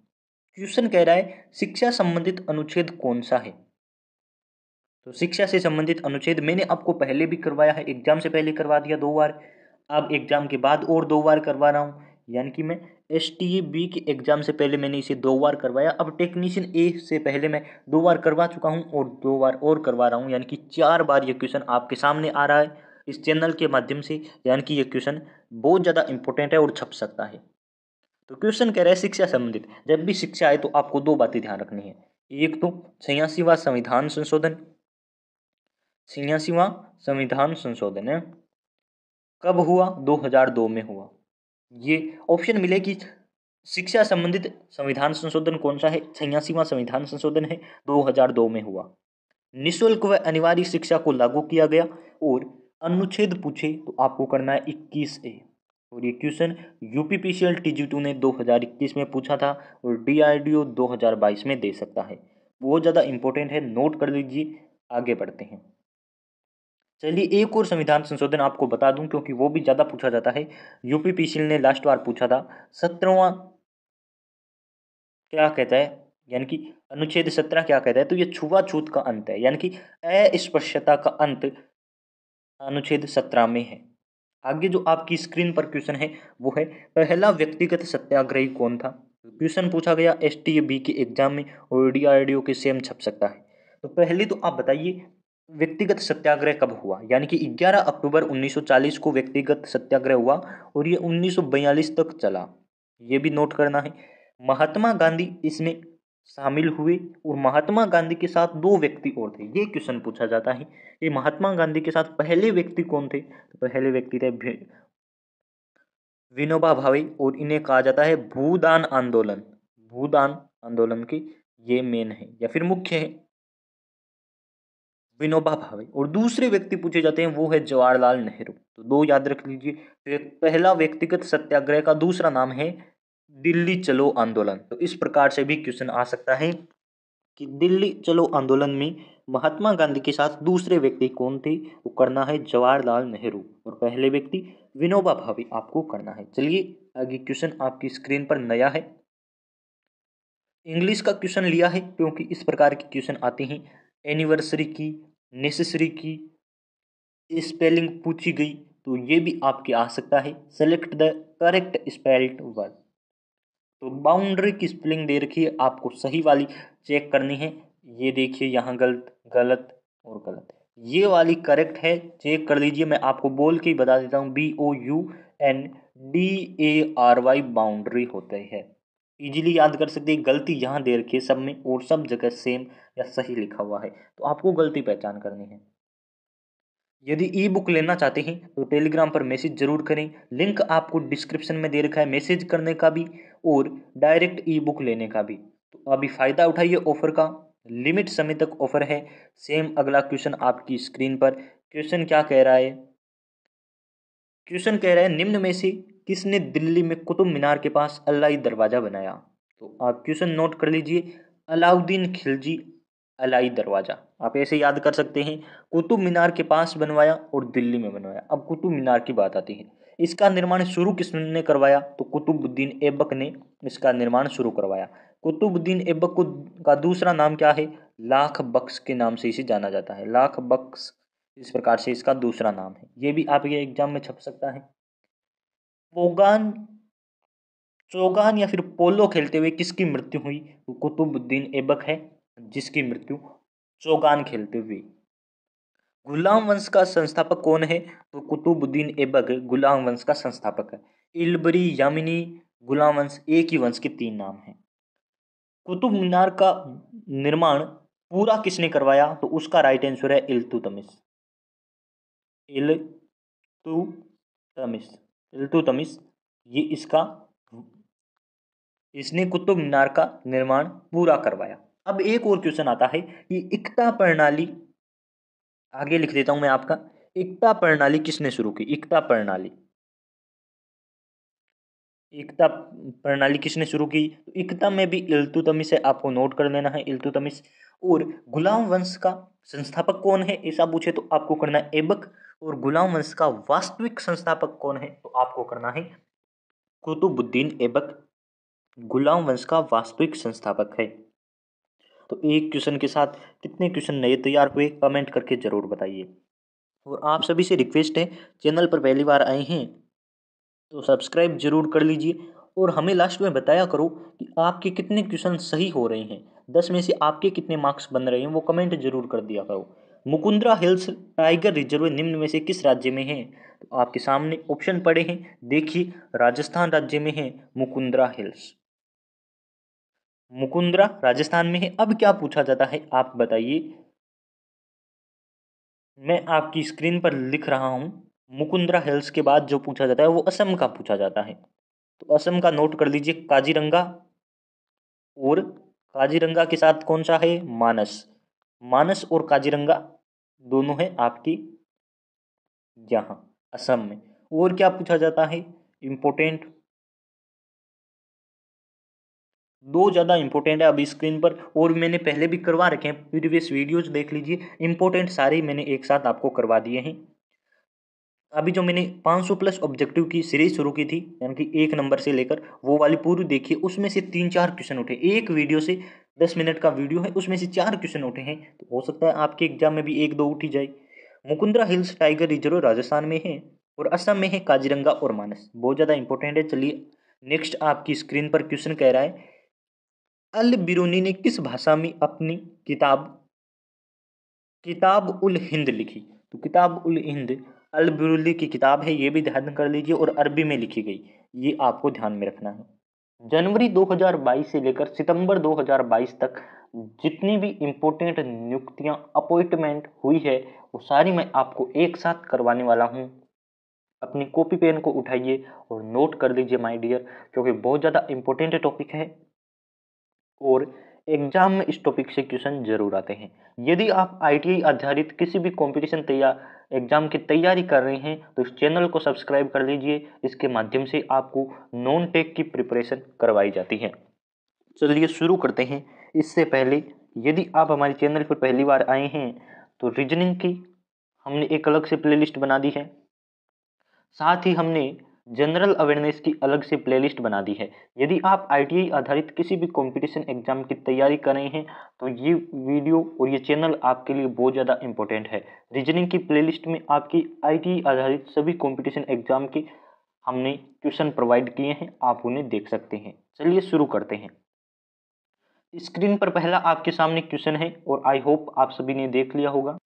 क्वेश्चन कह रहा है शिक्षा संबंधित अनुच्छेद कौन सा है तो शिक्षा से संबंधित अनुच्छेद मैंने आपको पहले भी करवाया है एग्जाम से पहले करवा दिया दो बार अब एग्जाम के बाद और दो बार करवा रहा हूँ यानी कि मैं एस टी बी के एग्ज़ाम से पहले मैंने इसे दो बार करवाया अब टेक्नीशियन ए से पहले मैं दो बार करवा चुका हूँ और दो बार और करवा रहा हूँ यानी कि चार बार ये क्वेश्चन आपके सामने आ रहा है इस चैनल के माध्यम से यानी कि ये क्वेश्चन बहुत ज़्यादा इंपॉर्टेंट है और छप सकता है तो क्वेश्चन कह रहा है शिक्षा संबंधित जब भी शिक्षा आए तो आपको दो बातें ध्यान रखनी है एक तो छियासीवा संविधान संशोधन छियासीवा संविधान संशोधन है कब हुआ 2002 में हुआ ये ऑप्शन मिले कि शिक्षा संबंधित संविधान संशोधन कौन सा है छियासीवा संविधान संशोधन है 2002 में हुआ निशुल्क व अनिवार्य शिक्षा को लागू किया गया और अनुच्छेद पूछे तो आपको करना है इक्कीस ए और ये question UP P C L T G two ने दो हज़ार इक्कीस में पूछा था और डी आर डी ओ दो हज़ार बाईस में दे सकता है बहुत ज़्यादा इंपॉर्टेंट है नोट कर लीजिए आगे बढ़ते हैं चलिए एक और संविधान संशोधन आपको बता दूं क्योंकि वो भी ज़्यादा पूछा जाता है यूपी पीसीएल ने लास्ट बार पूछा था सत्रहवा क्या कहता है यानी कि अनुच्छेद सत्रह क्या कहता है तो ये छुआछूत का अंत है यानी कि अस्पृश्यता का अंत अनुच्छेद सत्रह में है आगे जो आपकी स्क्रीन पर क्वेश्चन है वो है पहला व्यक्तिगत सत्याग्रही कौन था क्वेश्चन पूछा गया एस टी बी के एग्जाम में और के सेम छप सकता है तो पहले तो आप बताइए व्यक्तिगत सत्याग्रह कब हुआ यानी कि 11 अक्टूबर 1940 को व्यक्तिगत सत्याग्रह हुआ और ये 1942 तक चला ये भी नोट करना है महात्मा गांधी इसमें शामिल हुए और महात्मा गांधी के साथ दो व्यक्ति और थे ये क्वेश्चन पूछा जाता है ये महात्मा गांधी के साथ पहले व्यक्ति कौन थे तो पहले व्यक्ति थे विनोबा भावे और इन्हें कहा जाता है भूदान आंदोलन भूदान आंदोलन के ये मेन है या फिर मुख्य है विनोबा भावे और दूसरे व्यक्ति पूछे जाते हैं वो है जवाहरलाल नेहरू तो दो याद रख लीजिए तो पहला व्यक्तिगत सत्याग्रह का दूसरा नाम है दिल्ली चलो आंदोलन तो इस प्रकार से भी क्वेश्चन आ सकता है कि दिल्ली चलो आंदोलन में महात्मा गांधी के साथ दूसरे व्यक्ति कौन थे वो करना है जवाहरलाल नेहरू और पहले व्यक्ति विनोबा भावे आपको करना है चलिए आगे क्वेश्चन आपकी स्क्रीन पर नया है इंग्लिश का क्वेश्चन लिया है क्योंकि इस प्रकार के क्वेश्चन आते हैं एनिवर्सरी की नेसेसरी की स्पेलिंग पूछी गई तो ये भी आपके आ सकता है select the correct spelled word तो बाउंड्री की स्पेलिंग दे रखी है आपको सही वाली चेक करनी है ये देखिए यहाँ गलत गलत और गलत ये वाली करेक्ट है चेक कर लीजिए मैं आपको बोल के ही बता देता हूँ B O U N D A R Y boundary होते हैं इजीली याद कर सकते हैं गलती यहाँ दे रखी है सब में और सब जगह सेम या सही लिखा हुआ है तो आपको गलती पहचान करनी है यदि ई बुक लेना चाहते हैं तो टेलीग्राम पर मैसेज जरूर करें लिंक आपको डिस्क्रिप्शन में दे रखा है मैसेज करने का भी और डायरेक्ट ई बुक लेने का भी तो अभी फ़ायदा उठाइए ऑफर का लिमिट समय तक ऑफर है सेम अगला क्वेश्चन आपकी स्क्रीन पर क्वेश्चन क्या कह रहा है क्वेश्चन कह रहा है निम्न में से किसने दिल्ली में कुतुब मीनार के पास अलाई दरवाज़ा बनाया तो आप क्वेश्चन नोट कर लीजिए अलाउद्दीन खिलजी अलाई दरवाज़ा आप ऐसे याद कर सकते हैं कुतुब मीनार के पास बनवाया और दिल्ली में बनवाया अब कुतुब मीनार की बात आती है इसका निर्माण शुरू किसने करवाया तो कुतुबुद्दीन ऐबक ने इसका निर्माण शुरू करवाया कुतुबुद्दीन ऐबक को का दूसरा नाम क्या है लाख बक्स के नाम से इसे जाना जाता है लाख बक्स इस प्रकार से इसका दूसरा नाम है ये भी आपके एग्जाम में छप सकता है पोगान चोगान या फिर पोलो खेलते हुए किसकी मृत्यु हुई कुतुबुद्दीन ऐबक है जिसकी मृत्यु चोगान खेलते हुए गुलाम वंश का संस्थापक कौन है तो कुतुबुद्दीन ऐबक गुलाम वंश का संस्थापक है इलबरी यामिनी गुलाम वंश एक ही वंश के तीन नाम हैं कुतुब मीनार का निर्माण पूरा किसने करवाया तो उसका राइट आंसर है इल्तुतमिश इल्तुतमिश इल्तुतमिश ये इसका इसने कुतुब मीनार का निर्माण पूरा करवाया अब एक और क्वेश्चन आता है कि इकता प्रणाली आगे लिख देता हूं मैं आपका एकता प्रणाली किसने शुरू की एकता प्रणाली एकता प्रणाली किसने शुरू की तो एकता में भी इल्तुतमिश है आपको नोट कर लेना है इल्तुतमिश और गुलाम वंश का संस्थापक कौन है ऐसा पूछे तो आपको करना है एबक और गुलाम वंश का वास्तविक संस्थापक कौन है तो आपको करना है कुतुबुद्दीन ऐबक गुलाम वंश का वास्तविक संस्थापक है तो एक क्वेश्चन के साथ कितने क्वेश्चन नए तैयार हुए कमेंट करके ज़रूर बताइए और आप सभी से रिक्वेस्ट है चैनल पर पहली बार आए हैं तो सब्सक्राइब जरूर कर लीजिए और हमें लास्ट में बताया करो कि आपके कितने क्वेश्चन सही हो रहे हैं दस में से आपके कितने मार्क्स बन रहे हैं वो कमेंट जरूर कर दिया करो मुकुंद्रा हिल्स टाइगर रिजर्व निम्न में से किस राज्य में है तो आपके सामने ऑप्शन पड़े हैं देखिए राजस्थान राज्य में है मुकुंद्रा हिल्स मुकुंद्रा राजस्थान में है अब क्या पूछा जाता है आप बताइए मैं आपकी स्क्रीन पर लिख रहा हूं मुकुंद्रा हिल्स के बाद जो पूछा जाता है वो असम का पूछा जाता है तो असम का नोट कर लीजिए काजीरंगा और काजीरंगा के साथ कौन सा है मानस मानस और काजीरंगा दोनों है आपकी यहाँ असम में और क्या पूछा जाता है इम्पोर्टेंट दो ज़्यादा इम्पोर्टेंट है अभी स्क्रीन पर और मैंने पहले भी करवा रखे हैं प्रीवियस वीडियोज देख लीजिए इम्पोर्टेंट सारे मैंने एक साथ आपको करवा दिए हैं अभी जो मैंने 500 प्लस ऑब्जेक्टिव की सीरीज शुरू की थी यानी कि एक नंबर से लेकर वो वाली पूरी देखी उसमें से तीन चार क्वेश्चन उठे एक वीडियो से दस मिनट का वीडियो है उसमें से चार क्वेश्चन उठे हैं तो हो सकता है आपके एग्जाम में भी एक दो उठी जाए Mukundra hills tiger reserve Rajasthan में है और असम में है काजीरंगा और मानस बहुत ज़्यादा इंपॉर्टेंट है चलिए नेक्स्ट आपकी स्क्रीन पर क्वेश्चन कह रहा है अल बिरूनी ने किस भाषा में अपनी किताब किताब उल हिंद लिखी तो किताब उल हिंद अल बिरूनी की किताब है ये भी ध्यान कर लीजिए और अरबी में लिखी गई ये आपको ध्यान में रखना है जनवरी 2022 से लेकर सितंबर 2022 तक जितनी भी इम्पोर्टेंट नियुक्तियां अपॉइंटमेंट हुई है वो सारी मैं आपको एक साथ करवाने वाला हूँ अपनी कॉपी पेन को उठाइए और नोट कर लीजिए माय डियर क्योंकि बहुत ज़्यादा इम्पोर्टेंट टॉपिक है और एग्जाम में इस टॉपिक से क्वेश्चन जरूर आते हैं यदि आप आई आधारित किसी भी कंपटीशन तैयार एग्जाम की तैयारी कर रहे हैं तो इस चैनल को सब्सक्राइब कर लीजिए इसके माध्यम से आपको नॉन टेक की प्रिपरेशन करवाई जाती है चलिए शुरू करते हैं इससे पहले यदि आप हमारे चैनल पर पहली बार आए हैं तो रीजनिंग की हमने एक अलग से प्लेलिस्ट बना दी है साथ ही हमने जनरल अवेयरनेस की अलग से प्लेलिस्ट बना दी है यदि आप आई आधारित किसी भी कंपटीशन एग्जाम की तैयारी कर रहे हैं तो ये वीडियो और ये चैनल आपके लिए बहुत ज़्यादा इंपॉर्टेंट है रीजनिंग की प्लेलिस्ट में आपकी आई आधारित सभी कंपटीशन एग्जाम के हमने क्वेश्चन प्रोवाइड किए हैं आप उन्हें देख सकते हैं चलिए शुरू करते हैं स्क्रीन पर पहला आपके सामने क्वेश्चन है और आई होप आप सभी ने देख लिया होगा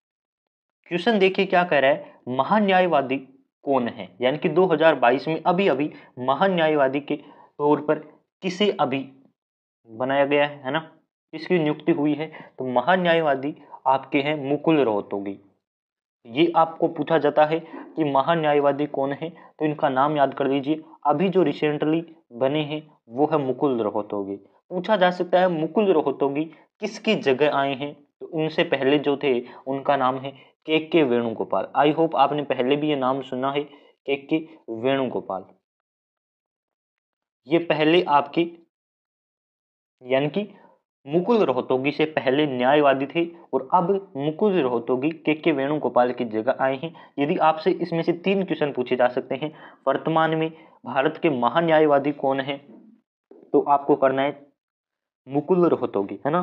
क्वेश्चन देखिए क्या कह रहा है महान्यायवादी कौन है यानी कि 2022 हम्म। में अभी अभी महान्यायवादी के तौर पर किसे अभी बनाया गया है है ना किसकी नियुक्ति हुई है तो महान्यायवादी आपके हैं मुकुल रोहतोगी ये आपको पूछा जाता है कि महान्यायवादी कौन है तो इनका नाम याद कर लीजिए अभी जो रिसेंटली बने हैं वो है मुकुल रोहतोगी पूछा जा सकता है मुकुल रोहतोगी किसकी जगह आए हैं तो उनसे पहले जो थे उनका नाम है के के वेणुगोपाल आई होप आपने पहले भी ये नाम सुना है के के वेणुगोपाल ये पहले आपके यानी कि मुकुल रोहतोगी से पहले न्यायवादी थे और अब मुकुल रोहतोगी के के वेणुगोपाल की जगह आए हैं यदि आपसे इसमें से तीन क्वेश्चन पूछे जा सकते हैं वर्तमान में भारत के महान्यायवादी कौन है तो आपको करना है मुकुल रोहतोगी है ना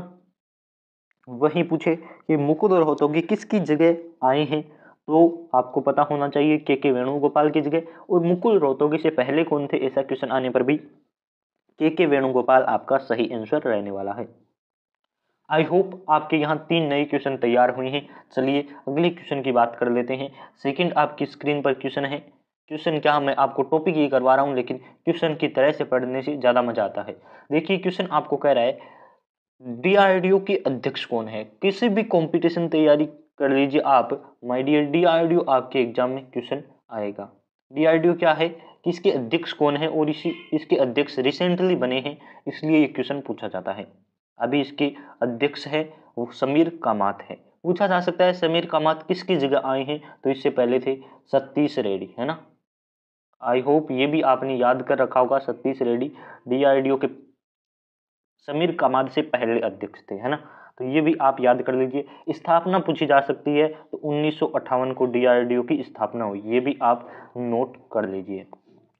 वहीं पूछे कि मुकुद और होतोगी किसकी जगह आए हैं तो आपको पता होना चाहिए के के वेणुगोपाल की जगह और मुकुल रोहतोगी से पहले कौन थे ऐसा क्वेश्चन आने पर भी के के वेणुगोपाल आपका सही आंसर रहने वाला है आई होप आपके यहाँ तीन नए क्वेश्चन तैयार हुए हैं चलिए अगले क्वेश्चन की बात कर लेते हैं सेकंड आपकी स्क्रीन पर क्वेश्चन है क्वेश्चन क्या मैं आपको टॉपिक ये करवा रहा हूँ लेकिन क्वेश्चन की तरह से पढ़ने से ज़्यादा मजा आता है देखिए क्वेश्चन आपको कह रहा है डीआरडीओ के अध्यक्ष कौन है किसी भी कंपटीशन तैयारी कर लीजिए आप माय डियर डीआरडीओ आपके एग्जाम में क्वेश्चन आएगा डीआरडीओ क्या है कि इसके अध्यक्ष कौन है और इसी इसके अध्यक्ष रिसेंटली बने हैं इसलिए ये क्वेश्चन पूछा जाता है अभी इसके अध्यक्ष है वो समीर कामात है पूछा जा सकता है समीर कामात किसकी जगह आए हैं तो इससे पहले थे सतीश रेड्डी है ना आई होप ये भी आपने याद कर रखा होगा सतीश रेड्डी डीआरडीओ के समीर कमाद से पहले अध्यक्ष थे है ना तो ये भी आप याद कर लीजिए स्थापना पूछी जा सकती है तो उन्नीस को डी की स्थापना हुई ये भी आप नोट कर लीजिए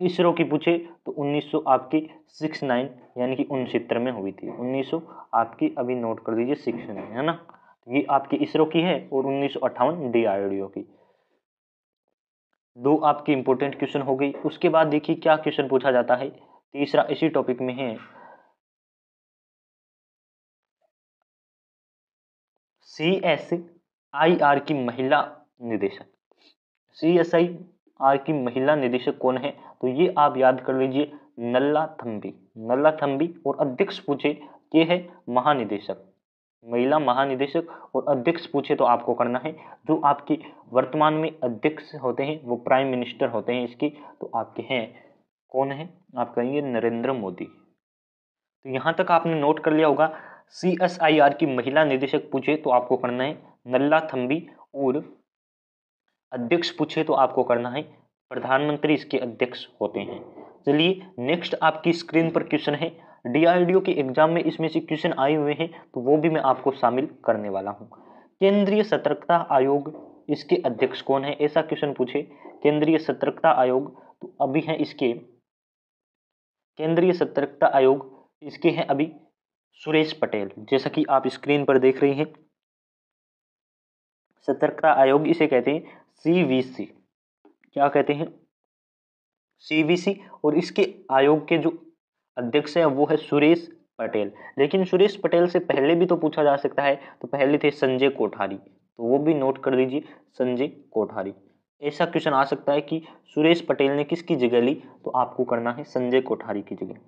इसरो की पूछे तो 1900 आपकी 69 यानी कि उनसितर में हुई थी 1900 आपकी अभी नोट कर दीजिए 69 है ना ये आपकी इसरो की है और उन्नीस सौ की दो आपकी इंपोर्टेंट क्वेश्चन हो गई उसके बाद देखिए क्या क्वेश्चन पूछा जाता है तीसरा इसी टॉपिक में है सी एस आई आर की महिला निदेशक सी एस आई आर की महिला निदेशक कौन है तो ये आप याद कर लीजिए नल्ला थम्बी नल्ला थम्बी और अध्यक्ष पूछे ये है महानिदेशक महिला महानिदेशक और अध्यक्ष पूछे तो आपको करना है जो आपके वर्तमान में अध्यक्ष होते हैं वो प्राइम मिनिस्टर होते हैं इसकी तो आपके हैं कौन है आप कहेंगे नरेंद्र मोदी तो यहाँ तक आपने नोट कर लिया होगा आर की महिला निदेशक पूछे तो आपको करना है नल्ला थम्बी और अध्यक्ष पूछे तो आपको करना है प्रधानमंत्री इसके अध्यक्ष होते हैं चलिए नेक्स्ट आपकी स्क्रीन पर क्वेश्चन है डीआरडीओ के एग्जाम में इसमें से क्वेश्चन आए हुए हैं तो वो भी मैं आपको शामिल करने वाला हूँ केंद्रीय सतर्कता आयोग इसके अध्यक्ष कौन है ऐसा क्वेश्चन पूछे केंद्रीय सतर्कता आयोग तो अभी है इसके केंद्रीय सतर्कता आयोग इसके हैं अभी सुरेश पटेल जैसा कि आप स्क्रीन पर देख रहे हैं सतर्कता आयोग इसे कहते हैं सीवीसी क्या कहते हैं सीवीसी और इसके आयोग के जो अध्यक्ष हैं वो है सुरेश पटेल लेकिन सुरेश पटेल से पहले भी तो पूछा जा सकता है तो पहले थे संजय कोठारी तो वो भी नोट कर दीजिए संजय कोठारी ऐसा क्वेश्चन आ सकता है कि सुरेश पटेल ने किसकी जगह ली तो आपको करना है संजय कोठारी की जगह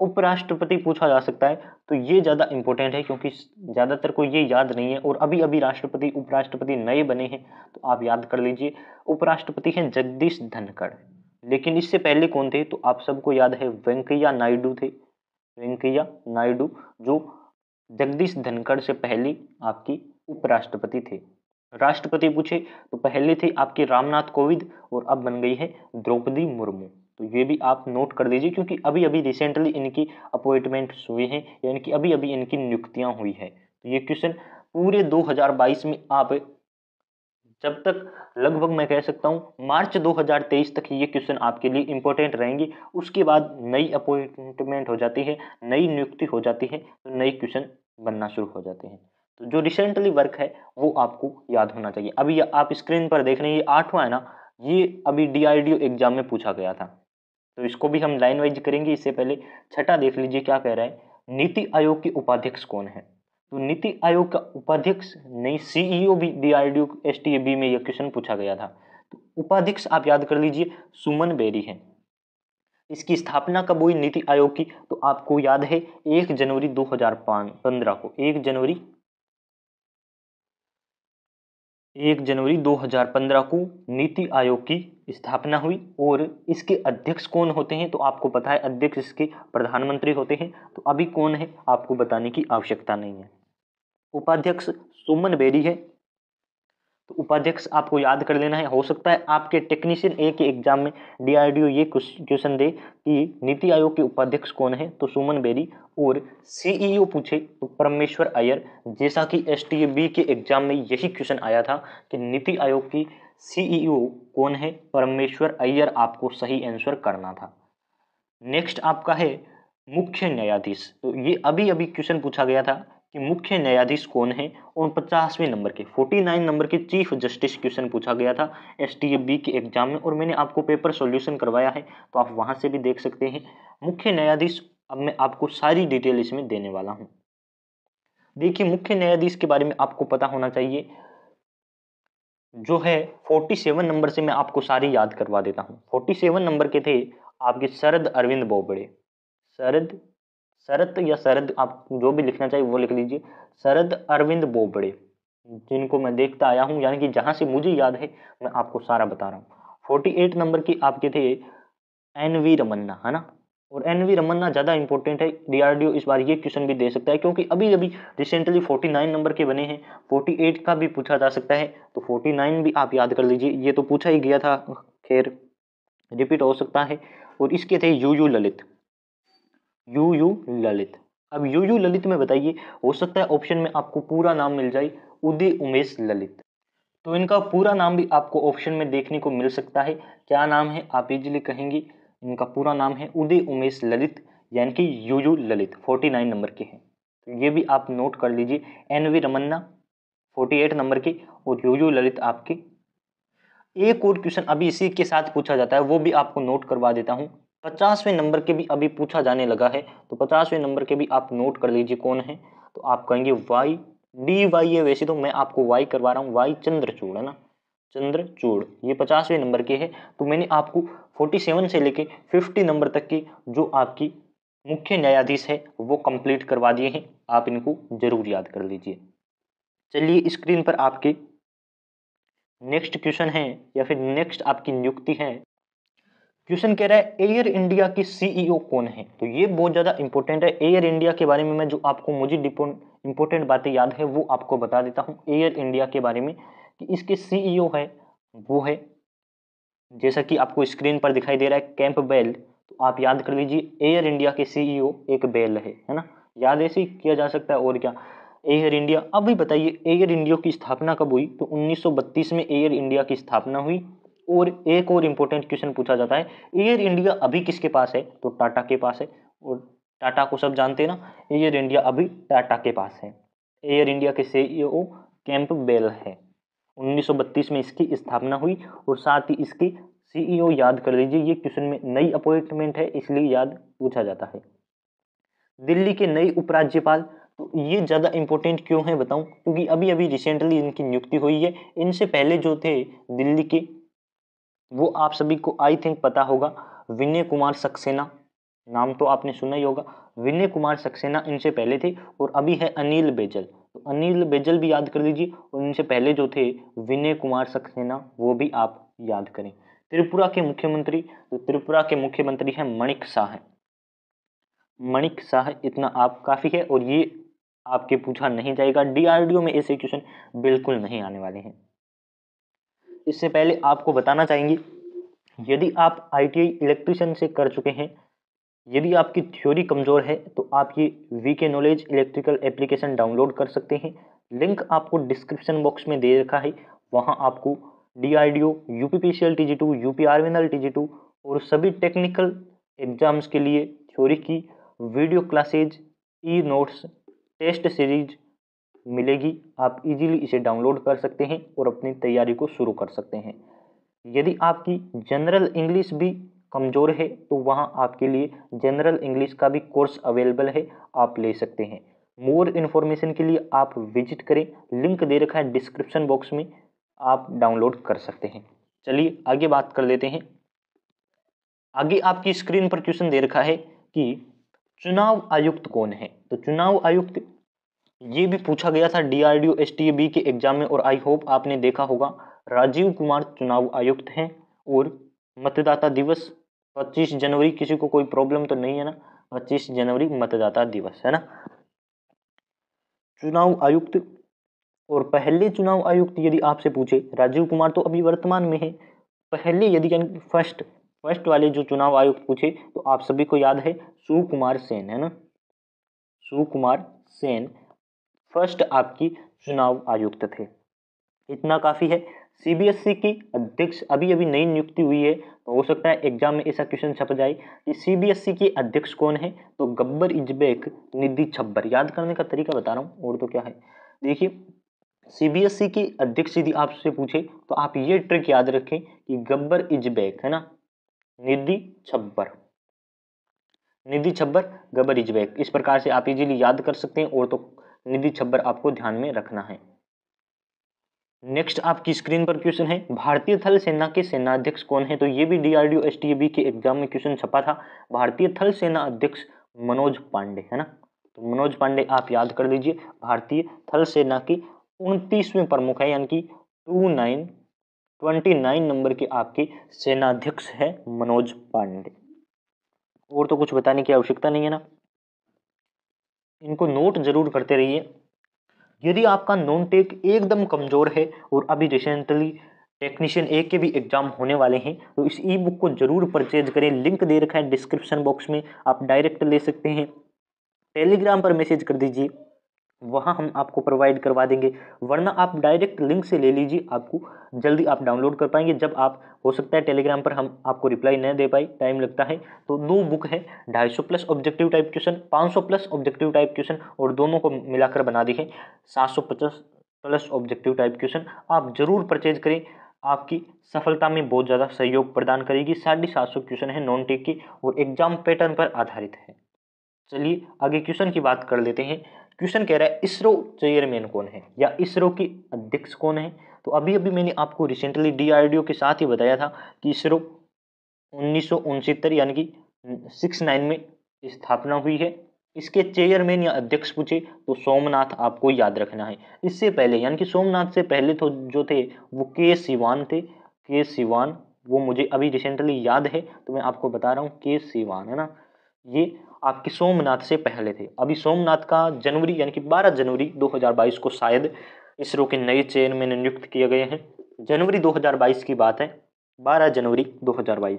उपराष्ट्रपति पूछा जा सकता है तो ये ज़्यादा इम्पोर्टेंट है क्योंकि ज़्यादातर को ये याद नहीं है और अभी अभी राष्ट्रपति उपराष्ट्रपति नए बने हैं तो आप याद कर लीजिए उपराष्ट्रपति हैं जगदीश धनखड़ लेकिन इससे पहले कौन थे तो आप सबको याद है वेंकैया नायडू थे वेंकैया नायडू जो जगदीश धनखड़ से पहले आपकी उपराष्ट्रपति थे राष्ट्रपति पूछे तो पहले थे आपके रामनाथ कोविंद और अब बन गई है द्रौपदी मुर्मू तो ये भी आप नोट कर दीजिए क्योंकि अभी अभी रिसेंटली इनकी अपॉइंटमेंट्स हुई हैं यानी इनकी अभी अभी इनकी नियुक्तियाँ हुई है तो ये क्वेश्चन पूरे 2022 में आप जब तक लगभग मैं कह सकता हूँ मार्च 2023 तक ये क्वेश्चन आपके लिए इम्पोर्टेंट रहेंगे उसके बाद नई अपॉइंटमेंट हो जाती है नई नियुक्ति हो जाती है तो नई क्वेश्चन बनना शुरू हो जाते हैं तो जो रिसेंटली वर्क है वो आपको याद होना चाहिए अभी आप स्क्रीन पर देख रहे हैं ये आठवां है ना ये अभी डी एग्ज़ाम में पूछा गया था तो इसको भी हम लाइन वाइज करेंगे इससे पहले छठा देख लीजिए क्या कह रहा है नीति आयोग के उपाध्यक्ष कौन है तो नीति आयोग का उपाध्यक्ष नहीं सीईओ e भी डीआरडीओ एसटीएबी में यह क्वेश्चन पूछा गया था तो उपाध्यक्ष आप याद कर लीजिए सुमन बेरी है इसकी स्थापना कब हुई नीति आयोग की तो आपको याद है एक जनवरी 2015 को एक जनवरी एक जनवरी 2015 को नीति आयोग की स्थापना हुई और इसके अध्यक्ष कौन होते हैं तो आपको पता है अध्यक्ष इसके प्रधानमंत्री होते हैं तो अभी कौन है आपको बताने की आवश्यकता नहीं है उपाध्यक्ष सुमन बेरी है तो उपाध्यक्ष आपको याद कर लेना है हो सकता है आपके टेक्नीशियन ए के एग्जाम में डीआरडीओ ये क्वेश्चन दे कि नीति आयोग के उपाध्यक्ष कौन है तो सुमन बेरी और सीईओ e पूछे तो परमेश्वर अय्यर जैसा कि एस बी के एग्जाम में यही क्वेश्चन आया था कि नीति आयोग की सीईओ e कौन है परमेश्वर अय्यर आपको सही आंसर करना था नेक्स्ट आपका है मुख्य न्यायाधीश तो ये अभी अभी क्वेश्चन पूछा गया था कि मुख्य न्यायाधीश कौन है और पचासवें नंबर के फोर्टी नाइन नंबर के चीफ जस्टिस क्वेश्चन पूछा गया था एस टी बी के एग्जाम में और मैंने आपको पेपर सॉल्यूशन करवाया है तो आप वहां से भी देख सकते हैं मुख्य न्यायाधीश अब मैं आपको सारी डिटेल इसमें देने वाला हूँ देखिए मुख्य न्यायाधीश के बारे में आपको पता होना चाहिए जो है फोर्टी नंबर से मैं आपको सारी याद करवा देता हूँ फोर्टी नंबर के थे आपके शरद अरविंद बोबड़े शरद शरद या शरद आप जो भी लिखना चाहिए वो लिख लीजिए शरद अरविंद बोबड़े जिनको मैं देखता आया हूँ यानी कि जहाँ से मुझे याद है मैं आपको सारा बता रहा हूँ फोर्टी एट नंबर की आपके थे एन वी रमन्ना है ना और एन वी रमन्ना ज़्यादा इंपॉर्टेंट है डीआरडीओ इस बार ये क्वेश्चन भी दे सकता है क्योंकि अभी अभी रिसेंटली फोर्टी नाइन नंबर के बने हैं फोर्टी एट का भी पूछा जा सकता है तो फोर्टी नाइन भी आप याद कर लीजिए ये तो पूछा ही गया था खैर रिपीट हो सकता है और इसके थे U U Lalit U U Lalit अब यू यू ललित में बताइए हो सकता है ऑप्शन में आपको पूरा नाम मिल जाए उदय उमेश ललित तो इनका पूरा नाम भी आपको ऑप्शन में देखने को मिल सकता है क्या नाम है आप इजिली कहेंगे इनका पूरा नाम है उदय उमेश ललित यानी कि U U Lalit forty nine number के हैं तो ये भी आप नोट कर लीजिए N V Ramana forty eight नंबर के और यू यू ललित आपके एक और क्वेश्चन अभी इसी के साथ पूछा जाता है वो भी आपको नोट करवा देता हूँ पचासवें नंबर के भी अभी पूछा जाने लगा है तो पचासवें नंबर के भी आप नोट कर लीजिए कौन है तो आप कहेंगे वाई डी वाई है वैसे तो मैं आपको वाई करवा रहा हूँ वाई चंद्रचूड़ है ना चंद्रचूड़ ये पचासवें नंबर के है तो मैंने आपको फोर्टी सेवन से लेके फिफ्टी नंबर तक की जो आपकी मुख्य न्यायाधीश है वो कंप्लीट करवा दिए हैं आप इनको जरूर याद कर लीजिए चलिए स्क्रीन पर आपके नेक्स्ट क्वेश्चन है या फिर नेक्स्ट आपकी नियुक्ति है क्वेश्चन कह रहा है एयर इंडिया की सीईओ e कौन है तो ये बहुत ज़्यादा इंपॉर्टेंट है एयर इंडिया के बारे में मैं जो आपको मुझे इंपॉर्टेंट बातें याद है वो आपको बता देता हूँ एयर इंडिया के बारे में कि इसके सीईओ e है वो है जैसा कि आपको स्क्रीन पर दिखाई दे रहा है कैंप बेल तो आप याद कर लीजिए एयर इंडिया के सीईओ e एक बेल है है ना याद ऐसे ही किया जा सकता है और क्या एयर इंडिया अब भी बताइए एयर इंडिया की स्थापना कब हुई तो 1932 में एयर इंडिया की स्थापना हुई और एक और इम्पोर्टेंट क्वेश्चन पूछा जाता है एयर इंडिया अभी किसके पास है तो टाटा के पास है और टाटा को सब जानते हैं ना एयर इंडिया अभी टाटा के पास है Air India CEO Campbell बेल है 1932 में इसकी स्थापना हुई और साथ ही इसकी सीईओ e याद कर लीजिए ये क्वेश्चन में नई अपॉइंटमेंट है इसलिए याद पूछा जाता है दिल्ली के नए उपराज्यपाल तो ये ज़्यादा इम्पोर्टेंट क्यों है बताऊं क्योंकि अभी अभी रिसेंटली इनकी नियुक्ति हुई है इनसे पहले जो थे दिल्ली के वो आप सभी को आई थिंक पता होगा विनय कुमार सक्सेना नाम तो आपने सुना ही होगा विनय कुमार सक्सेना इनसे पहले थे और अभी है अनिल बेजल तो अनिल बेजल भी याद कर लीजिए और इनसे पहले जो थे विनय कुमार सक्सेना वो भी आप याद करें त्रिपुरा के मुख्यमंत्री तो त्रिपुरा के मुख्यमंत्री हैं मणिक शाह मणिक शाह इतना आप काफ़ी है और ये आपके पूछा नहीं जाएगा डीआरडीओ में ऐसे क्वेश्चन बिल्कुल नहीं आने वाले हैं इससे पहले आपको बताना चाहेंगे यदि आप आई इलेक्ट्रिशियन से कर चुके हैं यदि आपकी थ्योरी कमज़ोर है तो आप ये we K knowledge electrical application download कर सकते हैं लिंक आपको डिस्क्रिप्शन बॉक्स में दे रखा है वहाँ आपको D I D O U P P C L T G two U P R N L T G two और सभी टेक्निकल एग्जाम्स के लिए थ्योरी की video classes e notes test series मिलेगी आप इजीली इसे डाउनलोड कर सकते हैं और अपनी तैयारी को शुरू कर सकते हैं यदि आपकी जनरल इंग्लिश भी कमज़ोर है तो वहाँ आपके लिए जनरल इंग्लिश का भी कोर्स अवेलेबल है आप ले सकते हैं मोर इन्फॉर्मेशन के लिए आप विजिट करें लिंक दे रखा है डिस्क्रिप्शन बॉक्स में आप डाउनलोड कर सकते हैं चलिए आगे बात कर लेते हैं आगे आपकी स्क्रीन पर क्वेश्चन दे रखा है कि चुनाव आयुक्त कौन है तो चुनाव आयुक्त ये भी पूछा गया था डीआरडीओ बी के एग्जाम में और आई होप आपने देखा होगा राजीव कुमार चुनाव आयुक्त हैं और मतदाता दिवस 25 जनवरी किसी को कोई प्रॉब्लम तो नहीं है ना 25 जनवरी मतदाता दिवस है ना चुनाव आयुक्त और पहले चुनाव आयुक्त यदि आपसे पूछे राजीव कुमार तो अभी वर्तमान में है पहले यदि फर्स्ट फर्स्ट वाले जो चुनाव आयुक्त पूछे तो आप सभी को याद है सुकुमार सेन है ना सुकुमार सेन फर्स्ट आपकी चुनाव आयुक्त थे इतना काफ़ी है सीबीएसई e की अध्यक्ष अभी अभी नई नियुक्ति हुई है तो हो सकता है एग्जाम में ऐसा क्वेश्चन छप जाए कि सीबीएसई e की अध्यक्ष कौन है तो गब्बर इजबेक निधि छब्बर याद करने का तरीका बता रहा हूँ और तो क्या है देखिए सीबीएसई e की अध्यक्ष यदि आपसे पूछे तो आप ये ट्रिक याद रखें कि गब्बर इजबेक है ना निधि छब्बर निधि छब्बर गबर इजबैक इस प्रकार से आप इजीली याद कर सकते हैं और तो निधि छब्बर आपको ध्यान में रखना है नेक्स्ट आपकी स्क्रीन पर क्वेश्चन है भारतीय थल सेना के सेनाध्यक्ष कौन है तो ये भी डी आर के एग्जाम में क्वेश्चन छपा था भारतीय थल सेना अध्यक्ष मनोज पांडे है ना तो मनोज पांडे आप याद कर लीजिए भारतीय थल सेना के उनतीसवें प्रमुख है यानी कि two nine twenty nine number के आपके सेनाध्यक्ष है मनोज पांडे और तो कुछ बताने की आवश्यकता नहीं है ना इनको नोट ज़रूर करते रहिए यदि आपका नोन टेक एकदम कमज़ोर है और अभी रिसेंटली टेक्नीशियन ए के भी एग्ज़ाम होने वाले हैं तो इस ई बुक को ज़रूर परचेज करें लिंक दे रखा है डिस्क्रिप्शन बॉक्स में आप डायरेक्ट ले सकते हैं टेलीग्राम पर मैसेज कर दीजिए वहाँ हम आपको प्रोवाइड करवा देंगे वरना आप डायरेक्ट लिंक से ले लीजिए आपको जल्दी आप डाउनलोड कर पाएंगे जब आप हो सकता है टेलीग्राम पर हम आपको रिप्लाई न दे पाए टाइम लगता है तो दो बुक है ढाई सौ प्लस ऑब्जेक्टिव टाइप क्वेश्चन पाँच सौ प्लस ऑब्जेक्टिव टाइप क्वेश्चन और दोनों को मिलाकर बना दी है सात सौ पचास प्लस ऑब्जेक्टिव टाइप क्वेश्चन आप ज़रूर परचेज करें आपकी सफलता में बहुत ज़्यादा सहयोग प्रदान करेगी साढ़े सात सौ क्वेश्चन है नॉन टेक की और एग्जाम पैटर्न पर आधारित है चलिए आगे क्वेश्चन की बात कर लेते हैं क्वेश्चन कह रहा है इसरो चेयरमैन कौन है या इसरो के अध्यक्ष कौन है तो अभी अभी मैंने आपको रिसेंटली डीआरडीओ के साथ ही बताया था कि इसरो उन्नीस यानी कि सिक्स नाइन में स्थापना हुई है इसके चेयरमैन या अध्यक्ष पूछे तो सोमनाथ आपको याद रखना है इससे पहले यानी कि सोमनाथ से पहले तो जो थे वो के सिवान थे के सिवान वो मुझे अभी रिसेंटली याद है तो मैं आपको बता रहा हूँ के सिवान है ना ये आपके सोमनाथ से पहले थे अभी सोमनाथ का जनवरी यानी कि 12 जनवरी 2022 को शायद इसरो के नए चेयरमैन नियुक्त किए गए हैं जनवरी 2022 की बात है 12 जनवरी 2022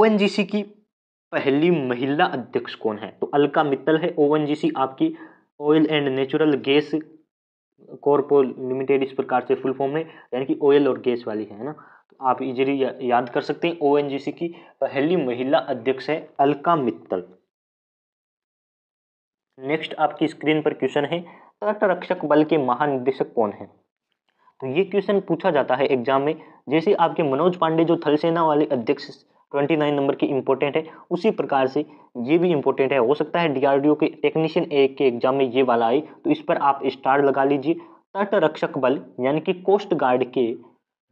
ओएनजीसी की पहली महिला अध्यक्ष कौन है तो अलका मित्तल है ओएनजीसी आपकी oil and natural gas corpo limited इस प्रकार से फुल फॉर्म है यानी कि ऑयल और गैस वाली है ना आप इजीली याद कर सकते हैं ओएनजीसी की पहली महिला अध्यक्ष है अलका मित्तल नेक्स्ट आपकी स्क्रीन पर क्वेश्चन है तटरक्षक बल के महानिदेशक कौन है तो ये क्वेश्चन पूछा जाता है एग्जाम में जैसे आपके मनोज पांडे जो थल सेना वाले अध्यक्ष 29 नंबर के इम्पोर्टेंट है उसी प्रकार से ये भी इम्पोर्टेंट है हो सकता है डीआरडीओ के टेक्नीशियन ए के एग्जाम में ये वाला आए तो इस पर आप स्टार लगा लीजिए तट रक्षक बल यानी कि कोस्ट गार्ड के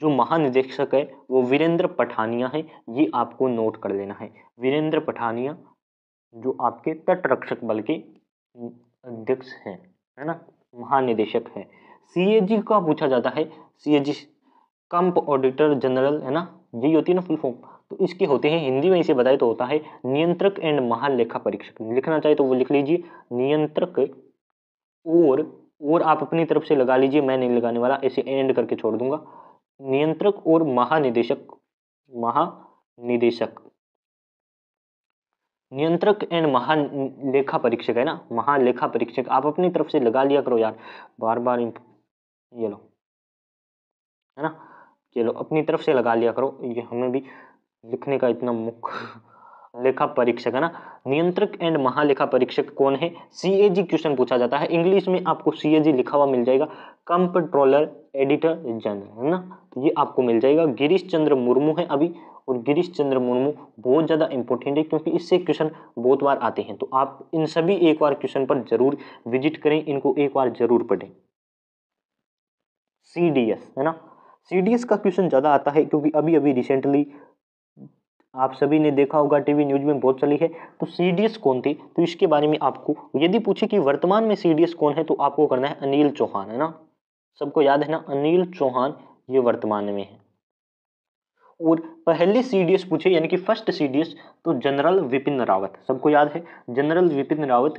जो महानिदेशक है वो वीरेंद्र पठानिया है ये आपको नोट कर लेना है वीरेंद्र पठानिया जो आपके तटरक्षक बल के अध्यक्ष हैं है ना महानिदेशक है सी का पूछा जाता है सी कंप ऑडिटर जनरल है ना यही होती है ना फुल फॉर्म तो इसके होते हैं हिंदी में इसे बताए तो होता है नियंत्रक एंड महालेखा परीक्षक लिखना चाहे तो वो लिख लीजिए नियंत्रक और और आप अपनी तरफ से लगा लीजिए मैं नहीं लगाने वाला ऐसे एंड करके छोड़ दूंगा नियंत्रक और महानिदेशक महानिदेशक नियंत्रक एंड महालेखा परीक्षक है ना महालेखा परीक्षक आप अपनी तरफ से लगा लिया करो यार बार बार ये लो है ना चलो अपनी तरफ से लगा लिया करो ये हमें भी लिखने का इतना मुख लेखा परीक्षक है ना नियंत्रक एंड महालेखा परीक्षक कौन है सीएजी क्वेश्चन पूछा जाता है इंग्लिश में आपको सीएजी लिखा हुआ मिल जाएगा कंप्ट्रोलर एडिटर जनरल है ना तो ये आपको मिल जाएगा गिरीश चंद्र मुर्मू है अभी और गिरीश चंद्र मुर्मू बहुत ज़्यादा इंपॉर्टेंट है क्योंकि इससे क्वेश्चन बहुत बार आते हैं तो आप इन सभी एक बार क्वेश्चन पर जरूर विजिट करें इनको एक बार जरूर पढ़ें सी है ना सी का क्वेश्चन ज़्यादा आता है क्योंकि अभी अभी रिसेंटली आप सभी ने देखा होगा टीवी न्यूज में बहुत चली है तो सीडीएस कौन थी तो इसके बारे में आपको यदि पूछे कि वर्तमान में सीडीएस कौन है तो आपको करना है अनिल चौहान है ना सबको याद है ना अनिल चौहान ये वर्तमान में है और पहले सीडीएस पूछे यानी कि फर्स्ट सीडीएस तो जनरल विपिन रावत सबको याद है जनरल विपिन रावत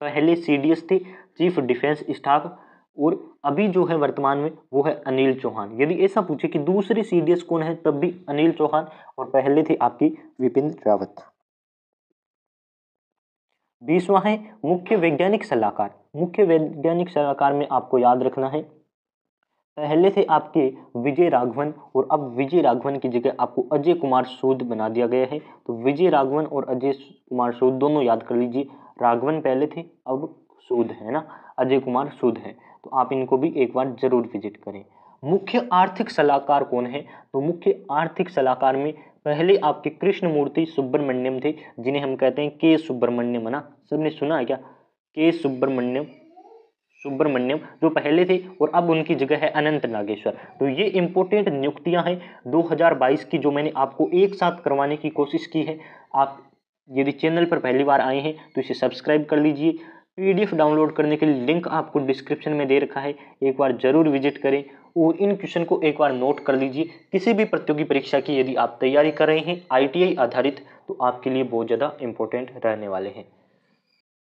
पहले सीडीएस थे चीफ डिफेंस स्टाफ और अभी जो है वर्तमान में वो है अनिल चौहान यदि ऐसा पूछे कि दूसरे सीडीएस कौन है तब भी अनिल चौहान और पहले थे आपकी विपिन रावत बीसवा है मुख्य वैज्ञानिक सलाहकार मुख्य वैज्ञानिक सलाहकार में आपको याद रखना है पहले थे आपके विजय राघवन और अब विजय राघवन की जगह आपको अजय कुमार सूद बना दिया गया है तो विजय राघवन और अजय कुमार सूद दोनों याद कर लीजिए राघवन पहले थे अब सूद है ना अजय कुमार सूद है तो आप इनको भी एक बार ज़रूर विजिट करें मुख्य आर्थिक सलाहकार कौन है तो मुख्य आर्थिक सलाहकार में पहले आपके कृष्णमूर्ति सुब्रमण्यम थे जिन्हें हम कहते हैं के सुब्रमण्यम है ना सबने सुना है क्या के सुब्रमण्यम सुब्रमण्यम जो पहले थे और अब उनकी जगह है अनंत नागेश्वर तो ये इम्पोर्टेंट नियुक्तियां हैं 2022 की जो मैंने आपको एक साथ करवाने की कोशिश की है आप यदि चैनल पर पहली बार आए हैं तो इसे सब्सक्राइब कर लीजिए पीडीएफ डाउनलोड करने के लिए लिंक आपको डिस्क्रिप्शन में दे रखा है एक बार ज़रूर विजिट करें और इन क्वेश्चन को एक बार नोट कर लीजिए किसी भी प्रतियोगी परीक्षा की यदि आप तैयारी कर रहे हैं आईटीआई आधारित तो आपके लिए बहुत ज़्यादा इंपॉर्टेंट रहने वाले हैं